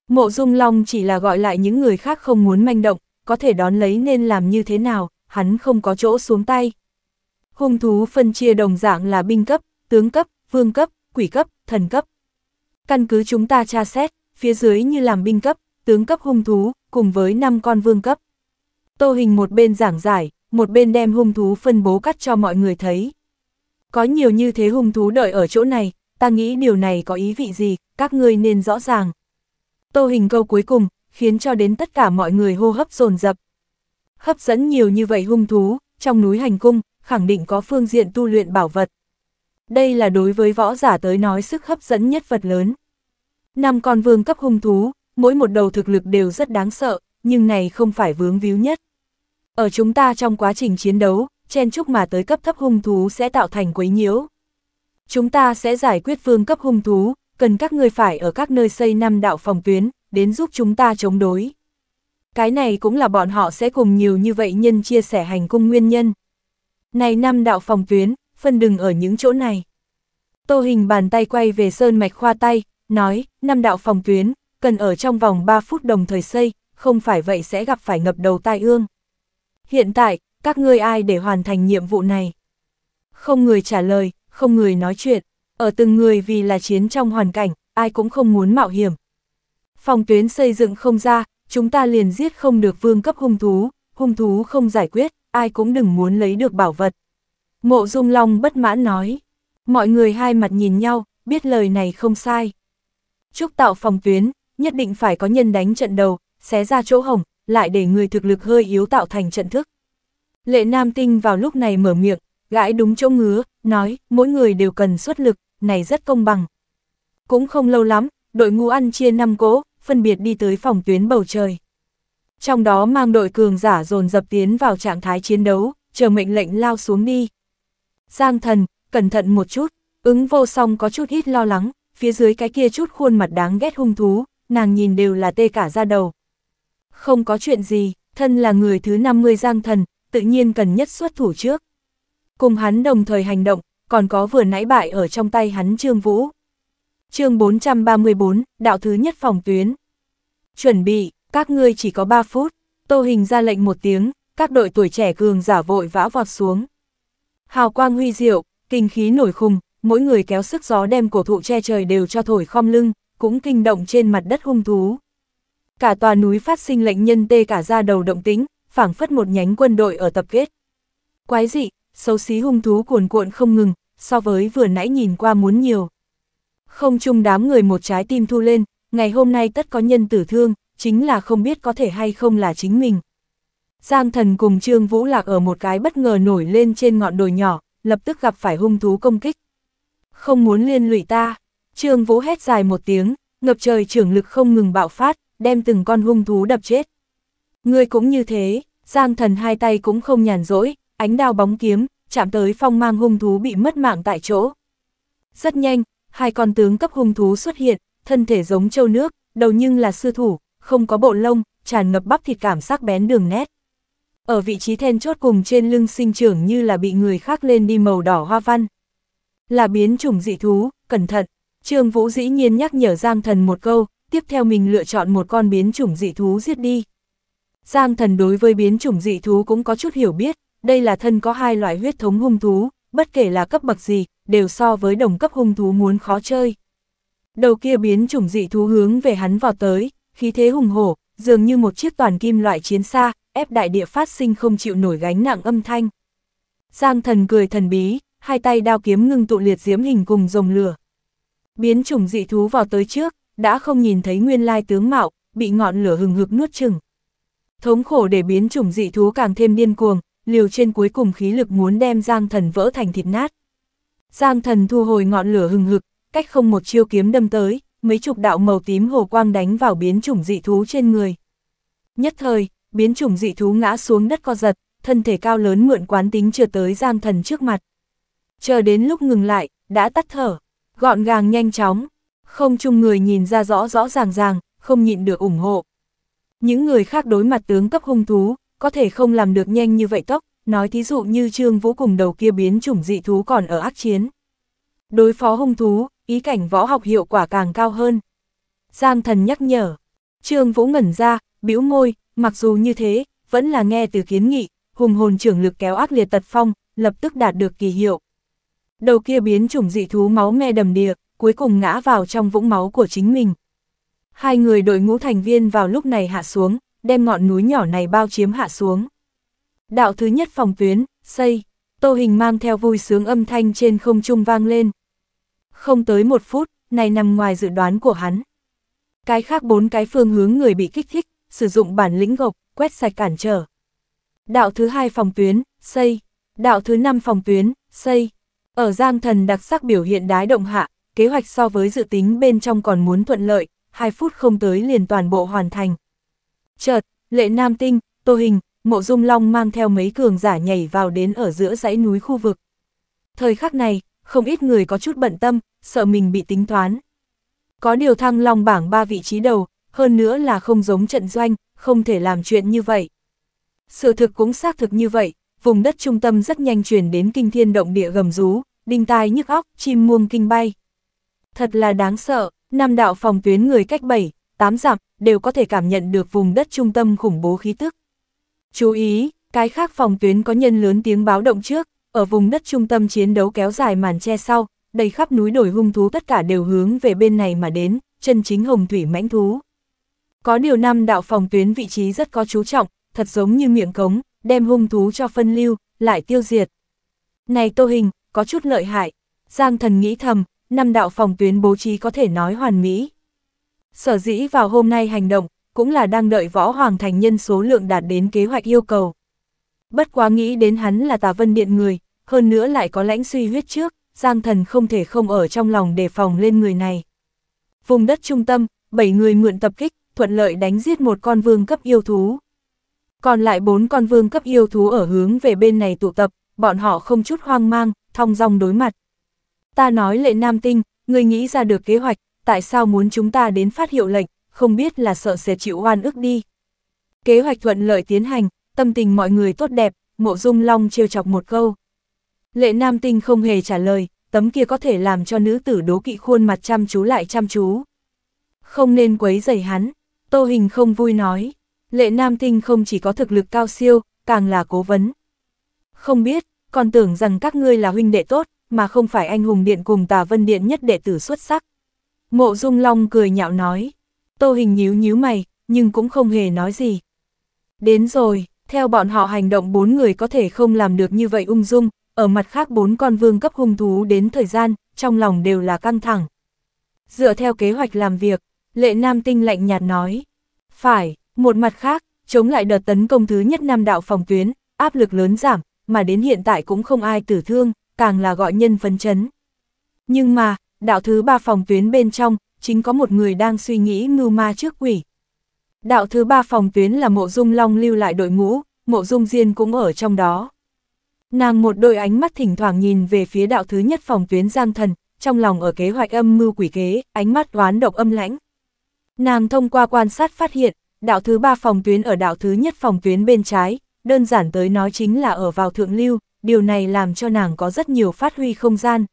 Mộ dung long chỉ là gọi lại những người khác không muốn manh động, có thể đón lấy nên làm như thế nào, hắn không có chỗ xuống tay. Hung thú phân chia đồng dạng là binh cấp, tướng cấp, vương cấp, quỷ cấp, thần cấp. Căn cứ chúng ta tra xét, phía dưới như làm binh cấp, tướng cấp hung thú, cùng với 5 con vương cấp. Tô hình một bên giảng giải, một bên đem hung thú phân bố cắt cho mọi người thấy. Có nhiều như thế hung thú đợi ở chỗ này, ta nghĩ điều này có ý vị gì, các ngươi nên rõ ràng. Tô hình câu cuối cùng, khiến cho đến tất cả mọi người hô hấp dồn dập Hấp dẫn nhiều như vậy hung thú, trong núi hành cung, khẳng định có phương diện tu luyện bảo vật đây là đối với võ giả tới nói sức hấp dẫn nhất vật lớn. Năm con vương cấp hung thú, mỗi một đầu thực lực đều rất đáng sợ, nhưng này không phải vướng víu nhất. Ở chúng ta trong quá trình chiến đấu, chen chúc mà tới cấp thấp hung thú sẽ tạo thành quấy nhiễu. Chúng ta sẽ giải quyết vương cấp hung thú, cần các ngươi phải ở các nơi xây năm đạo phòng tuyến, đến giúp chúng ta chống đối. Cái này cũng là bọn họ sẽ cùng nhiều như vậy nhân chia sẻ hành cung nguyên nhân. Này năm đạo phòng tuyến, phân đừng ở những chỗ này. Tô hình bàn tay quay về sơn mạch khoa tay, nói, năm đạo phòng tuyến, cần ở trong vòng 3 phút đồng thời xây, không phải vậy sẽ gặp phải ngập đầu tai ương. Hiện tại, các ngươi ai để hoàn thành nhiệm vụ này? Không người trả lời, không người nói chuyện, ở từng người vì là chiến trong hoàn cảnh, ai cũng không muốn mạo hiểm. Phòng tuyến xây dựng không ra, chúng ta liền giết không được vương cấp hung thú, hung thú không giải quyết, ai cũng đừng muốn lấy được bảo vật. Mộ Dung Long bất mãn nói. Mọi người hai mặt nhìn nhau, biết lời này không sai. Trúc tạo phòng tuyến, nhất định phải có nhân đánh trận đầu, xé ra chỗ hồng, lại để người thực lực hơi yếu tạo thành trận thức. Lệ Nam Tinh vào lúc này mở miệng, gãi đúng chỗ ngứa, nói, mỗi người đều cần xuất lực, này rất công bằng. Cũng không lâu lắm, đội ngũ ăn chia năm cỗ, phân biệt đi tới phòng tuyến bầu trời. Trong đó mang đội cường giả dồn dập tiến vào trạng thái chiến đấu, chờ mệnh lệnh lao xuống đi. Giang thần, cẩn thận một chút, ứng vô song có chút ít lo lắng, phía dưới cái kia chút khuôn mặt đáng ghét hung thú, nàng nhìn đều là tê cả ra đầu. Không có chuyện gì, thân là người thứ 50 giang thần, tự nhiên cần nhất xuất thủ trước. Cùng hắn đồng thời hành động, còn có vừa nãy bại ở trong tay hắn Trương Vũ. chương 434, đạo thứ nhất phòng tuyến. Chuẩn bị, các ngươi chỉ có 3 phút, tô hình ra lệnh một tiếng, các đội tuổi trẻ cường giả vội vã vọt xuống. Hào quang huy diệu, kinh khí nổi khùng, mỗi người kéo sức gió đem cổ thụ che trời đều cho thổi khom lưng, cũng kinh động trên mặt đất hung thú. Cả tòa núi phát sinh lệnh nhân tê cả ra đầu động tính, phảng phất một nhánh quân đội ở tập kết. Quái dị, xấu xí hung thú cuồn cuộn không ngừng, so với vừa nãy nhìn qua muốn nhiều. Không chung đám người một trái tim thu lên, ngày hôm nay tất có nhân tử thương, chính là không biết có thể hay không là chính mình. Giang thần cùng Trương Vũ Lạc ở một cái bất ngờ nổi lên trên ngọn đồi nhỏ, lập tức gặp phải hung thú công kích. Không muốn liên lụy ta, Trương Vũ hét dài một tiếng, ngập trời trưởng lực không ngừng bạo phát, đem từng con hung thú đập chết. Ngươi cũng như thế, Giang thần hai tay cũng không nhàn rỗi, ánh đao bóng kiếm, chạm tới phong mang hung thú bị mất mạng tại chỗ. Rất nhanh, hai con tướng cấp hung thú xuất hiện, thân thể giống châu nước, đầu nhưng là sư thủ, không có bộ lông, tràn ngập bắp thịt cảm sắc bén đường nét. Ở vị trí then chốt cùng trên lưng sinh trưởng như là bị người khác lên đi màu đỏ hoa văn. Là biến chủng dị thú, cẩn thận. Trương Vũ dĩ nhiên nhắc nhở Giang Thần một câu, tiếp theo mình lựa chọn một con biến chủng dị thú giết đi. Giang Thần đối với biến chủng dị thú cũng có chút hiểu biết, đây là thân có hai loại huyết thống hung thú, bất kể là cấp bậc gì, đều so với đồng cấp hung thú muốn khó chơi. Đầu kia biến chủng dị thú hướng về hắn vào tới, khí thế hùng hổ, dường như một chiếc toàn kim loại chiến xa, ép đại địa phát sinh không chịu nổi gánh nặng âm thanh. Giang thần cười thần bí, hai tay đao kiếm ngưng tụ liệt diễm hình cùng rồng lửa. Biến chủng dị thú vào tới trước, đã không nhìn thấy nguyên lai tướng mạo, bị ngọn lửa hừng hực nuốt chừng. Thống khổ để biến chủng dị thú càng thêm điên cuồng, liều trên cuối cùng khí lực muốn đem Giang thần vỡ thành thịt nát. Giang thần thu hồi ngọn lửa hừng hực, cách không một chiêu kiếm đâm tới, mấy chục đạo màu tím hồ quang đánh vào biến chủng dị thú trên người. Nhất thời, biến chủng dị thú ngã xuống đất co giật, thân thể cao lớn mượn quán tính chưa tới giang thần trước mặt. Chờ đến lúc ngừng lại, đã tắt thở, gọn gàng nhanh chóng, không chung người nhìn ra rõ rõ ràng ràng, không nhịn được ủng hộ. Những người khác đối mặt tướng cấp hung thú, có thể không làm được nhanh như vậy tốc, nói thí dụ như trương vũ cùng đầu kia biến chủng dị thú còn ở ác chiến. Đối phó hung thú, ý cảnh võ học hiệu quả càng cao hơn. Giang thần nhắc nhở, trương vũ ngẩn ra, bĩu môi, mặc dù như thế, vẫn là nghe từ kiến nghị, hùng hồn trưởng lực kéo ác liệt tật phong, lập tức đạt được kỳ hiệu. Đầu kia biến chủng dị thú máu me đầm đìa, cuối cùng ngã vào trong vũng máu của chính mình. Hai người đội ngũ thành viên vào lúc này hạ xuống, đem ngọn núi nhỏ này bao chiếm hạ xuống. Đạo thứ nhất phòng tuyến, xây, tô hình mang theo vui sướng âm thanh trên không trung vang lên. Không tới một phút, này nằm ngoài dự đoán của hắn. Cái khác bốn cái phương hướng người bị kích thích, sử dụng bản lĩnh gộc, quét sạch cản trở. Đạo thứ hai phòng tuyến, xây. Đạo thứ năm phòng tuyến, xây. Ở Giang Thần đặc sắc biểu hiện đái động hạ, kế hoạch so với dự tính bên trong còn muốn thuận lợi, 2 phút không tới liền toàn bộ hoàn thành. Chợt, Lệ Nam Tinh, Tô Hình, Mộ Dung Long mang theo mấy cường giả nhảy vào đến ở giữa dãy núi khu vực. Thời khắc này, không ít người có chút bận tâm, sợ mình bị tính toán. Có điều thăng long bảng ba vị trí đầu, hơn nữa là không giống trận doanh, không thể làm chuyện như vậy. Sự thực cũng xác thực như vậy, vùng đất trung tâm rất nhanh truyền đến kinh thiên động địa gầm rú, đinh tai nhức óc, chim muông kinh bay. Thật là đáng sợ, nam đạo phòng tuyến người cách 7, 8 dặm đều có thể cảm nhận được vùng đất trung tâm khủng bố khí tức. Chú ý, cái khác phòng tuyến có nhân lớn tiếng báo động trước, ở vùng đất trung tâm chiến đấu kéo dài màn che sau, đầy khắp núi đồi hung thú tất cả đều hướng về bên này mà đến, chân chính hồng thủy mãnh thú. Có điều năm đạo phòng tuyến vị trí rất có chú trọng, thật giống như miệng cống, đem hung thú cho phân lưu, lại tiêu diệt. Này tô hình, có chút lợi hại. Giang thần nghĩ thầm, năm đạo phòng tuyến bố trí có thể nói hoàn mỹ. Sở dĩ vào hôm nay hành động, cũng là đang đợi võ hoàng thành nhân số lượng đạt đến kế hoạch yêu cầu. Bất quá nghĩ đến hắn là tà vân điện người, hơn nữa lại có lãnh suy huyết trước, Giang thần không thể không ở trong lòng đề phòng lên người này. Vùng đất trung tâm, 7 người mượn tập kích, thuận lợi đánh giết một con vương cấp yêu thú. Còn lại bốn con vương cấp yêu thú ở hướng về bên này tụ tập, bọn họ không chút hoang mang, thong dong đối mặt. Ta nói lệ nam tinh, người nghĩ ra được kế hoạch, tại sao muốn chúng ta đến phát hiệu lệnh, không biết là sợ sẽ chịu oan ức đi. Kế hoạch thuận lợi tiến hành, tâm tình mọi người tốt đẹp, mộ dung long trêu chọc một câu. Lệ nam tinh không hề trả lời, tấm kia có thể làm cho nữ tử đố kỵ khuôn mặt chăm chú lại chăm chú. Không nên quấy rầy hắn. Tô Hình không vui nói, Lệ Nam Tinh không chỉ có thực lực cao siêu, càng là cố vấn. Không biết, còn tưởng rằng các ngươi là huynh đệ tốt, mà không phải anh hùng điện cùng tà vân điện nhất đệ tử xuất sắc. Mộ Dung Long cười nhạo nói, Tô Hình nhíu nhíu mày, nhưng cũng không hề nói gì. Đến rồi, theo bọn họ hành động bốn người có thể không làm được như vậy ung dung, ở mặt khác bốn con vương cấp hung thú đến thời gian, trong lòng đều là căng thẳng. Dựa theo kế hoạch làm việc, Lệ Nam Tinh lạnh nhạt nói. Phải, một mặt khác, chống lại đợt tấn công thứ nhất Nam đạo phòng tuyến, áp lực lớn giảm, mà đến hiện tại cũng không ai tử thương, càng là gọi nhân phấn chấn. Nhưng mà, đạo thứ ba phòng tuyến bên trong, chính có một người đang suy nghĩ ngưu ma trước quỷ. Đạo thứ ba phòng tuyến là mộ dung long lưu lại đội ngũ, mộ dung diên cũng ở trong đó. Nàng một đôi ánh mắt thỉnh thoảng nhìn về phía đạo thứ nhất phòng tuyến giang thần, trong lòng ở kế hoạch âm mưu quỷ kế, ánh mắt đoán độc âm lãnh, Nàng thông qua quan sát phát hiện, đạo thứ ba phòng tuyến ở đạo thứ nhất phòng tuyến bên trái, đơn giản tới nói chính là ở vào thượng lưu, điều này làm cho nàng có rất nhiều phát huy không gian.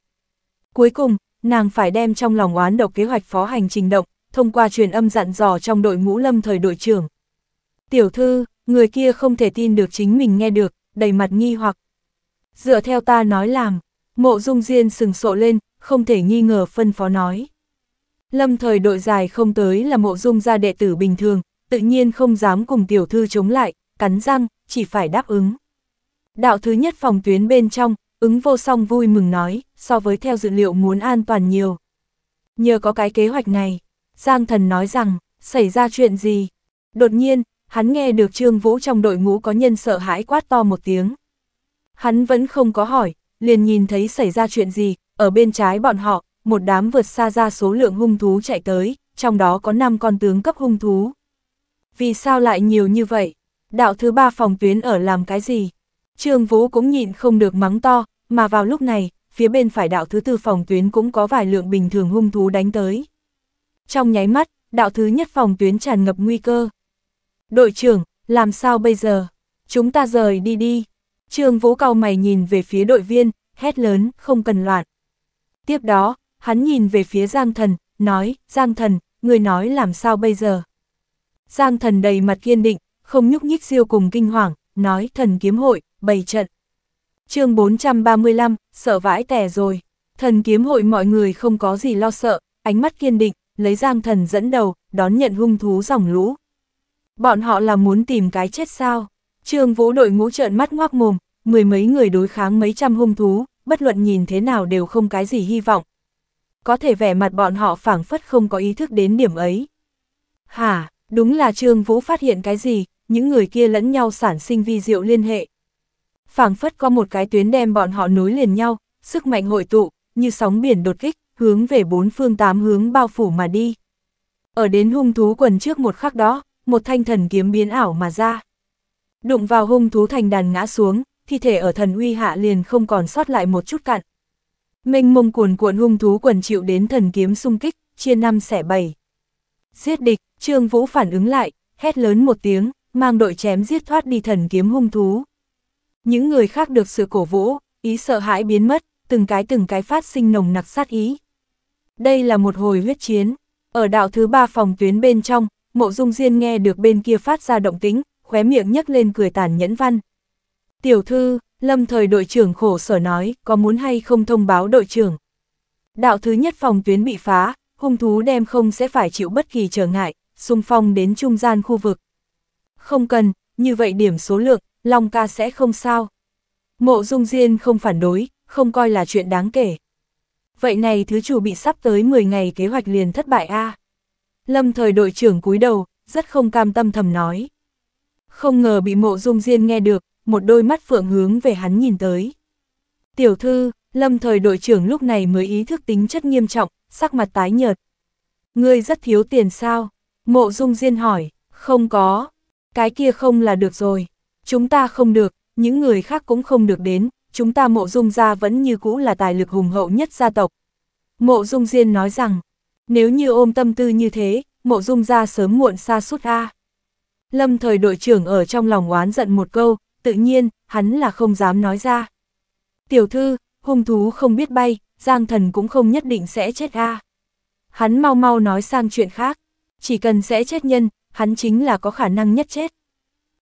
Cuối cùng, nàng phải đem trong lòng oán độc kế hoạch phó hành trình động, thông qua truyền âm dặn dò trong đội ngũ lâm thời đội trưởng. Tiểu thư, người kia không thể tin được chính mình nghe được, đầy mặt nghi hoặc. Dựa theo ta nói làm, mộ dung diên sừng sộ lên, không thể nghi ngờ phân phó nói. Lâm thời đội dài không tới là mộ dung gia đệ tử bình thường, tự nhiên không dám cùng tiểu thư chống lại, cắn răng, chỉ phải đáp ứng. Đạo thứ nhất phòng tuyến bên trong, ứng vô song vui mừng nói, so với theo dự liệu muốn an toàn nhiều. Nhờ có cái kế hoạch này, Giang thần nói rằng, xảy ra chuyện gì? Đột nhiên, hắn nghe được Trương Vũ trong đội ngũ có nhân sợ hãi quát to một tiếng. Hắn vẫn không có hỏi, liền nhìn thấy xảy ra chuyện gì, ở bên trái bọn họ, một đám vượt xa ra số lượng hung thú chạy tới, trong đó có 5 con tướng cấp hung thú. Vì sao lại nhiều như vậy? Đạo thứ ba phòng tuyến ở làm cái gì? Trương Vũ cũng nhịn không được mắng to, mà vào lúc này, phía bên phải đạo thứ tư phòng tuyến cũng có vài lượng bình thường hung thú đánh tới. Trong nháy mắt, đạo thứ nhất phòng tuyến tràn ngập nguy cơ. Đội trưởng, làm sao bây giờ? Chúng ta rời đi đi. Trương Vũ cao mày nhìn về phía đội viên, hét lớn, không cần loạn. Tiếp đó, hắn nhìn về phía Giang Thần, nói, Giang Thần, người nói làm sao bây giờ? Giang Thần đầy mặt kiên định, không nhúc nhích siêu cùng kinh hoàng, nói thần kiếm hội, bày trận. chương 435, sợ vãi tè rồi. Thần kiếm hội mọi người không có gì lo sợ, ánh mắt kiên định, lấy Giang Thần dẫn đầu, đón nhận hung thú dòng lũ. Bọn họ là muốn tìm cái chết sao? Trương Vũ đội ngũ trợn mắt ngoác mồm, mười mấy người đối kháng mấy trăm hung thú, bất luận nhìn thế nào đều không cái gì hy vọng, có thể vẻ mặt bọn họ phảng phất không có ý thức đến điểm ấy. Hả, đúng là Trương Vũ phát hiện cái gì, những người kia lẫn nhau sản sinh vi diệu liên hệ. phảng phất có một cái tuyến đem bọn họ nối liền nhau, sức mạnh hội tụ, như sóng biển đột kích, hướng về bốn phương tám hướng bao phủ mà đi. Ở đến hung thú quần trước một khắc đó, một thanh thần kiếm biến ảo mà ra. Đụng vào hung thú thành đàn ngã xuống, thi thể ở thần uy hạ liền không còn sót lại một chút cạn, Mênh mông cuồn cuộn hung thú quần chịu đến thần kiếm xung kích, chia năm xẻ bảy. Giết địch, Trương Vũ phản ứng lại, hét lớn một tiếng, mang đội chém giết thoát đi thần kiếm hung thú. Những người khác được sự cổ vũ, ý sợ hãi biến mất, từng cái từng cái phát sinh nồng nặc sát ý. Đây là một hồi huyết chiến. Ở đạo thứ ba phòng tuyến bên trong, mộ dung diên nghe được bên kia phát ra động tính, khóe miệng nhấc lên cười tàn nhẫn văn. Tiểu thư, Lâm thời đội trưởng khổ sở nói, có muốn hay không thông báo đội trưởng. Đạo thứ nhất phòng tuyến bị phá, hung thú đem không sẽ phải chịu bất kỳ trở ngại, xung phong đến trung gian khu vực. Không cần, như vậy điểm số lượng, Long ca sẽ không sao. Mộ dung diên không phản đối, không coi là chuyện đáng kể. Vậy này thứ chủ bị sắp tới 10 ngày kế hoạch liền thất bại a Lâm thời đội trưởng cúi đầu, rất không cam tâm thầm nói. Không ngờ bị mộ dung diên nghe được, một đôi mắt phượng hướng về hắn nhìn tới. Tiểu thư, lâm thời đội trưởng lúc này mới ý thức tính chất nghiêm trọng, sắc mặt tái nhợt. Ngươi rất thiếu tiền sao? Mộ dung diên hỏi, không có, cái kia không là được rồi, chúng ta không được, những người khác cũng không được đến, chúng ta mộ dung gia vẫn như cũ là tài lực hùng hậu nhất gia tộc. Mộ dung diên nói rằng, nếu như ôm tâm tư như thế, mộ dung gia sớm muộn xa suốt a. Lâm thời đội trưởng ở trong lòng oán giận một câu, tự nhiên, hắn là không dám nói ra. Tiểu thư, hung thú không biết bay, Giang thần cũng không nhất định sẽ chết a. Hắn mau mau nói sang chuyện khác, chỉ cần sẽ chết nhân, hắn chính là có khả năng nhất chết.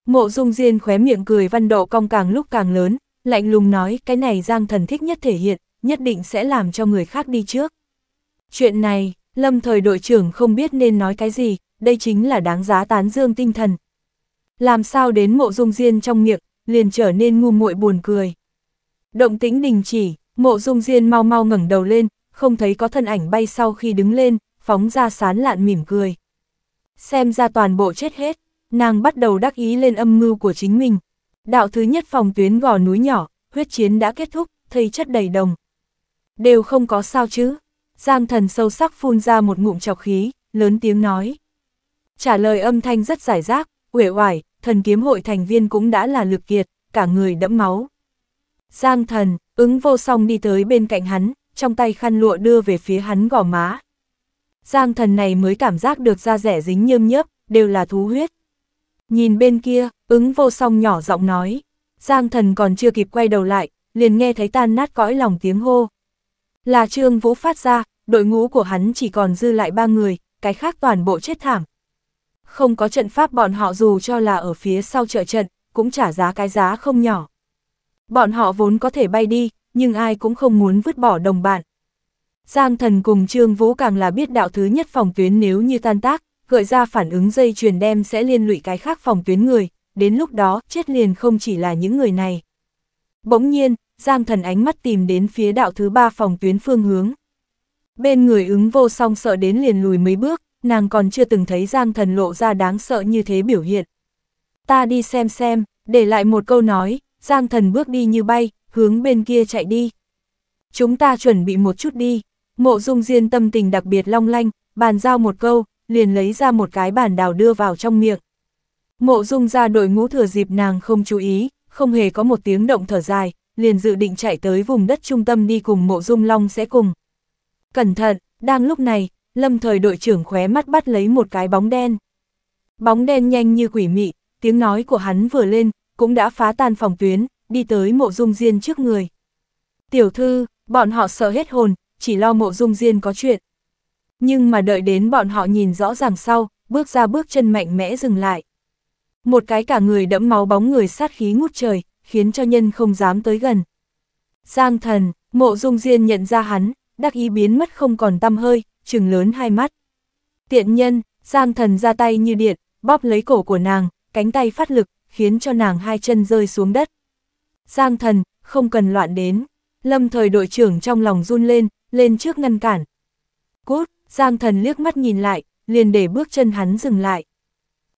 Mộ dung diên khóe miệng cười văn độ cong càng lúc càng lớn, lạnh lùng nói cái này Giang thần thích nhất thể hiện, nhất định sẽ làm cho người khác đi trước. Chuyện này, lâm thời đội trưởng không biết nên nói cái gì, đây chính là đáng giá tán dương tinh thần, làm sao đến mộ dung diên trong miệng, liền trở nên ngu muội buồn cười. Động tĩnh đình chỉ, mộ dung diên mau mau ngẩng đầu lên, không thấy có thân ảnh bay sau khi đứng lên, phóng ra sán lạn mỉm cười. Xem ra toàn bộ chết hết, nàng bắt đầu đắc ý lên âm mưu của chính mình. Đạo thứ nhất phòng tuyến gò núi nhỏ, huyết chiến đã kết thúc, thây chất đầy đồng. Đều không có sao chứ. Giang thần sâu sắc phun ra một ngụm chọc khí, lớn tiếng nói. Trả lời âm thanh rất giải rác, uể oải, thần kiếm hội thành viên cũng đã là lực kiệt, cả người đẫm máu. Giang thần, ứng vô song đi tới bên cạnh hắn, trong tay khăn lụa đưa về phía hắn gò má. Giang thần này mới cảm giác được da rẻ dính nhơm nhớp, đều là thú huyết. Nhìn bên kia, ứng vô song nhỏ giọng nói. Giang thần còn chưa kịp quay đầu lại, liền nghe thấy tan nát cõi lòng tiếng hô. Là trương vũ phát ra, đội ngũ của hắn chỉ còn dư lại ba người, cái khác toàn bộ chết thảm, không có trận pháp bọn họ dù cho là ở phía sau trợ trận, cũng trả giá cái giá không nhỏ. Bọn họ vốn có thể bay đi, nhưng ai cũng không muốn vứt bỏ đồng bạn. Giang thần cùng Trương Vũ càng là biết đạo thứ nhất phòng tuyến nếu như tan tác, gợi ra phản ứng dây truyền đem sẽ liên lụy cái khác phòng tuyến người, đến lúc đó chết liền không chỉ là những người này. Bỗng nhiên, Giang thần ánh mắt tìm đến phía đạo thứ ba phòng tuyến phương hướng. Bên người ứng vô song sợ đến liền lùi mấy bước, nàng còn chưa từng thấy Giang Thần lộ ra đáng sợ như thế biểu hiện. Ta đi xem xem, để lại một câu nói, Giang Thần bước đi như bay, hướng bên kia chạy đi. Chúng ta chuẩn bị một chút đi, mộ dung diên tâm tình đặc biệt long lanh, bàn giao một câu, liền lấy ra một cái bàn đào đưa vào trong miệng. Mộ dung ra đội ngũ thừa dịp nàng không chú ý, không hề có một tiếng động thở dài, liền dự định chạy tới vùng đất trung tâm đi cùng mộ dung long sẽ cùng. Cẩn thận, đang lúc này, lâm thời đội trưởng khóe mắt bắt lấy một cái bóng đen. Bóng đen nhanh như quỷ mị, tiếng nói của hắn vừa lên, cũng đã phá tan phòng tuyến, đi tới mộ dung diên trước người. Tiểu thư, bọn họ sợ hết hồn, chỉ lo mộ dung diên có chuyện. Nhưng mà đợi đến bọn họ nhìn rõ ràng sau, bước ra bước chân mạnh mẽ dừng lại. Một cái cả người đẫm máu bóng người sát khí ngút trời, khiến cho nhân không dám tới gần. Giang thần, mộ dung diên nhận ra hắn, đắc ý biến mất không còn tâm hơi, trừng lớn hai mắt. Tiện nhân, Giang thần ra tay như điện, bóp lấy cổ của nàng, cánh tay phát lực, khiến cho nàng hai chân rơi xuống đất. Giang thần, không cần loạn đến. Lâm thời đội trưởng trong lòng run lên, lên trước ngăn cản. Cút, Giang thần liếc mắt nhìn lại, liền để bước chân hắn dừng lại.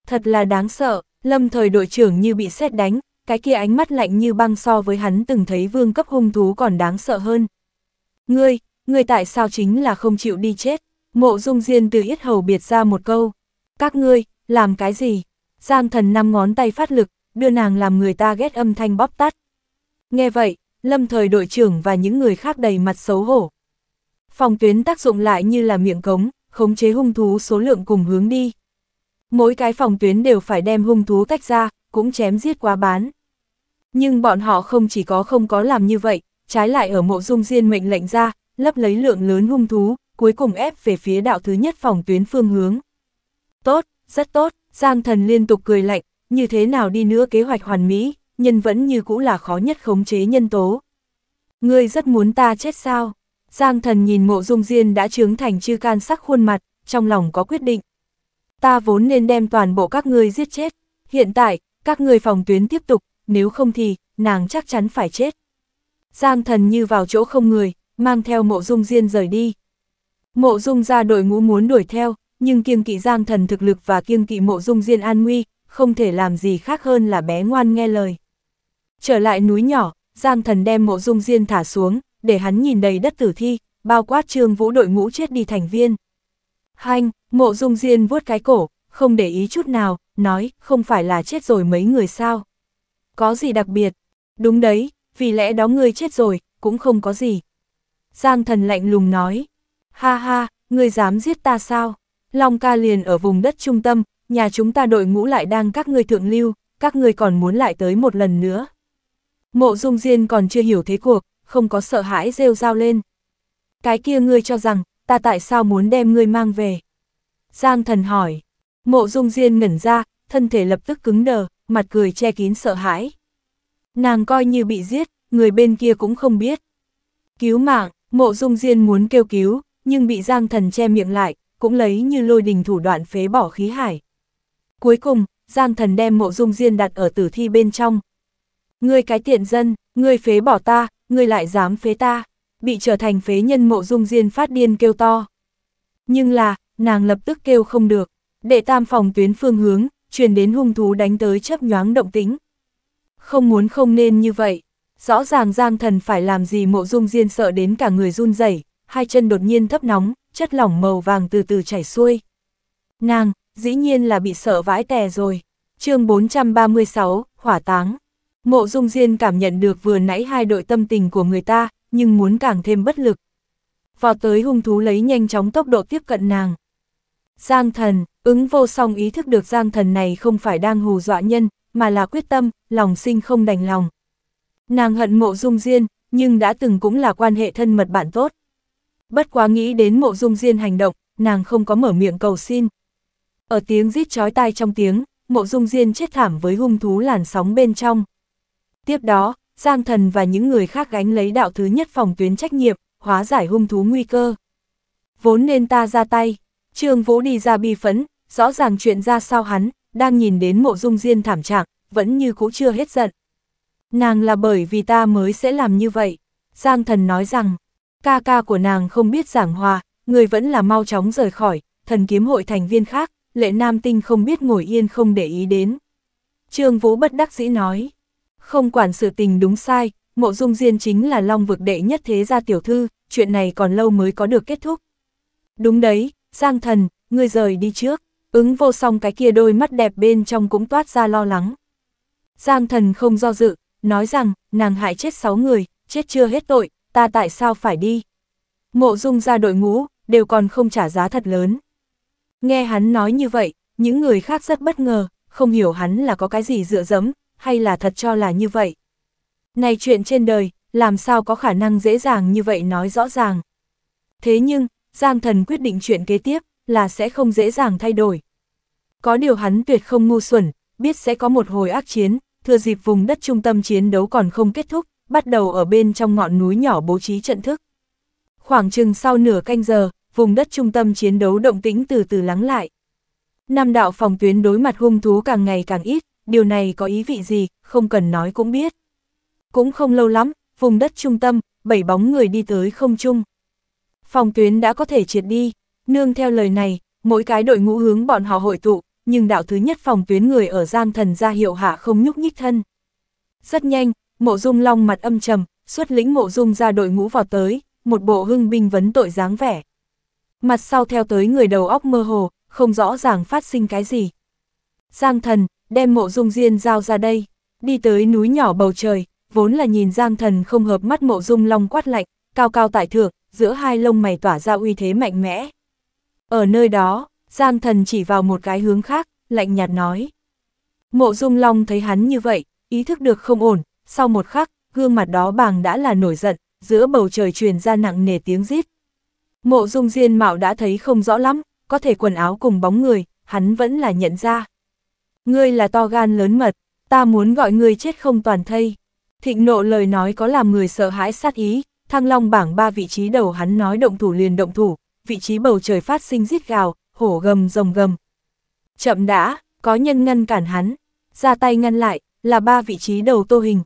Thật là đáng sợ, lâm thời đội trưởng như bị sét đánh, cái kia ánh mắt lạnh như băng so với hắn từng thấy vương cấp hung thú còn đáng sợ hơn. Ngươi, Người tại sao chính là không chịu đi chết? Mộ dung diên từ yết hầu biệt ra một câu. Các ngươi, làm cái gì? Giang thần năm ngón tay phát lực, đưa nàng làm người ta ghét âm thanh bóp tắt. Nghe vậy, lâm thời đội trưởng và những người khác đầy mặt xấu hổ. Phòng tuyến tác dụng lại như là miệng cống, khống chế hung thú số lượng cùng hướng đi. Mỗi cái phòng tuyến đều phải đem hung thú tách ra, cũng chém giết quá bán. Nhưng bọn họ không chỉ có không có làm như vậy, trái lại ở mộ dung diên mệnh lệnh ra, lấp lấy lượng lớn hung thú, cuối cùng ép về phía đạo thứ nhất phòng tuyến phương hướng. Tốt, rất tốt, Giang Thần liên tục cười lạnh, như thế nào đi nữa kế hoạch hoàn mỹ, nhân vẫn như cũ là khó nhất khống chế nhân tố. Ngươi rất muốn ta chết sao? Giang Thần nhìn mộ dung diên đã trướng thành chư can sắc khuôn mặt, trong lòng có quyết định. Ta vốn nên đem toàn bộ các ngươi giết chết, hiện tại, các ngươi phòng tuyến tiếp tục, nếu không thì, nàng chắc chắn phải chết. Giang Thần như vào chỗ không người, mang theo mộ dung diên rời đi. Mộ dung ra đội ngũ muốn đuổi theo, nhưng kiêng kỵ giang thần thực lực và kiêng kỵ mộ dung diên an nguy, không thể làm gì khác hơn là bé ngoan nghe lời. Trở lại núi nhỏ, giang thần đem mộ dung diên thả xuống, để hắn nhìn đầy đất tử thi, bao quát trương vũ đội ngũ chết đi thành viên. Hanh, mộ dung diên vuốt cái cổ, không để ý chút nào, nói, không phải là chết rồi mấy người sao. Có gì đặc biệt? Đúng đấy, vì lẽ đó người chết rồi, cũng không có gì. Giang thần lạnh lùng nói. Ha ha, ngươi dám giết ta sao? Long ca liền ở vùng đất trung tâm, nhà chúng ta đội ngũ lại đang các ngươi thượng lưu, các ngươi còn muốn lại tới một lần nữa. Mộ dung diên còn chưa hiểu thế cuộc, không có sợ hãi rêu rao lên. Cái kia ngươi cho rằng, ta tại sao muốn đem ngươi mang về? Giang thần hỏi. Mộ dung diên ngẩn ra, thân thể lập tức cứng đờ, mặt cười che kín sợ hãi. Nàng coi như bị giết, người bên kia cũng không biết. Cứu mạng, Mộ dung diên muốn kêu cứu, nhưng bị Giang Thần che miệng lại, cũng lấy như lôi đình thủ đoạn phế bỏ khí hải. Cuối cùng, Giang Thần đem mộ dung diên đặt ở tử thi bên trong. Ngươi cái tiện dân, ngươi phế bỏ ta, ngươi lại dám phế ta, bị trở thành phế nhân mộ dung diên phát điên kêu to. Nhưng là, nàng lập tức kêu không được, đệ tam phòng tuyến phương hướng, truyền đến hung thú đánh tới chấp nhoáng động tính. Không muốn không nên như vậy. Rõ ràng Giang Thần phải làm gì mộ dung diên sợ đến cả người run rẩy, hai chân đột nhiên thấp nóng, chất lỏng màu vàng từ từ chảy xuôi. Nàng, dĩ nhiên là bị sợ vãi tè rồi. chương 436, hỏa táng. Mộ dung diên cảm nhận được vừa nãy hai đội tâm tình của người ta, nhưng muốn càng thêm bất lực. Vào tới hung thú lấy nhanh chóng tốc độ tiếp cận nàng. Giang thần, ứng vô song ý thức được giang thần này không phải đang hù dọa nhân, mà là quyết tâm, lòng sinh không đành lòng, Nàng hận mộ dung diên, nhưng đã từng cũng là quan hệ thân mật bạn tốt. Bất quá nghĩ đến mộ dung diên hành động, nàng không có mở miệng cầu xin. Ở tiếng rít chói tai trong tiếng, mộ dung diên chết thảm với hung thú làn sóng bên trong. Tiếp đó, Giang Thần và những người khác gánh lấy đạo thứ nhất phòng tuyến trách nhiệm, hóa giải hung thú nguy cơ. Vốn nên ta ra tay, Trương Vũ đi ra bi phấn, rõ ràng chuyện ra sao hắn, đang nhìn đến mộ dung diên thảm trạng, vẫn như cũ chưa hết giận. Nàng là bởi vì ta mới sẽ làm như vậy. Giang thần nói rằng, ca ca của nàng không biết giảng hòa, người vẫn là mau chóng rời khỏi, thần kiếm hội thành viên khác, lệ nam tinh không biết ngồi yên không để ý đến. Trương Vũ bất đắc dĩ nói, không quản sự tình đúng sai, mộ dung diên chính là long vực đệ nhất thế gia tiểu thư, chuyện này còn lâu mới có được kết thúc. Đúng đấy, Giang thần, ngươi rời đi trước, ứng vô song cái kia đôi mắt đẹp bên trong cũng toát ra lo lắng. Giang thần không do dự, nói rằng, nàng hại chết 6 người, chết chưa hết tội, ta tại sao phải đi. Mộ dung ra đội ngũ, đều còn không trả giá thật lớn. Nghe hắn nói như vậy, những người khác rất bất ngờ, không hiểu hắn là có cái gì dựa dẫm, hay là thật cho là như vậy. Này chuyện trên đời, làm sao có khả năng dễ dàng như vậy nói rõ ràng. Thế nhưng, Giang Thần quyết định chuyện kế tiếp, là sẽ không dễ dàng thay đổi. Có điều hắn tuyệt không ngu xuẩn, biết sẽ có một hồi ác chiến, thừa dịp vùng đất trung tâm chiến đấu còn không kết thúc, bắt đầu ở bên trong ngọn núi nhỏ bố trí trận thức. Khoảng chừng sau nửa canh giờ, vùng đất trung tâm chiến đấu động tĩnh từ từ lắng lại. Nam đạo phòng tuyến đối mặt hung thú càng ngày càng ít, điều này có ý vị gì, không cần nói cũng biết. Cũng không lâu lắm, vùng đất trung tâm, bảy bóng người đi tới không chung Phòng tuyến đã có thể triệt đi, nương theo lời này, mỗi cái đội ngũ hướng bọn họ hội tụ, nhưng đạo thứ nhất phòng tuyến người ở gian thần ra hiệu hạ không nhúc nhích thân. Rất nhanh, mộ dung long mặt âm trầm, xuất lĩnh mộ dung ra đội ngũ vào tới, một bộ hưng binh vấn tội dáng vẻ. Mặt sau theo tới người đầu óc mơ hồ, không rõ ràng phát sinh cái gì. Giang thần, đem mộ dung diên giao ra đây, đi tới núi nhỏ bầu trời, vốn là nhìn giang thần không hợp mắt mộ dung long quát lạnh, cao cao tại thượng, giữa hai lông mày tỏa ra uy thế mạnh mẽ. Ở nơi đó, Giang thần chỉ vào một cái hướng khác, lạnh nhạt nói. Mộ Dung Long thấy hắn như vậy, ý thức được không ổn, sau một khắc, gương mặt đó bàng đã là nổi giận, giữa bầu trời truyền ra nặng nề tiếng rít. Mộ Dung Diên Mạo đã thấy không rõ lắm, có thể quần áo cùng bóng người, hắn vẫn là nhận ra. Ngươi là to gan lớn mật, ta muốn gọi ngươi chết không toàn thây. Thịnh nộ lời nói có làm người sợ hãi sát ý, thăng long bảng ba vị trí đầu hắn nói động thủ liền động thủ, vị trí bầu trời phát sinh rít gào, hổ gầm rồng gầm. Chậm đã, có nhân ngăn cản hắn, ra tay ngăn lại, là ba vị trí đầu tô hình.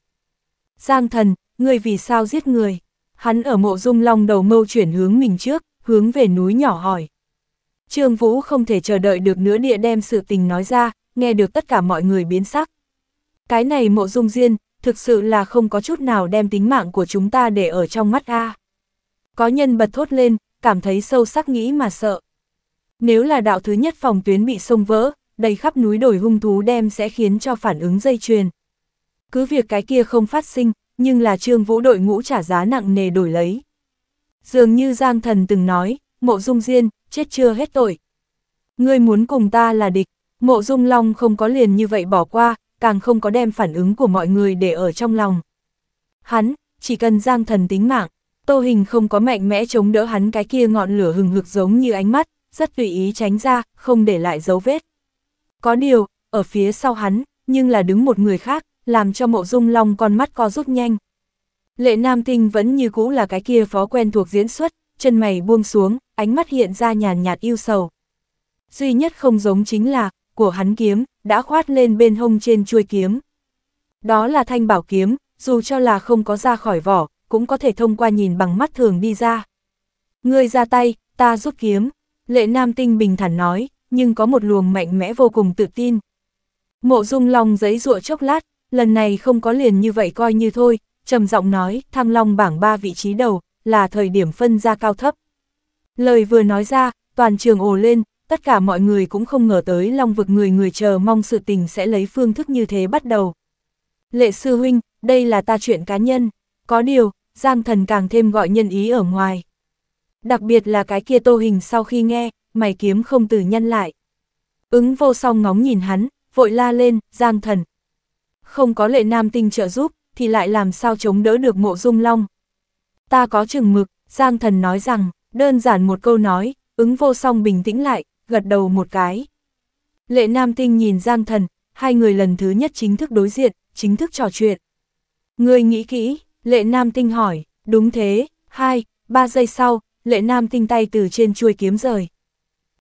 Giang thần, người vì sao giết người? Hắn ở mộ dung long đầu mâu chuyển hướng mình trước, hướng về núi nhỏ hỏi. Trương Vũ không thể chờ đợi được nữa địa đem sự tình nói ra, nghe được tất cả mọi người biến sắc. Cái này mộ dung diên, thực sự là không có chút nào đem tính mạng của chúng ta để ở trong mắt a. Có nhân bật thốt lên, cảm thấy sâu sắc nghĩ mà sợ. Nếu là đạo thứ nhất phòng tuyến bị sông vỡ, đầy khắp núi đổi hung thú đem sẽ khiến cho phản ứng dây chuyền. Cứ việc cái kia không phát sinh, nhưng là trương vũ đội ngũ trả giá nặng nề đổi lấy. Dường như Giang Thần từng nói, mộ dung diên, chết chưa hết tội. Ngươi muốn cùng ta là địch, mộ dung long không có liền như vậy bỏ qua, càng không có đem phản ứng của mọi người để ở trong lòng. Hắn, chỉ cần Giang Thần tính mạng, tô hình không có mạnh mẽ chống đỡ hắn cái kia ngọn lửa hừng hực giống như ánh mắt, rất tùy ý tránh ra, không để lại dấu vết. Có điều, ở phía sau hắn, nhưng là đứng một người khác, làm cho mộ dung long con mắt co rút nhanh. Lệ Nam Tinh vẫn như cũ là cái kia phó quen thuộc diễn xuất, chân mày buông xuống, ánh mắt hiện ra nhàn nhạt yêu sầu. Duy nhất không giống chính là, của hắn kiếm, đã khoát lên bên hông trên chuôi kiếm. Đó là thanh bảo kiếm, dù cho là không có ra khỏi vỏ, cũng có thể thông qua nhìn bằng mắt thường đi ra. Ngươi ra tay, ta rút kiếm. Lệ Nam Tinh bình thản nói, nhưng có một luồng mạnh mẽ vô cùng tự tin. Mộ Dung Long giấy rụa chốc lát, lần này không có liền như vậy coi như thôi, trầm giọng nói, Thăng Long bảng ba vị trí đầu, là thời điểm phân ra cao thấp. Lời vừa nói ra, toàn trường ồ lên, tất cả mọi người cũng không ngờ tới Long vực người người chờ mong sự tình sẽ lấy phương thức như thế bắt đầu. Lệ sư huynh, đây là ta chuyện cá nhân, có điều, Giang thần càng thêm gọi nhân ý ở ngoài đặc biệt là cái kia tô hình sau khi nghe, mày kiếm không từ nhân lại. Ứng vô song ngóng nhìn hắn, vội la lên, giang thần. Không có lệ nam tinh trợ giúp, thì lại làm sao chống đỡ được mộ dung long. Ta có chừng mực, giang thần nói rằng, đơn giản một câu nói, ứng vô song bình tĩnh lại, gật đầu một cái. Lệ nam tinh nhìn giang thần, hai người lần thứ nhất chính thức đối diện, chính thức trò chuyện. Người nghĩ kỹ, lệ nam tinh hỏi, đúng thế, hai, ba giây sau, lệ nam tinh tay từ trên chuôi kiếm rời.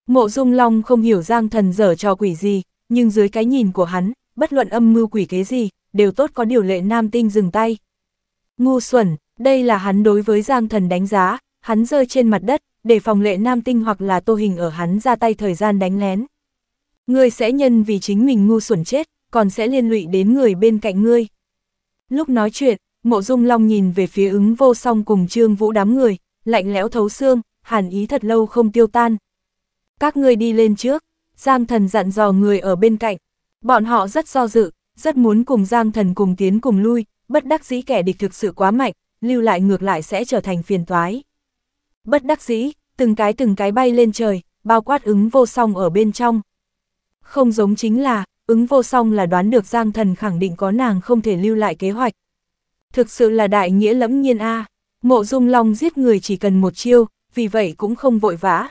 Mộ dung long không hiểu giang thần dở cho quỷ gì, nhưng dưới cái nhìn của hắn, bất luận âm mưu quỷ kế gì, đều tốt có điều lệ nam tinh dừng tay. Ngu xuẩn, đây là hắn đối với giang thần đánh giá, hắn rơi trên mặt đất, để phòng lệ nam tinh hoặc là tô hình ở hắn ra tay thời gian đánh lén. Ngươi sẽ nhân vì chính mình ngu xuẩn chết, còn sẽ liên lụy đến người bên cạnh ngươi. Lúc nói chuyện, mộ dung long nhìn về phía ứng vô song cùng trương vũ đám người, lạnh lẽo thấu xương, hàn ý thật lâu không tiêu tan. Các ngươi đi lên trước, Giang thần dặn dò người ở bên cạnh. Bọn họ rất do dự, rất muốn cùng Giang thần cùng tiến cùng lui, bất đắc dĩ kẻ địch thực sự quá mạnh, lưu lại ngược lại sẽ trở thành phiền toái. Bất đắc dĩ, từng cái từng cái bay lên trời, bao quát ứng vô song ở bên trong. Không giống chính là, ứng vô song là đoán được Giang thần khẳng định có nàng không thể lưu lại kế hoạch. Thực sự là đại nghĩa lẫm nhiên a à. Mộ Dung Long giết người chỉ cần một chiêu, vì vậy cũng không vội vã.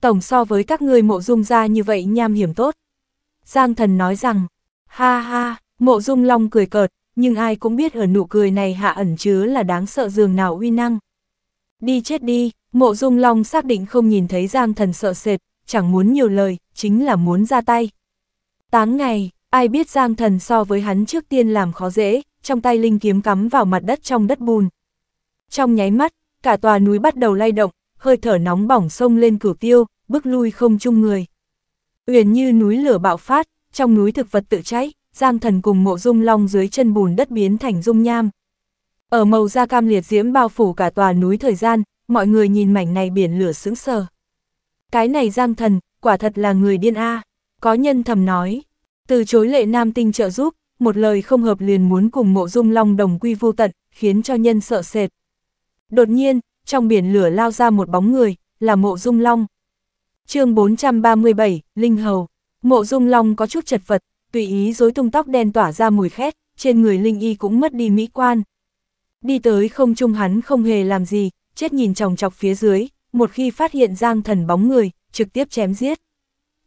Tổng so với các ngươi mộ dung ra như vậy nham hiểm tốt. Giang thần nói rằng, ha ha, mộ dung long cười cợt, nhưng ai cũng biết ở nụ cười này hạ ẩn chứa là đáng sợ dường nào uy năng. Đi chết đi, mộ dung long xác định không nhìn thấy giang thần sợ sệt, chẳng muốn nhiều lời, chính là muốn ra tay. Táng ngày, ai biết giang thần so với hắn trước tiên làm khó dễ, trong tay linh kiếm cắm vào mặt đất trong đất bùn, trong nháy mắt, cả tòa núi bắt đầu lay động, hơi thở nóng bỏng sông lên cửu tiêu, bước lui không chung người. Uyển như núi lửa bạo phát, trong núi thực vật tự cháy, Giang Thần cùng Mộ Dung Long dưới chân bùn đất biến thành dung nham. Ở màu da cam liệt diễm bao phủ cả tòa núi thời gian, mọi người nhìn mảnh này biển lửa sững sờ. Cái này Giang Thần, quả thật là người điên a, có nhân thầm nói. Từ chối lệ nam tinh trợ giúp, một lời không hợp liền muốn cùng Mộ Dung Long đồng quy vô tận, khiến cho nhân sợ sệt. Đột nhiên, trong biển lửa lao ra một bóng người, là mộ dung long. chương 437, Linh Hầu. Mộ dung long có chút chật vật, tùy ý dối tung tóc đen tỏa ra mùi khét, trên người Linh Y cũng mất đi mỹ quan. Đi tới không trung hắn không hề làm gì, chết nhìn chòng chọc phía dưới, một khi phát hiện giang thần bóng người, trực tiếp chém giết.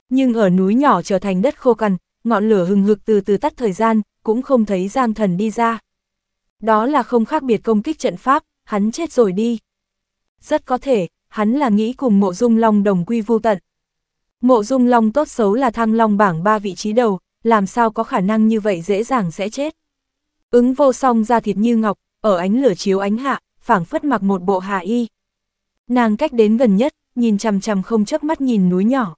Nhưng ở núi nhỏ trở thành đất khô cằn, ngọn lửa hừng hực từ từ tắt thời gian, cũng không thấy giang thần đi ra. Đó là không khác biệt công kích trận pháp, hắn chết rồi đi. Rất có thể, hắn là nghĩ cùng mộ dung long đồng quy vô tận. Mộ dung long tốt xấu là thăng long bảng ba vị trí đầu, làm sao có khả năng như vậy dễ dàng sẽ chết. Ứng vô song ra thịt như ngọc, ở ánh lửa chiếu ánh hạ, phảng phất mặc một bộ hạ y. Nàng cách đến gần nhất, nhìn chằm chằm không chớp mắt nhìn núi nhỏ.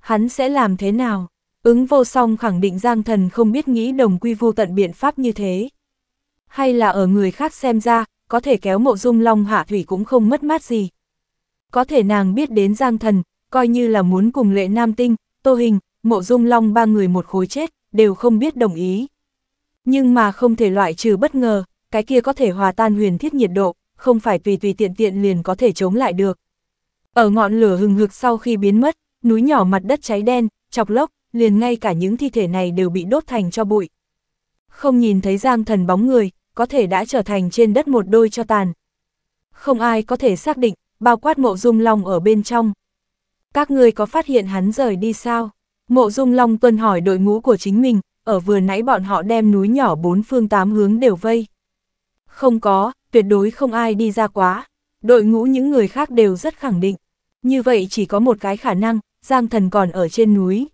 Hắn sẽ làm thế nào? Ứng vô song khẳng định Giang Thần không biết nghĩ đồng quy vô tận biện pháp như thế. Hay là ở người khác xem ra, có thể kéo mộ dung long hạ thủy cũng không mất mát gì. Có thể nàng biết đến giang thần, coi như là muốn cùng lệ nam tinh, tô hình, mộ dung long ba người một khối chết, đều không biết đồng ý. Nhưng mà không thể loại trừ bất ngờ, cái kia có thể hòa tan huyền thiết nhiệt độ, không phải tùy tùy tiện tiện liền có thể chống lại được. Ở ngọn lửa hừng hực sau khi biến mất, núi nhỏ mặt đất cháy đen, chọc lốc, liền ngay cả những thi thể này đều bị đốt thành cho bụi. Không nhìn thấy giang thần bóng người, có thể đã trở thành trên đất một đôi cho tàn. Không ai có thể xác định, bao quát mộ dung long ở bên trong. Các người có phát hiện hắn rời đi sao? Mộ dung long tuân hỏi đội ngũ của chính mình, ở vừa nãy bọn họ đem núi nhỏ bốn phương tám hướng đều vây. Không có, tuyệt đối không ai đi ra quá. Đội ngũ những người khác đều rất khẳng định. Như vậy chỉ có một cái khả năng, Giang thần còn ở trên núi.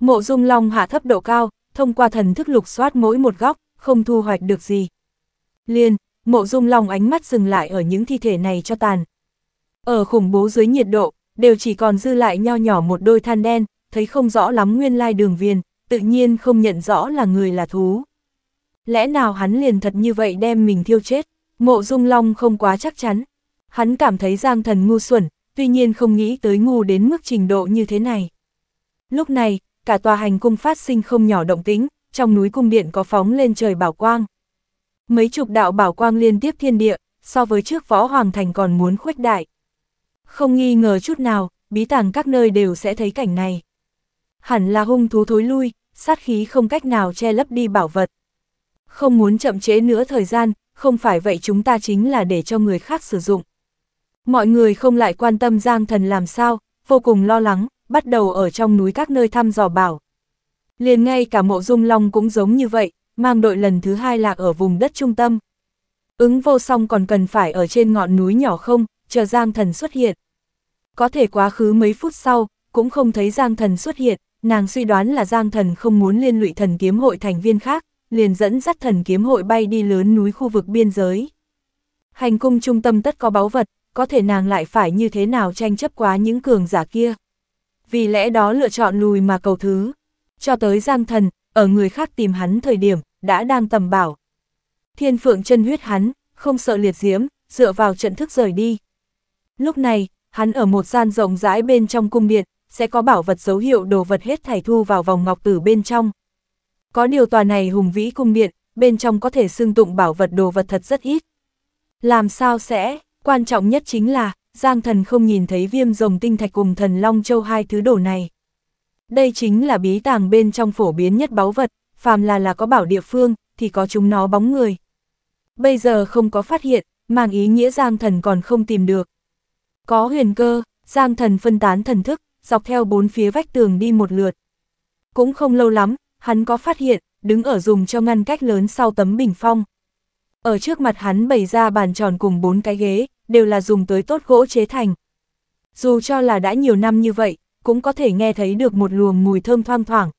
Mộ dung long hạ thấp độ cao, thông qua thần thức lục soát mỗi một góc, không thu hoạch được gì, Liên, mộ dung long ánh mắt dừng lại ở những thi thể này cho tàn. Ở khủng bố dưới nhiệt độ, đều chỉ còn dư lại nho nhỏ một đôi than đen, thấy không rõ lắm nguyên lai đường viên tự nhiên không nhận rõ là người là thú. Lẽ nào hắn liền thật như vậy đem mình thiêu chết, mộ dung long không quá chắc chắn. Hắn cảm thấy giang thần ngu xuẩn, tuy nhiên không nghĩ tới ngu đến mức trình độ như thế này. Lúc này, cả tòa hành cung phát sinh không nhỏ động tính, trong núi cung điện có phóng lên trời bảo quang. Mấy chục đạo bảo quang liên tiếp thiên địa, so với trước võ hoàng thành còn muốn khuếch đại. Không nghi ngờ chút nào, bí tàng các nơi đều sẽ thấy cảnh này. Hẳn là hung thú thối lui, sát khí không cách nào che lấp đi bảo vật. Không muốn chậm trễ nữa thời gian, không phải vậy chúng ta chính là để cho người khác sử dụng. Mọi người không lại quan tâm Giang Thần làm sao, vô cùng lo lắng, bắt đầu ở trong núi các nơi thăm dò bảo. Liền ngay cả mộ dung long cũng giống như vậy, mang đội lần thứ hai lạc ở vùng đất trung tâm. Ứng vô song còn cần phải ở trên ngọn núi nhỏ không, chờ Giang Thần xuất hiện. Có thể quá khứ mấy phút sau, cũng không thấy Giang Thần xuất hiện, nàng suy đoán là Giang Thần không muốn liên lụy thần kiếm hội thành viên khác, liền dẫn dắt thần kiếm hội bay đi lớn núi khu vực biên giới. Hành cung trung tâm tất có báu vật, có thể nàng lại phải như thế nào tranh chấp quá những cường giả kia. Vì lẽ đó lựa chọn lùi mà cầu thứ. Cho tới Giang Thần, ở người khác tìm hắn thời điểm, đã đang tầm bảo. Thiên phượng chân huyết hắn, không sợ liệt diễm, dựa vào trận thức rời đi. Lúc này, hắn ở một gian rộng rãi bên trong cung điện, sẽ có bảo vật dấu hiệu đồ vật hết thảy thu vào vòng ngọc tử bên trong. Có điều tòa này hùng vĩ cung điện, bên trong có thể xưng tụng bảo vật đồ vật thật rất ít. Làm sao sẽ, quan trọng nhất chính là, Giang thần không nhìn thấy viêm rồng tinh thạch cùng thần Long Châu hai thứ đồ này. Đây chính là bí tàng bên trong phổ biến nhất báu vật, phàm là là có bảo địa phương, thì có chúng nó bóng người. Bây giờ không có phát hiện, mang ý nghĩa Giang Thần còn không tìm được. Có huyền cơ, Giang Thần phân tán thần thức, dọc theo bốn phía vách tường đi một lượt. Cũng không lâu lắm, hắn có phát hiện, đứng ở dùng cho ngăn cách lớn sau tấm bình phong. Ở trước mặt hắn bày ra bàn tròn cùng bốn cái ghế, đều là dùng tới tốt gỗ chế thành. Dù cho là đã nhiều năm như vậy, cũng có thể nghe thấy được một luồng mùi thơm thoang thoảng.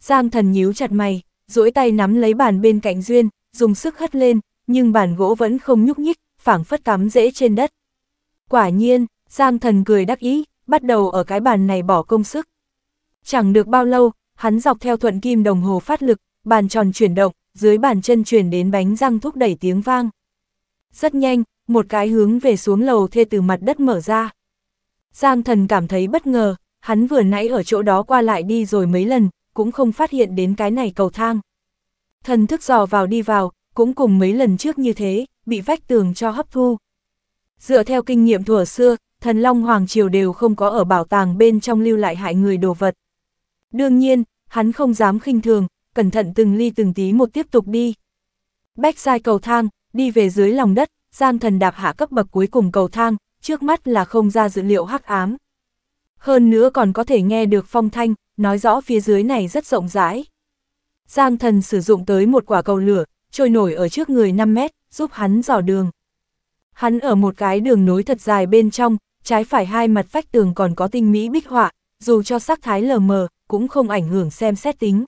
Giang thần nhíu chặt mày, duỗi tay nắm lấy bàn bên cạnh Duyên, dùng sức hất lên, nhưng bàn gỗ vẫn không nhúc nhích, phảng phất cắm dễ trên đất. Quả nhiên, Giang thần cười đắc ý, bắt đầu ở cái bàn này bỏ công sức. Chẳng được bao lâu, hắn dọc theo thuận kim đồng hồ phát lực, bàn tròn chuyển động, dưới bàn chân chuyển đến bánh răng thúc đẩy tiếng vang. Rất nhanh, một cái hướng về xuống lầu thê từ mặt đất mở ra. Giang thần cảm thấy bất ngờ, Hắn vừa nãy ở chỗ đó qua lại đi rồi mấy lần, cũng không phát hiện đến cái này cầu thang. Thần thức dò vào đi vào, cũng cùng mấy lần trước như thế, bị vách tường cho hấp thu. Dựa theo kinh nghiệm thuở xưa, thần Long Hoàng Triều đều không có ở bảo tàng bên trong lưu lại hại người đồ vật. Đương nhiên, hắn không dám khinh thường, cẩn thận từng ly từng tí một tiếp tục đi. Bách sai cầu thang, đi về dưới lòng đất, Giang thần đạp hạ cấp bậc cuối cùng cầu thang, trước mắt là không ra dữ liệu hắc ám hơn nữa còn có thể nghe được phong thanh, nói rõ phía dưới này rất rộng rãi. Giang thần sử dụng tới một quả cầu lửa, trôi nổi ở trước người 5 mét, giúp hắn dò đường. Hắn ở một cái đường nối thật dài bên trong, trái phải hai mặt vách tường còn có tinh mỹ bích họa, dù cho sắc thái lờ mờ, cũng không ảnh hưởng xem xét tính.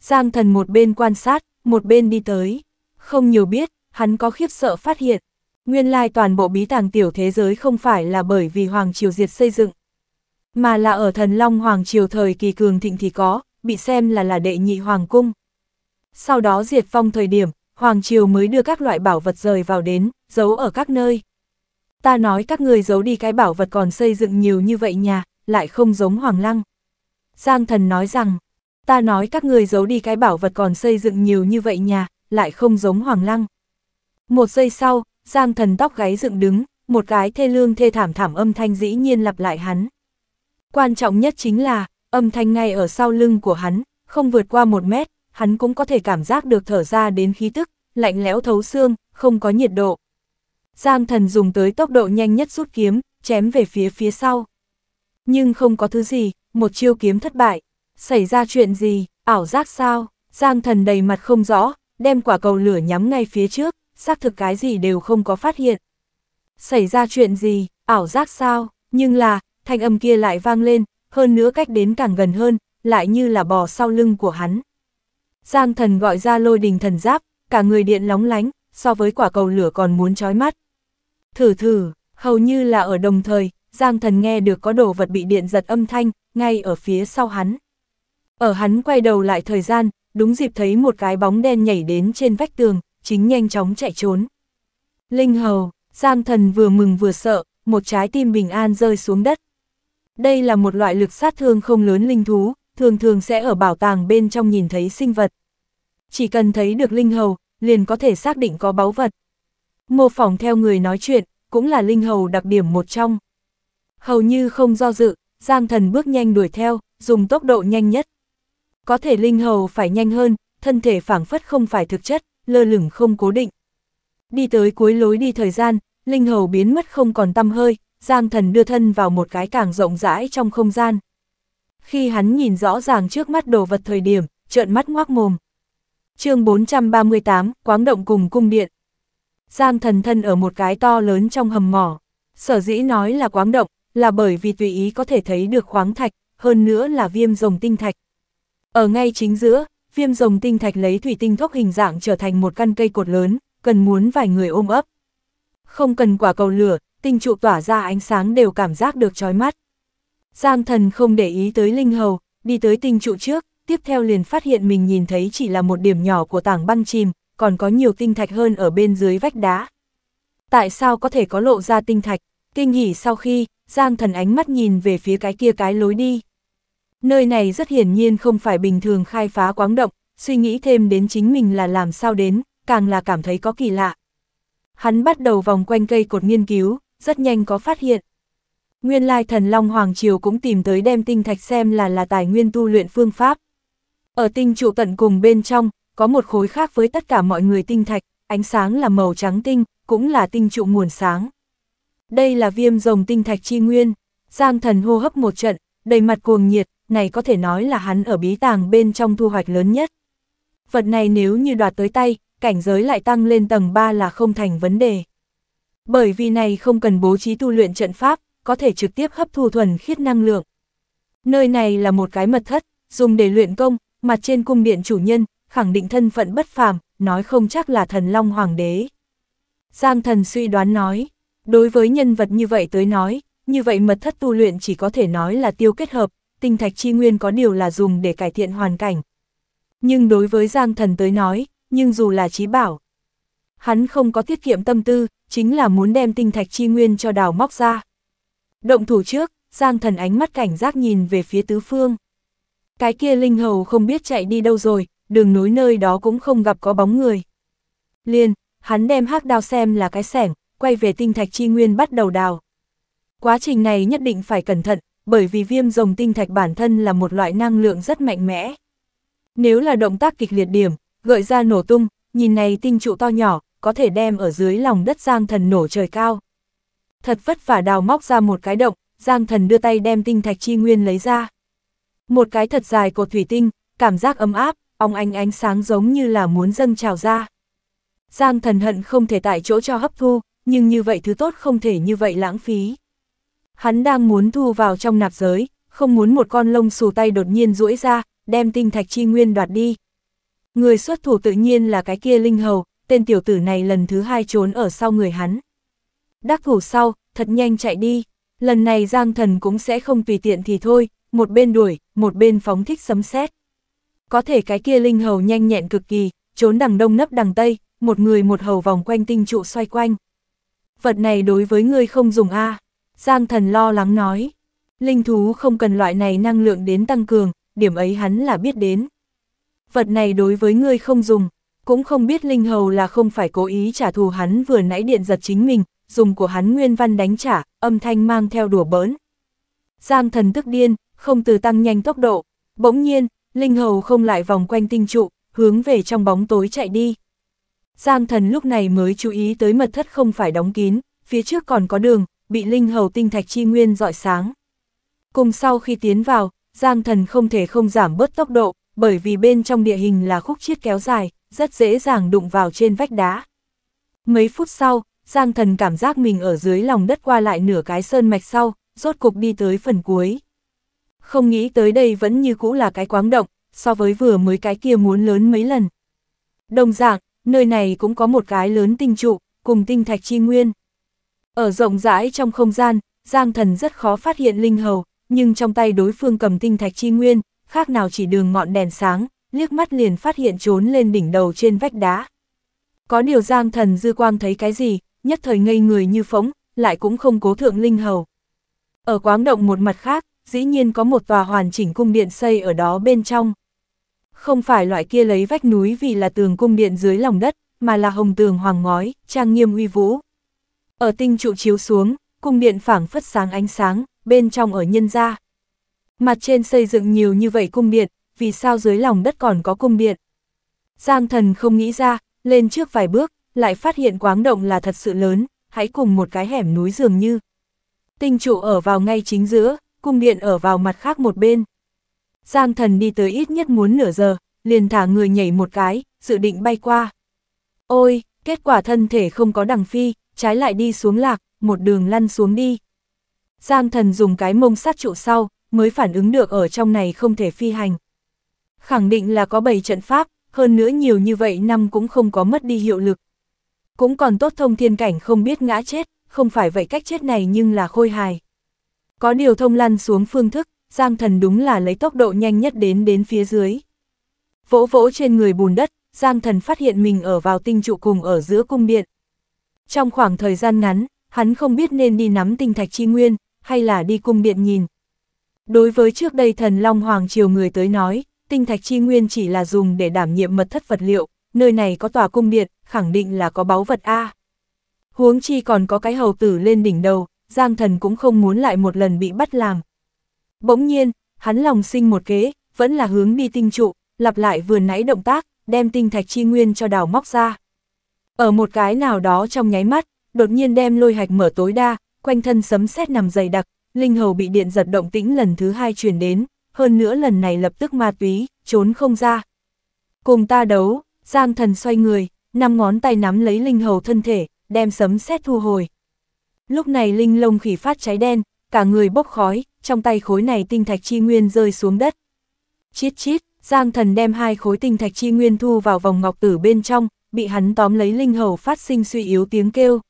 Giang thần một bên quan sát, một bên đi tới. Không nhiều biết, hắn có khiếp sợ phát hiện. Nguyên lai toàn bộ bí tàng tiểu thế giới không phải là bởi vì Hoàng Triều Diệt xây dựng, mà là ở thần Long Hoàng triều thời kỳ cường thịnh thì có, bị xem là là đệ nhị Hoàng cung. Sau đó diệt phong thời điểm, Hoàng triều mới đưa các loại bảo vật rời vào đến, giấu ở các nơi. Ta nói các người giấu đi cái bảo vật còn xây dựng nhiều như vậy nhà, lại không giống Hoàng Lăng. Giang thần nói rằng, ta nói các người giấu đi cái bảo vật còn xây dựng nhiều như vậy nhà, lại không giống Hoàng Lăng. Một giây sau, Giang thần tóc gáy dựng đứng, một cái thê lương thê thảm thảm âm thanh dĩ nhiên lặp lại hắn. Quan trọng nhất chính là, âm thanh ngay ở sau lưng của hắn, không vượt qua một mét, hắn cũng có thể cảm giác được thở ra đến khí tức, lạnh lẽo thấu xương, không có nhiệt độ. Giang thần dùng tới tốc độ nhanh nhất rút kiếm, chém về phía phía sau. Nhưng không có thứ gì, một chiêu kiếm thất bại. Xảy ra chuyện gì, ảo giác sao? Giang thần đầy mặt không rõ, đem quả cầu lửa nhắm ngay phía trước, xác thực cái gì đều không có phát hiện. Xảy ra chuyện gì, ảo giác sao? Nhưng là, thanh âm kia lại vang lên, hơn nữa cách đến càng gần hơn, lại như là bò sau lưng của hắn. Giang thần gọi ra lôi đình thần giáp, cả người điện lóng lánh, so với quả cầu lửa còn muốn trói mắt. Thử thử, hầu như là ở đồng thời, Giang thần nghe được có đồ vật bị điện giật âm thanh, ngay ở phía sau hắn. Ở hắn quay đầu lại thời gian, đúng dịp thấy một cái bóng đen nhảy đến trên vách tường, chính nhanh chóng chạy trốn. Linh hầu, Giang thần vừa mừng vừa sợ, một trái tim bình an rơi xuống đất. Đây là một loại lực sát thương không lớn linh thú, thường thường sẽ ở bảo tàng bên trong nhìn thấy sinh vật. Chỉ cần thấy được linh hầu, liền có thể xác định có báu vật. Mô phỏng theo người nói chuyện, cũng là linh hầu đặc điểm một trong. Hầu như không do dự, Giang Thần bước nhanh đuổi theo, dùng tốc độ nhanh nhất. Có thể linh hầu phải nhanh hơn, thân thể phảng phất không phải thực chất, lơ lửng không cố định. Đi tới cuối lối đi thời gian, linh hầu biến mất không còn tăm hơi, Giang thần đưa thân vào một cái càng rộng rãi trong không gian. Khi hắn nhìn rõ ràng trước mắt đồ vật thời điểm, trợn mắt ngoác mồm. chương 438, quáng động cùng cung điện. Giang thần thân ở một cái to lớn trong hầm mỏ. Sở dĩ nói là quáng động, là bởi vì tùy ý có thể thấy được khoáng thạch, hơn nữa là viêm rồng tinh thạch. Ở ngay chính giữa, viêm rồng tinh thạch lấy thủy tinh thuốc hình dạng trở thành một căn cây cột lớn, cần muốn vài người ôm ấp. Không cần quả cầu lửa, tinh trụ tỏa ra ánh sáng đều cảm giác được trói mắt. Giang thần không để ý tới linh hầu, đi tới tinh trụ trước, tiếp theo liền phát hiện mình nhìn thấy chỉ là một điểm nhỏ của tảng băng chìm, còn có nhiều tinh thạch hơn ở bên dưới vách đá. Tại sao có thể có lộ ra tinh thạch? Kinh hỉ sau khi, Giang thần ánh mắt nhìn về phía cái kia cái lối đi. Nơi này rất hiển nhiên không phải bình thường khai phá quáng động, suy nghĩ thêm đến chính mình là làm sao đến, càng là cảm thấy có kỳ lạ. Hắn bắt đầu vòng quanh cây cột nghiên cứu, rất nhanh có phát hiện. Nguyên lai thần Long Hoàng Triều cũng tìm tới đem tinh thạch xem là là tài nguyên tu luyện phương pháp. Ở tinh trụ tận cùng bên trong, có một khối khác với tất cả mọi người tinh thạch, ánh sáng là màu trắng tinh, cũng là tinh trụ nguồn sáng. Đây là viêm rồng tinh thạch chi nguyên, Giang thần hô hấp một trận, đầy mặt cuồng nhiệt, này có thể nói là hắn ở bí tàng bên trong thu hoạch lớn nhất. Vật này nếu như đoạt tới tay, cảnh giới lại tăng lên tầng 3 là không thành vấn đề. Bởi vì này không cần bố trí tu luyện trận pháp, có thể trực tiếp hấp thu thuần khiết năng lượng. Nơi này là một cái mật thất, dùng để luyện công, mặt trên cung điện chủ nhân, khẳng định thân phận bất phàm, nói không chắc là thần long hoàng đế. Giang thần suy đoán nói, đối với nhân vật như vậy tới nói, như vậy mật thất tu luyện chỉ có thể nói là tiêu kết hợp, tinh thạch chi nguyên có điều là dùng để cải thiện hoàn cảnh. Nhưng đối với Giang thần tới nói, nhưng dù là trí bảo, hắn không có tiết kiệm tâm tư, chính là muốn đem tinh thạch chi nguyên cho đào móc ra. Động thủ trước, Giang thần ánh mắt cảnh giác nhìn về phía tứ phương. Cái kia linh hầu không biết chạy đi đâu rồi, đường nối nơi đó cũng không gặp có bóng người. Liền, hắn đem hắc đao xem là cái sẻng, quay về tinh thạch chi nguyên bắt đầu đào. Quá trình này nhất định phải cẩn thận, bởi vì viêm rồng tinh thạch bản thân là một loại năng lượng rất mạnh mẽ. Nếu là động tác kịch liệt điểm, gợi ra nổ tung, nhìn này tinh trụ to nhỏ, có thể đem ở dưới lòng đất Giang Thần nổ trời cao. Thật vất vả đào móc ra một cái động, Giang Thần đưa tay đem tinh thạch chi nguyên lấy ra. Một cái thật dài cột thủy tinh, cảm giác ấm áp, ong ánh ánh sáng giống như là muốn dâng trào ra. Giang Thần hận không thể tại chỗ cho hấp thu, nhưng như vậy thứ tốt không thể như vậy lãng phí. Hắn đang muốn thu vào trong nạp giới, không muốn một con lông xù tay đột nhiên duỗi ra, đem tinh thạch chi nguyên đoạt đi. Người xuất thủ tự nhiên là cái kia linh hầu, tên tiểu tử này lần thứ hai trốn ở sau người hắn. Đắc thủ sau, thật nhanh chạy đi, lần này Giang Thần cũng sẽ không tùy tiện thì thôi, một bên đuổi, một bên phóng thích sấm sét. Có thể cái kia linh hầu nhanh nhẹn cực kỳ, trốn đằng đông nấp đằng tây, một người một hầu vòng quanh tinh trụ xoay quanh. Vật này đối với ngươi không dùng a Giang Thần lo lắng nói. Linh thú không cần loại này năng lượng đến tăng cường, điểm ấy hắn là biết đến. Vật này đối với ngươi không dùng, cũng không biết Linh Hầu là không phải cố ý trả thù hắn vừa nãy điện giật chính mình, dùng của hắn nguyên văn đánh trả, âm thanh mang theo đùa bỡn. Giang thần tức điên, không từ tăng nhanh tốc độ. Bỗng nhiên, Linh Hầu không lại vòng quanh tinh trụ, hướng về trong bóng tối chạy đi. Giang thần lúc này mới chú ý tới mật thất không phải đóng kín, phía trước còn có đường, bị Linh Hầu tinh thạch chi nguyên dọi sáng. Cùng sau khi tiến vào, Giang thần không thể không giảm bớt tốc độ, bởi vì bên trong địa hình là khúc chiết kéo dài rất dễ dàng đụng vào trên vách đá. Mấy phút sau, Giang thần cảm giác mình ở dưới lòng đất qua lại nửa cái sơn mạch sau, rốt cục đi tới phần cuối. Không nghĩ tới đây vẫn như cũ là cái quáng động, so với vừa mới cái kia muốn lớn mấy lần. Đồng dạng, nơi này cũng có một cái lớn tinh trụ, cùng tinh thạch chi nguyên. Ở rộng rãi trong không gian, Giang thần rất khó phát hiện linh hầu, nhưng trong tay đối phương cầm tinh thạch chi nguyên, khác nào chỉ đường ngọn đèn sáng, liếc mắt liền phát hiện trốn lên đỉnh đầu trên vách đá. Có điều Giang Thần Dư Quang thấy cái gì, nhất thời ngây người như phóng, lại cũng không cố thượng linh hầu. Ở quáng động một mặt khác, dĩ nhiên có một tòa hoàn chỉnh cung điện xây ở đó bên trong. Không phải loại kia lấy vách núi vì là tường cung điện dưới lòng đất, mà là hồng tường hoàng ngói, trang nghiêm uy vũ. Ở tinh trụ chiếu xuống, cung điện phảng phất sáng ánh sáng, bên trong ở nhân gia. Mặt trên xây dựng nhiều như vậy cung điện, vì sao dưới lòng đất còn có cung điện. Giang thần không nghĩ ra, lên trước vài bước, lại phát hiện quáng động là thật sự lớn, hãy cùng một cái hẻm núi dường như. Tinh trụ ở vào ngay chính giữa, cung điện ở vào mặt khác một bên. Giang thần đi tới ít nhất muốn nửa giờ, liền thả người nhảy một cái, dự định bay qua. Ôi, kết quả thân thể không có đằng phi, trái lại đi xuống lạc, một đường lăn xuống đi. Giang thần dùng cái mông sát trụ sau, mới phản ứng được ở trong này không thể phi hành. Khẳng định là có 7 trận pháp, hơn nữa nhiều như vậy năm cũng không có mất đi hiệu lực. Cũng còn tốt thông thiên cảnh không biết ngã chết, không phải vậy cách chết này nhưng là khôi hài. Có điều thông lăn xuống phương thức, Giang thần đúng là lấy tốc độ nhanh nhất đến đến phía dưới. Vỗ vỗ trên người bùn đất, Giang thần phát hiện mình ở vào tinh trụ cùng ở giữa cung điện. Trong khoảng thời gian ngắn, hắn không biết nên đi nắm tinh thạch chi nguyên, hay là đi cung điện nhìn. Đối với trước đây thần Long Hoàng Triều người tới nói, tinh thạch chi nguyên chỉ là dùng để đảm nhiệm mật thất vật liệu, nơi này có tòa cung điện, khẳng định là có báu vật A. Huống chi còn có cái hầu tử lên đỉnh đầu, Giang thần cũng không muốn lại một lần bị bắt làm. Bỗng nhiên, hắn lòng sinh một kế, vẫn là hướng đi tinh trụ, lặp lại vừa nãy động tác, đem tinh thạch chi nguyên cho đào móc ra. Ở một cái nào đó trong nháy mắt, đột nhiên đem lôi hạch mở tối đa, quanh thân sấm sét nằm dày đặc, linh hầu bị điện giật động tĩnh lần thứ hai truyền đến hơn nữa lần này lập tức ma túy, trốn không ra. Cùng ta đấu, Giang thần xoay người, năm ngón tay nắm lấy linh hầu thân thể, đem sấm sét thu hồi. Lúc này linh lông khỉ phát cháy đen, cả người bốc khói, trong tay khối này tinh thạch chi nguyên rơi xuống đất. Chít chít, Giang thần đem hai khối tinh thạch chi nguyên thu vào vòng ngọc tử bên trong, bị hắn tóm lấy linh hầu phát sinh suy yếu tiếng kêu.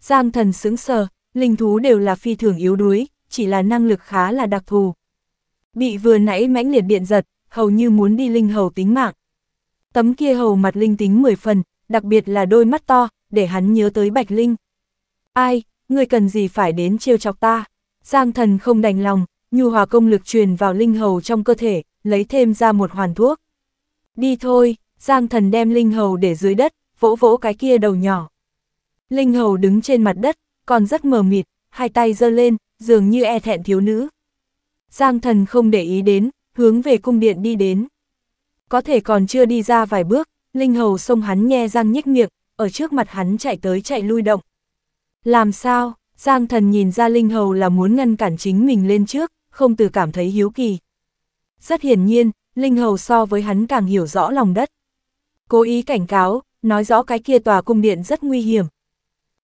Giang thần sững sờ, linh thú đều là phi thường yếu đuối, chỉ là năng lực khá là đặc thù, bị vừa nãy mãnh liệt điện giật, hầu như muốn đi linh hầu tính mạng. Tấm kia hầu mặt linh tính 10 phần, đặc biệt là đôi mắt to, để hắn nhớ tới Bạch Linh. Ai, ngươi cần gì phải đến trêu chọc ta? Giang thần không đành lòng, nhu hòa công lực truyền vào linh hầu trong cơ thể, lấy thêm ra một hoàn thuốc. Đi thôi, Giang thần đem linh hầu để dưới đất, vỗ vỗ cái kia đầu nhỏ. Linh hầu đứng trên mặt đất, còn rất mờ mịt, hai tay giơ lên, dường như e thẹn thiếu nữ. Giang thần không để ý đến, hướng về cung điện đi đến. Có thể còn chưa đi ra vài bước, linh hầu xông hắn nhe răng nhếch miệng, ở trước mặt hắn chạy tới chạy lui động. Làm sao, Giang thần nhìn ra linh hầu là muốn ngăn cản chính mình lên trước, không từ cảm thấy hiếu kỳ. Rất hiển nhiên, linh hầu so với hắn càng hiểu rõ lòng đất. Cố ý cảnh cáo, nói rõ cái kia tòa cung điện rất nguy hiểm.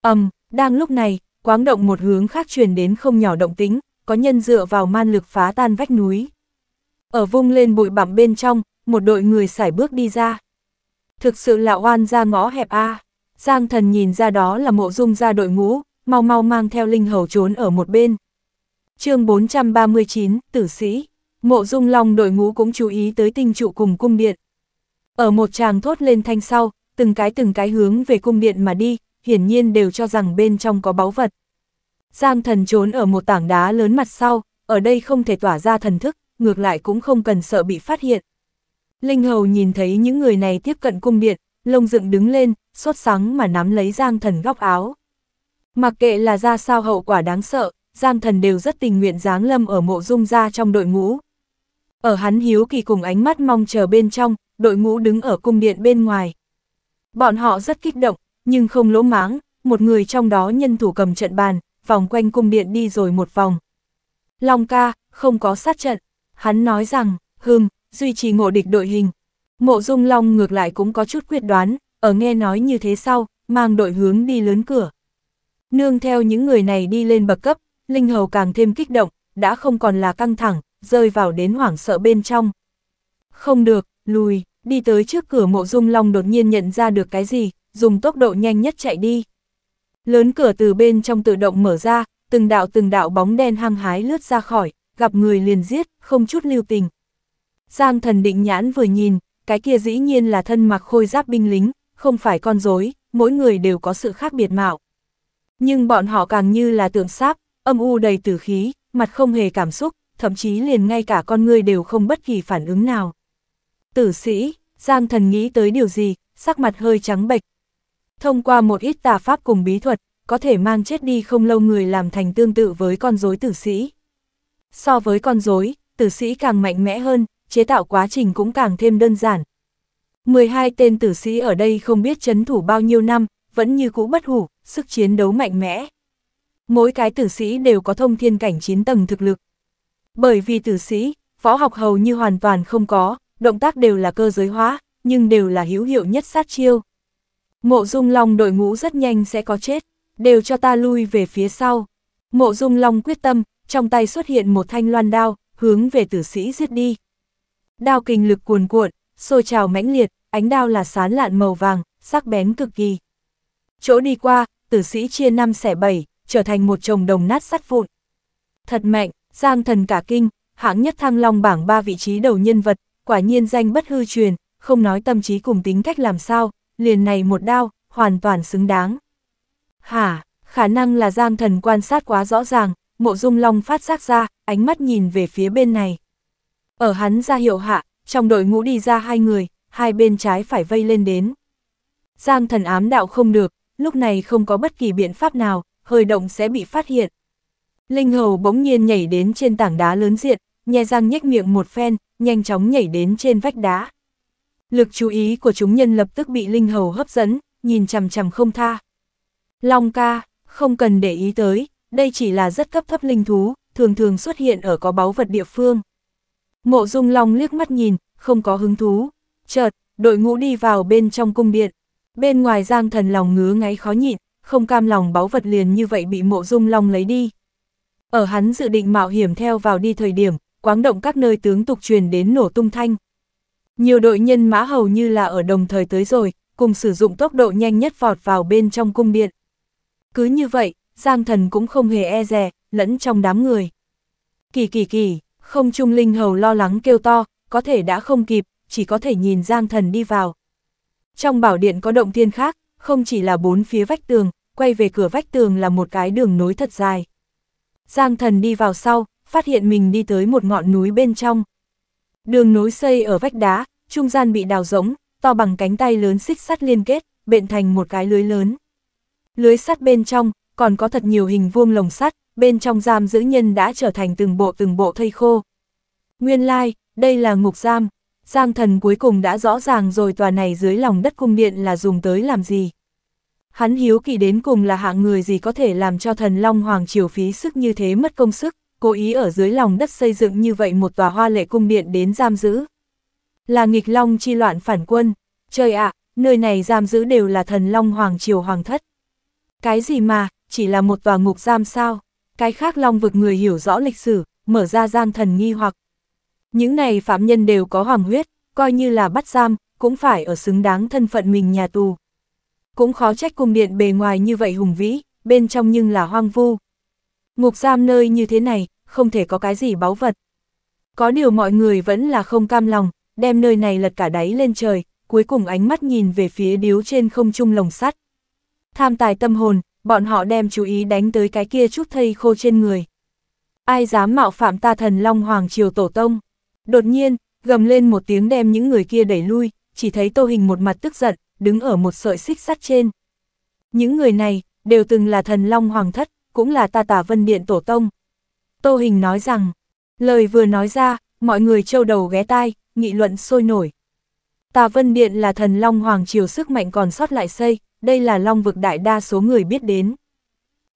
ầm, um, đang lúc này, quáng động một hướng khác truyền đến không nhỏ động tính, có nhân dựa vào man lực phá tan vách núi. Ở vung lên bụi bặm bên trong, một đội người sải bước đi ra. Thực sự là oan ra ngõ hẹp a. Giang thần nhìn ra đó là mộ dung ra đội ngũ, mau mau mang theo linh hầu trốn ở một bên. chương 439, tử sĩ, mộ dung long đội ngũ cũng chú ý tới tinh trụ cùng cung điện. Ở một tràng thốt lên thanh sau, từng cái từng cái hướng về cung điện mà đi, hiển nhiên đều cho rằng bên trong có báu vật. Giang thần trốn ở một tảng đá lớn mặt sau, ở đây không thể tỏa ra thần thức, ngược lại cũng không cần sợ bị phát hiện. Linh hầu nhìn thấy những người này tiếp cận cung điện, lông dựng đứng lên, sốt sắng mà nắm lấy giang thần góc áo. Mặc kệ là ra sao hậu quả đáng sợ, giang thần đều rất tình nguyện giáng lâm ở mộ dung ra trong đội ngũ. Ở hắn hiếu kỳ cùng ánh mắt mong chờ bên trong, đội ngũ đứng ở cung điện bên ngoài. Bọn họ rất kích động, nhưng không lỗ máng, một người trong đó nhân thủ cầm trận bàn, vòng quanh cung điện đi rồi một vòng. Long ca, không có sát trận. Hắn nói rằng, hừm, duy trì ngộ địch đội hình. Mộ dung long ngược lại cũng có chút quyết đoán, ở nghe nói như thế sau, mang đội hướng đi lớn cửa. Nương theo những người này đi lên bậc cấp, Linh Hầu càng thêm kích động, đã không còn là căng thẳng, rơi vào đến hoảng sợ bên trong. Không được, lùi, đi tới trước cửa mộ dung long đột nhiên nhận ra được cái gì, dùng tốc độ nhanh nhất chạy đi. Lớn cửa từ bên trong tự động mở ra, từng đạo từng đạo bóng đen hăng hái lướt ra khỏi, gặp người liền giết, không chút lưu tình. Giang thần định nhãn vừa nhìn, cái kia dĩ nhiên là thân mặc khôi giáp binh lính, không phải con rối, mỗi người đều có sự khác biệt mạo. Nhưng bọn họ càng như là tượng sáp, âm u đầy tử khí, mặt không hề cảm xúc, thậm chí liền ngay cả con người đều không bất kỳ phản ứng nào. Tử sĩ, Giang thần nghĩ tới điều gì, sắc mặt hơi trắng bệch, Thông qua một ít tà pháp cùng bí thuật, có thể mang chết đi không lâu người làm thành tương tự với con rối tử sĩ. So với con rối, tử sĩ càng mạnh mẽ hơn, chế tạo quá trình cũng càng thêm đơn giản. 12 tên tử sĩ ở đây không biết chấn thủ bao nhiêu năm, vẫn như cũ bất hủ, sức chiến đấu mạnh mẽ. Mỗi cái tử sĩ đều có thông thiên cảnh 9 tầng thực lực. Bởi vì tử sĩ, võ học hầu như hoàn toàn không có, động tác đều là cơ giới hóa, nhưng đều là hữu hiệu nhất sát chiêu. Mộ Dung Long đội ngũ rất nhanh sẽ có chết, đều cho ta lui về phía sau. Mộ Dung Long quyết tâm, trong tay xuất hiện một thanh loan đao, hướng về tử sĩ giết đi. Đao kinh lực cuồn cuộn, sôi trào mãnh liệt, ánh đao là sán lạn màu vàng, sắc bén cực kỳ. Chỗ đi qua, tử sĩ chia năm xẻ bảy, trở thành một chồng đồng nát sắt vụn. Thật mạnh, giang thần cả kinh, hạng nhất thăng long bảng ba vị trí đầu nhân vật, quả nhiên danh bất hư truyền, không nói tâm trí cùng tính cách làm sao, liền này một đao, hoàn toàn xứng đáng. Hả, khả năng là Giang Thần quan sát quá rõ ràng, mộ dung long phát giác ra, ánh mắt nhìn về phía bên này. Ở hắn ra hiệu hạ, trong đội ngũ đi ra hai người, hai bên trái phải vây lên đến. Giang Thần ám đạo không được, lúc này không có bất kỳ biện pháp nào, hơi động sẽ bị phát hiện. Linh Hầu bỗng nhiên nhảy đến trên tảng đá lớn diện, nhe răng nhếch miệng một phen, nhanh chóng nhảy đến trên vách đá. Lực chú ý của chúng nhân lập tức bị linh hầu hấp dẫn, nhìn chằm chằm không tha. Long ca, không cần để ý tới, đây chỉ là rất cấp thấp linh thú, thường thường xuất hiện ở có báu vật địa phương. Mộ Dung Long liếc mắt nhìn, không có hứng thú. Chợt, đội ngũ đi vào bên trong cung điện. Bên ngoài Giang Thần lòng ngứa ngáy khó nhịn, không cam lòng báu vật liền như vậy bị Mộ Dung Long lấy đi. Ở hắn dự định mạo hiểm theo vào đi thời điểm, quáng động các nơi tướng tục truyền đến nổ tung thanh. Nhiều đội nhân mã hầu như là ở đồng thời tới rồi, cùng sử dụng tốc độ nhanh nhất vọt vào bên trong cung điện. Cứ như vậy, Giang thần cũng không hề e dè, lẫn trong đám người. Kỳ kỳ kỳ, không trung linh hầu lo lắng kêu to, có thể đã không kịp, chỉ có thể nhìn Giang thần đi vào. Trong bảo điện có động thiên khác, không chỉ là bốn phía vách tường, quay về cửa vách tường là một cái đường nối thật dài. Giang thần đi vào sau, phát hiện mình đi tới một ngọn núi bên trong. Đường nối xây ở vách đá, trung gian bị đào rỗng, to bằng cánh tay lớn xích sắt liên kết, bện thành một cái lưới lớn. Lưới sắt bên trong, còn có thật nhiều hình vuông lồng sắt, bên trong giam giữ nhân đã trở thành từng bộ từng bộ thây khô. Nguyên lai, like, đây là ngục giam, giang thần cuối cùng đã rõ ràng rồi tòa này dưới lòng đất cung điện là dùng tới làm gì. Hắn hiếu kỳ đến cùng là hạng người gì có thể làm cho thần Long Hoàng Triều phí sức như thế mất công sức cố ý ở dưới lòng đất xây dựng như vậy một tòa hoa lệ cung điện đến giam giữ. Là nghịch long chi loạn phản quân, trời ạ, nơi này giam giữ đều là thần long hoàng triều hoàng thất. Cái gì mà, chỉ là một tòa ngục giam sao, cái khác long vực người hiểu rõ lịch sử, mở ra giam thần nghi hoặc. Những này phạm nhân đều có hoàng huyết, coi như là bắt giam, cũng phải ở xứng đáng thân phận mình nhà tù. Cũng khó trách cung điện bề ngoài như vậy hùng vĩ, bên trong nhưng là hoang vu. Ngục giam nơi như thế này, không thể có cái gì báu vật. Có điều mọi người vẫn là không cam lòng, đem nơi này lật cả đáy lên trời, cuối cùng ánh mắt nhìn về phía điếu trên không trung lồng sắt. Tham tài tâm hồn, bọn họ đem chú ý đánh tới cái kia chút thây khô trên người. Ai dám mạo phạm ta thần Long Hoàng Triều Tổ Tông? Đột nhiên, gầm lên một tiếng đem những người kia đẩy lui, chỉ thấy tô hình một mặt tức giận, đứng ở một sợi xích sắt trên. Những người này, đều từng là thần Long Hoàng Thất, cũng là ta tả vân điện Tổ Tông, Tô Hình nói rằng, lời vừa nói ra, mọi người châu đầu ghé tai, nghị luận sôi nổi. Tà Vân Điện là thần Long Hoàng Triều sức mạnh còn sót lại xây, đây là Long vực đại đa số người biết đến.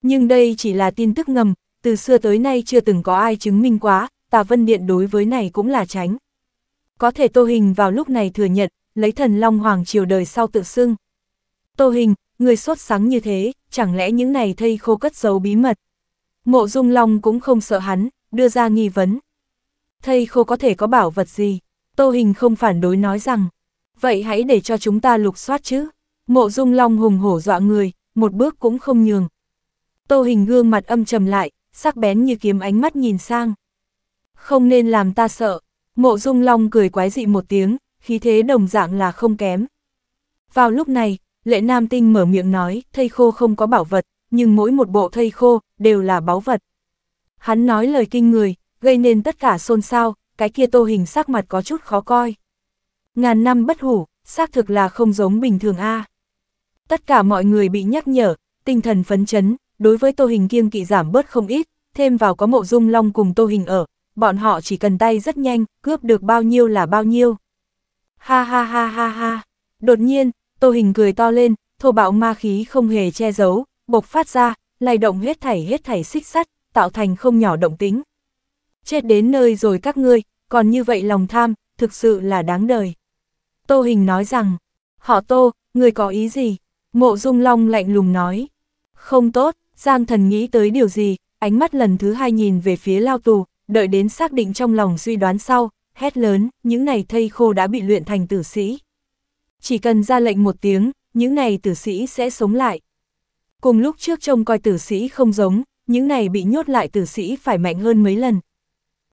Nhưng đây chỉ là tin tức ngầm, từ xưa tới nay chưa từng có ai chứng minh quá, Tà Vân Điện đối với này cũng là tránh. Có thể Tô Hình vào lúc này thừa nhận, lấy thần Long Hoàng Triều đời sau tự xưng. Tô Hình, người sốt sáng như thế, chẳng lẽ những này thây khô cất giấu bí mật. Mộ Dung Long cũng không sợ hắn, đưa ra nghi vấn. Thầy khô có thể có bảo vật gì? Tô Hình không phản đối nói rằng, vậy hãy để cho chúng ta lục soát chứ. Mộ Dung Long hùng hổ dọa người, một bước cũng không nhường. Tô Hình gương mặt âm trầm lại, sắc bén như kiếm ánh mắt nhìn sang. Không nên làm ta sợ. Mộ Dung Long cười quái dị một tiếng, khí thế đồng dạng là không kém. Vào lúc này, Lệ Nam Tinh mở miệng nói, thây khô không có bảo vật, nhưng mỗi một bộ thây khô đều là báu vật. Hắn nói lời kinh người, gây nên tất cả xôn xao, cái kia tô hình sắc mặt có chút khó coi. Ngàn năm bất hủ, xác thực là không giống bình thường a. Tất cả mọi người bị nhắc nhở, tinh thần phấn chấn, đối với tô hình kiêng kỵ giảm bớt không ít, thêm vào có mộ dung long cùng tô hình ở, bọn họ chỉ cần tay rất nhanh, cướp được bao nhiêu là bao nhiêu. Ha ha ha ha ha, đột nhiên, tô hình cười to lên, thô bạo ma khí không hề che giấu, bộc phát ra, lay động hết thảy hết thảy xích sắt, tạo thành không nhỏ động tính. Chết đến nơi rồi các ngươi, còn như vậy lòng tham, thực sự là đáng đời. Tô Hình nói rằng, họ Tô, người có ý gì? Mộ Dung Long lạnh lùng nói, không tốt, Giang Thần nghĩ tới điều gì, ánh mắt lần thứ hai nhìn về phía lao tù, đợi đến xác định trong lòng suy đoán sau, hét lớn, những này thây khô đã bị luyện thành tử sĩ. Chỉ cần ra lệnh một tiếng, những này tử sĩ sẽ sống lại. Cùng lúc trước trông coi tử sĩ không giống, những này bị nhốt lại tử sĩ phải mạnh hơn mấy lần.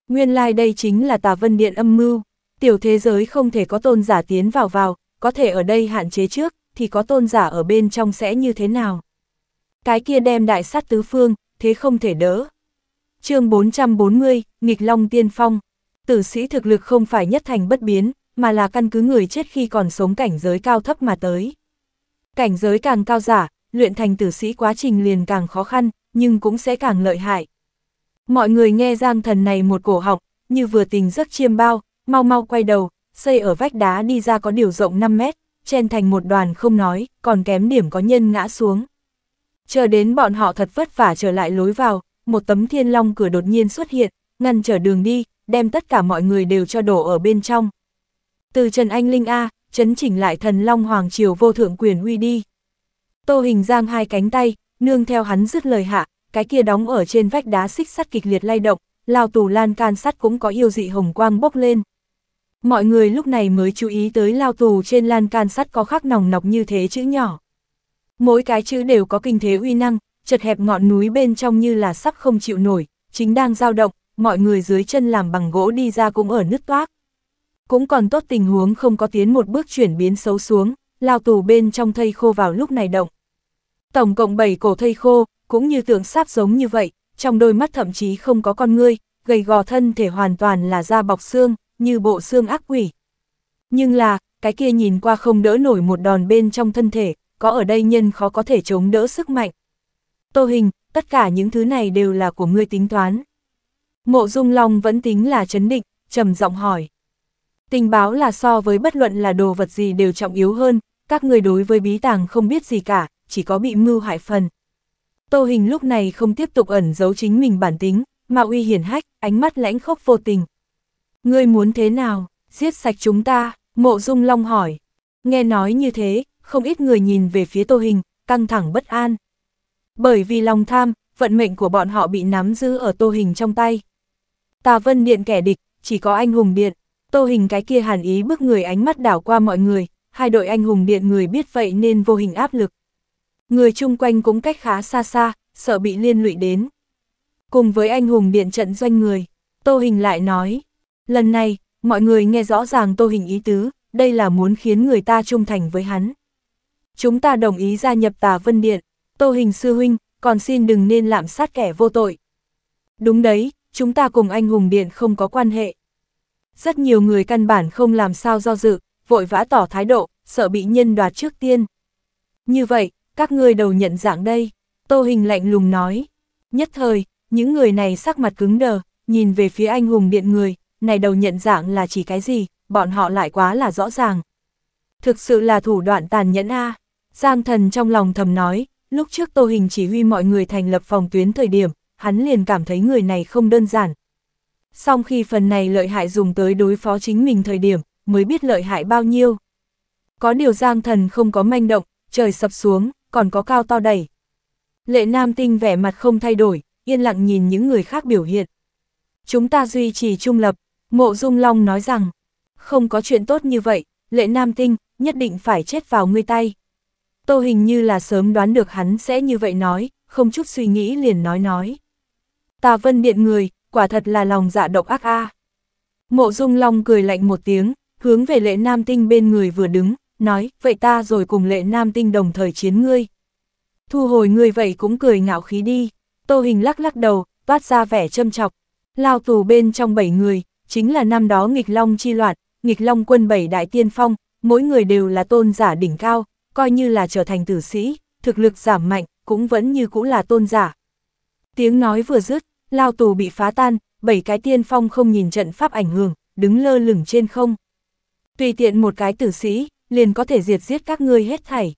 Nguyên lai like đây chính là tà vân điện âm mưu, tiểu thế giới không thể có tôn giả tiến vào vào, có thể ở đây hạn chế trước, thì có tôn giả ở bên trong sẽ như thế nào. Cái kia đem đại sát tứ phương, thế không thể đỡ. chương 440, Nghịch Long Tiên Phong, tử sĩ thực lực không phải nhất thành bất biến, mà là căn cứ người chết khi còn sống cảnh giới cao thấp mà tới. Cảnh giới càng cao giả, luyện thành tử sĩ quá trình liền càng khó khăn, nhưng cũng sẽ càng lợi hại. Mọi người nghe Giang Thần này một cổ học, như vừa tình giấc chiêm bao, mau mau quay đầu, xây ở vách đá đi ra có điều rộng 5 mét, chen thành một đoàn không nói, còn kém điểm có nhân ngã xuống. Chờ đến bọn họ thật vất vả trở lại lối vào, một tấm thiên long cửa đột nhiên xuất hiện, ngăn trở đường đi, đem tất cả mọi người đều cho đổ ở bên trong. Từ Trần Anh Linh A, chấn chỉnh lại thần long hoàng triều vô thượng quyền uy đi. Tô hình giang hai cánh tay, nương theo hắn dứt lời hạ, cái kia đóng ở trên vách đá xích sắt kịch liệt lay động, lao tù lan can sắt cũng có yêu dị hồng quang bốc lên. Mọi người lúc này mới chú ý tới lao tù trên lan can sắt có khắc nòng nọc như thế chữ nhỏ. Mỗi cái chữ đều có kinh thế uy năng, chật hẹp ngọn núi bên trong như là sắp không chịu nổi, chính đang dao động, mọi người dưới chân làm bằng gỗ đi ra cũng ở nứt toác. Cũng còn tốt tình huống không có tiến một bước chuyển biến xấu xuống lao tù bên trong thây khô vào lúc này động. Tổng cộng 7 cổ thây khô, cũng như tượng sáp giống như vậy, trong đôi mắt thậm chí không có con ngươi, gầy gò thân thể hoàn toàn là da bọc xương, như bộ xương ác quỷ. Nhưng là, cái kia nhìn qua không đỡ nổi một đòn bên trong thân thể, có ở đây nhân khó có thể chống đỡ sức mạnh. Tô hình, tất cả những thứ này đều là của ngươi tính toán. Mộ Dung Long vẫn tính là chấn định, trầm giọng hỏi. Tình báo là so với bất luận là đồ vật gì đều trọng yếu hơn, các người đối với bí tàng không biết gì cả, chỉ có bị mưu hại phần. Tô Hình lúc này không tiếp tục ẩn giấu chính mình bản tính, mà uy hiển hách, ánh mắt lãnh khốc vô tình. Ngươi muốn thế nào, giết sạch chúng ta, mộ dung long hỏi. Nghe nói như thế, không ít người nhìn về phía Tô Hình, căng thẳng bất an. Bởi vì lòng tham, vận mệnh của bọn họ bị nắm giữ ở Tô Hình trong tay. Tà Vân Điện kẻ địch, chỉ có anh hùng điện. Tô Hình cái kia hàn ý bước người ánh mắt đảo qua mọi người, hai đội anh hùng điện người biết vậy nên vô hình áp lực. Người chung quanh cũng cách khá xa xa, sợ bị liên lụy đến. Cùng với anh hùng điện trận doanh người, Tô Hình lại nói, lần này, mọi người nghe rõ ràng Tô Hình ý tứ, đây là muốn khiến người ta trung thành với hắn. Chúng ta đồng ý gia nhập tà vân điện, Tô Hình sư huynh, còn xin đừng nên lạm sát kẻ vô tội. Đúng đấy, chúng ta cùng anh hùng điện không có quan hệ. Rất nhiều người căn bản không làm sao do dự, vội vã tỏ thái độ, sợ bị nhân đoạt trước tiên. Như vậy, các ngươi đầu nhận dạng đây, Tô Hình lạnh lùng nói. Nhất thời, những người này sắc mặt cứng đờ, nhìn về phía anh hùng điện người, này đầu nhận dạng là chỉ cái gì, bọn họ lại quá là rõ ràng. Thực sự là thủ đoạn tàn nhẫn A, Giang thần trong lòng thầm nói, lúc trước Tô Hình chỉ huy mọi người thành lập phòng tuyến thời điểm, hắn liền cảm thấy người này không đơn giản. Song khi phần này lợi hại dùng tới đối phó chính mình thời điểm, mới biết lợi hại bao nhiêu. Có điều giang thần không có manh động, trời sập xuống, còn có cao to đầy. Lệ Nam Tinh vẻ mặt không thay đổi, yên lặng nhìn những người khác biểu hiện. Chúng ta duy trì trung lập, mộ dung long nói rằng, không có chuyện tốt như vậy, lệ Nam Tinh nhất định phải chết vào ngươi tay. Tô hình như là sớm đoán được hắn sẽ như vậy nói, không chút suy nghĩ liền nói nói. Tà vân điện người, quả thật là lòng dạ độc ác a. Mộ dung long cười lạnh một tiếng, hướng về lệ nam tinh bên người vừa đứng, nói, vậy ta rồi cùng lệ nam tinh đồng thời chiến ngươi. Thu hồi ngươi vậy cũng cười ngạo khí đi, tô hình lắc lắc đầu, toát ra vẻ châm chọc. Lao tù bên trong bảy người, chính là năm đó nghịch long chi loạn, nghịch long quân bảy đại tiên phong, mỗi người đều là tôn giả đỉnh cao, coi như là trở thành tử sĩ, thực lực giảm mạnh, cũng vẫn như cũ là tôn giả. Tiếng nói vừa dứt, lao tù bị phá tan, bảy cái tiên phong không nhìn trận pháp ảnh hưởng, đứng lơ lửng trên không. Tùy tiện một cái tử sĩ, liền có thể diệt giết các ngươi hết thảy.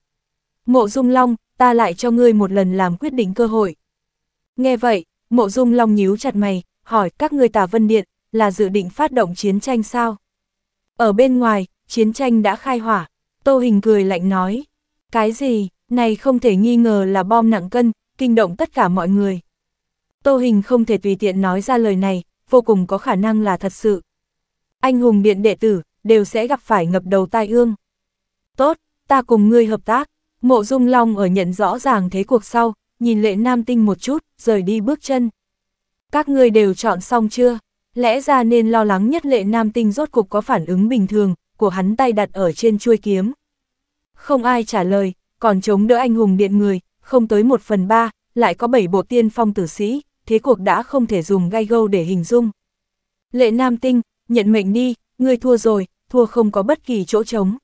Mộ Dung Long, ta lại cho ngươi một lần làm quyết định cơ hội. Nghe vậy, Mộ Dung Long nhíu chặt mày, hỏi các ngươi tả vân điện, là dự định phát động chiến tranh sao? Ở bên ngoài, chiến tranh đã khai hỏa, Tô Hình cười lạnh nói. Cái gì, này không thể nghi ngờ là bom nặng cân, kinh động tất cả mọi người. Tô Hình không thể tùy tiện nói ra lời này, vô cùng có khả năng là thật sự. Anh hùng điện đệ tử, đều sẽ gặp phải ngập đầu tai ương. Tốt, ta cùng ngươi hợp tác, mộ dung long ở nhận rõ ràng thế cuộc sau, nhìn lệ nam tinh một chút, rời đi bước chân. Các ngươi đều chọn xong chưa? Lẽ ra nên lo lắng nhất lệ nam tinh rốt cục có phản ứng bình thường, của hắn tay đặt ở trên chuôi kiếm. Không ai trả lời, còn chống đỡ anh hùng điện người, không tới một phần ba, lại có bảy bộ tiên phong tử sĩ, thế cuộc đã không thể dùng gai gâu để hình dung. Lệ Nam Tinh, nhận mệnh đi, ngươi thua rồi, thua không có bất kỳ chỗ trống.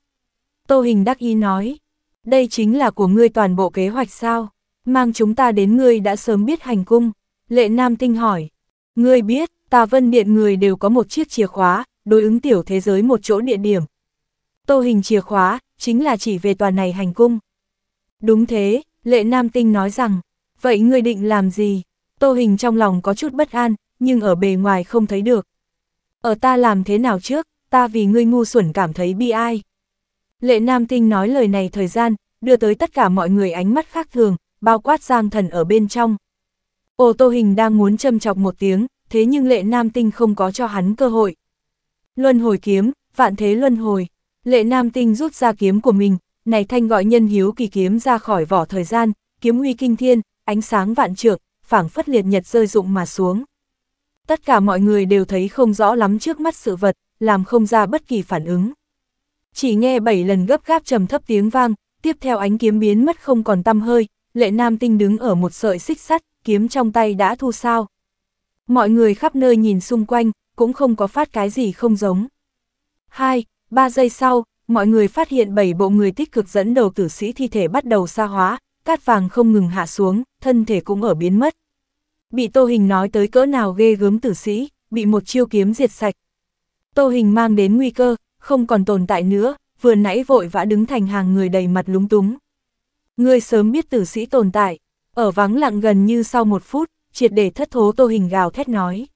Tô Hình đắc ý nói, đây chính là của ngươi toàn bộ kế hoạch sao, mang chúng ta đến ngươi đã sớm biết hành cung. Lệ Nam Tinh hỏi, ngươi biết, tà vân điện người đều có một chiếc chìa khóa, đối ứng tiểu thế giới một chỗ địa điểm. Tô Hình chìa khóa, chính là chỉ về toàn này hành cung. Đúng thế, Lệ Nam Tinh nói rằng, vậy ngươi định làm gì? Tô Hình trong lòng có chút bất an, nhưng ở bề ngoài không thấy được. Ở ta làm thế nào trước? ta vì ngươi ngu xuẩn cảm thấy bi ai. Lệ Nam Tinh nói lời này thời gian, đưa tới tất cả mọi người ánh mắt khác thường, bao quát giang thần ở bên trong. Ô tô hình đang muốn châm chọc một tiếng, thế nhưng lệ Nam Tinh không có cho hắn cơ hội. Luân hồi kiếm, vạn thế luân hồi, lệ Nam Tinh rút ra kiếm của mình, này thanh gọi nhân hiếu kỳ kiếm ra khỏi vỏ thời gian, kiếm uy kinh thiên, ánh sáng vạn trượng, phảng phất liệt nhật rơi rụng mà xuống. Tất cả mọi người đều thấy không rõ lắm trước mắt sự vật, làm không ra bất kỳ phản ứng. Chỉ nghe bảy lần gấp gáp trầm thấp tiếng vang, tiếp theo ánh kiếm biến mất không còn tăm hơi, lệ nam tinh đứng ở một sợi xích sắt, kiếm trong tay đã thu sao. Mọi người khắp nơi nhìn xung quanh, cũng không có phát cái gì không giống. Hai, ba giây sau, mọi người phát hiện bảy bộ người tích cực dẫn đầu tử sĩ thi thể bắt đầu xa hóa, cát vàng không ngừng hạ xuống, thân thể cũng ở biến mất. Bị tô hình nói tới cỡ nào ghê gớm tử sĩ, bị một chiêu kiếm diệt sạch, Tô hình mang đến nguy cơ, không còn tồn tại nữa, vừa nãy vội vã đứng thành hàng người đầy mặt lúng túng. Ngươi sớm biết tử sĩ tồn tại, ở vắng lặng gần như sau một phút, triệt để thất thố tô hình gào thét nói.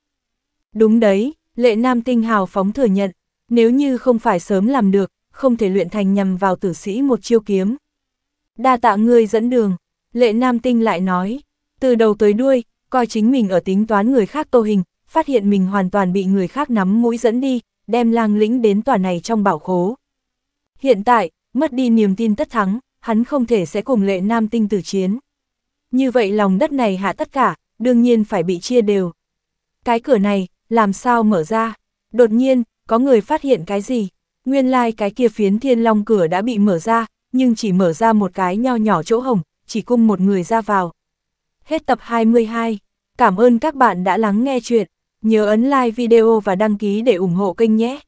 Đúng đấy, lệ nam tinh hào phóng thừa nhận, nếu như không phải sớm làm được, không thể luyện thành nhằm vào tử sĩ một chiêu kiếm. Đa tạ ngươi dẫn đường, lệ nam tinh lại nói, từ đầu tới đuôi, coi chính mình ở tính toán người khác tô hình, phát hiện mình hoàn toàn bị người khác nắm mũi dẫn đi, đem lang lĩnh đến tòa này trong bảo khố. Hiện tại, mất đi niềm tin tất thắng, hắn không thể sẽ cùng lệ nam tinh tử chiến. Như vậy lòng đất này hạ tất cả, đương nhiên phải bị chia đều. Cái cửa này, làm sao mở ra? Đột nhiên, có người phát hiện cái gì? Nguyên lai like cái kia phiến thiên long cửa đã bị mở ra, nhưng chỉ mở ra một cái nho nhỏ chỗ hồng, chỉ cung một người ra vào. Hết tập 22. Cảm ơn các bạn đã lắng nghe chuyện. Nhớ ấn like video và đăng ký để ủng hộ kênh nhé!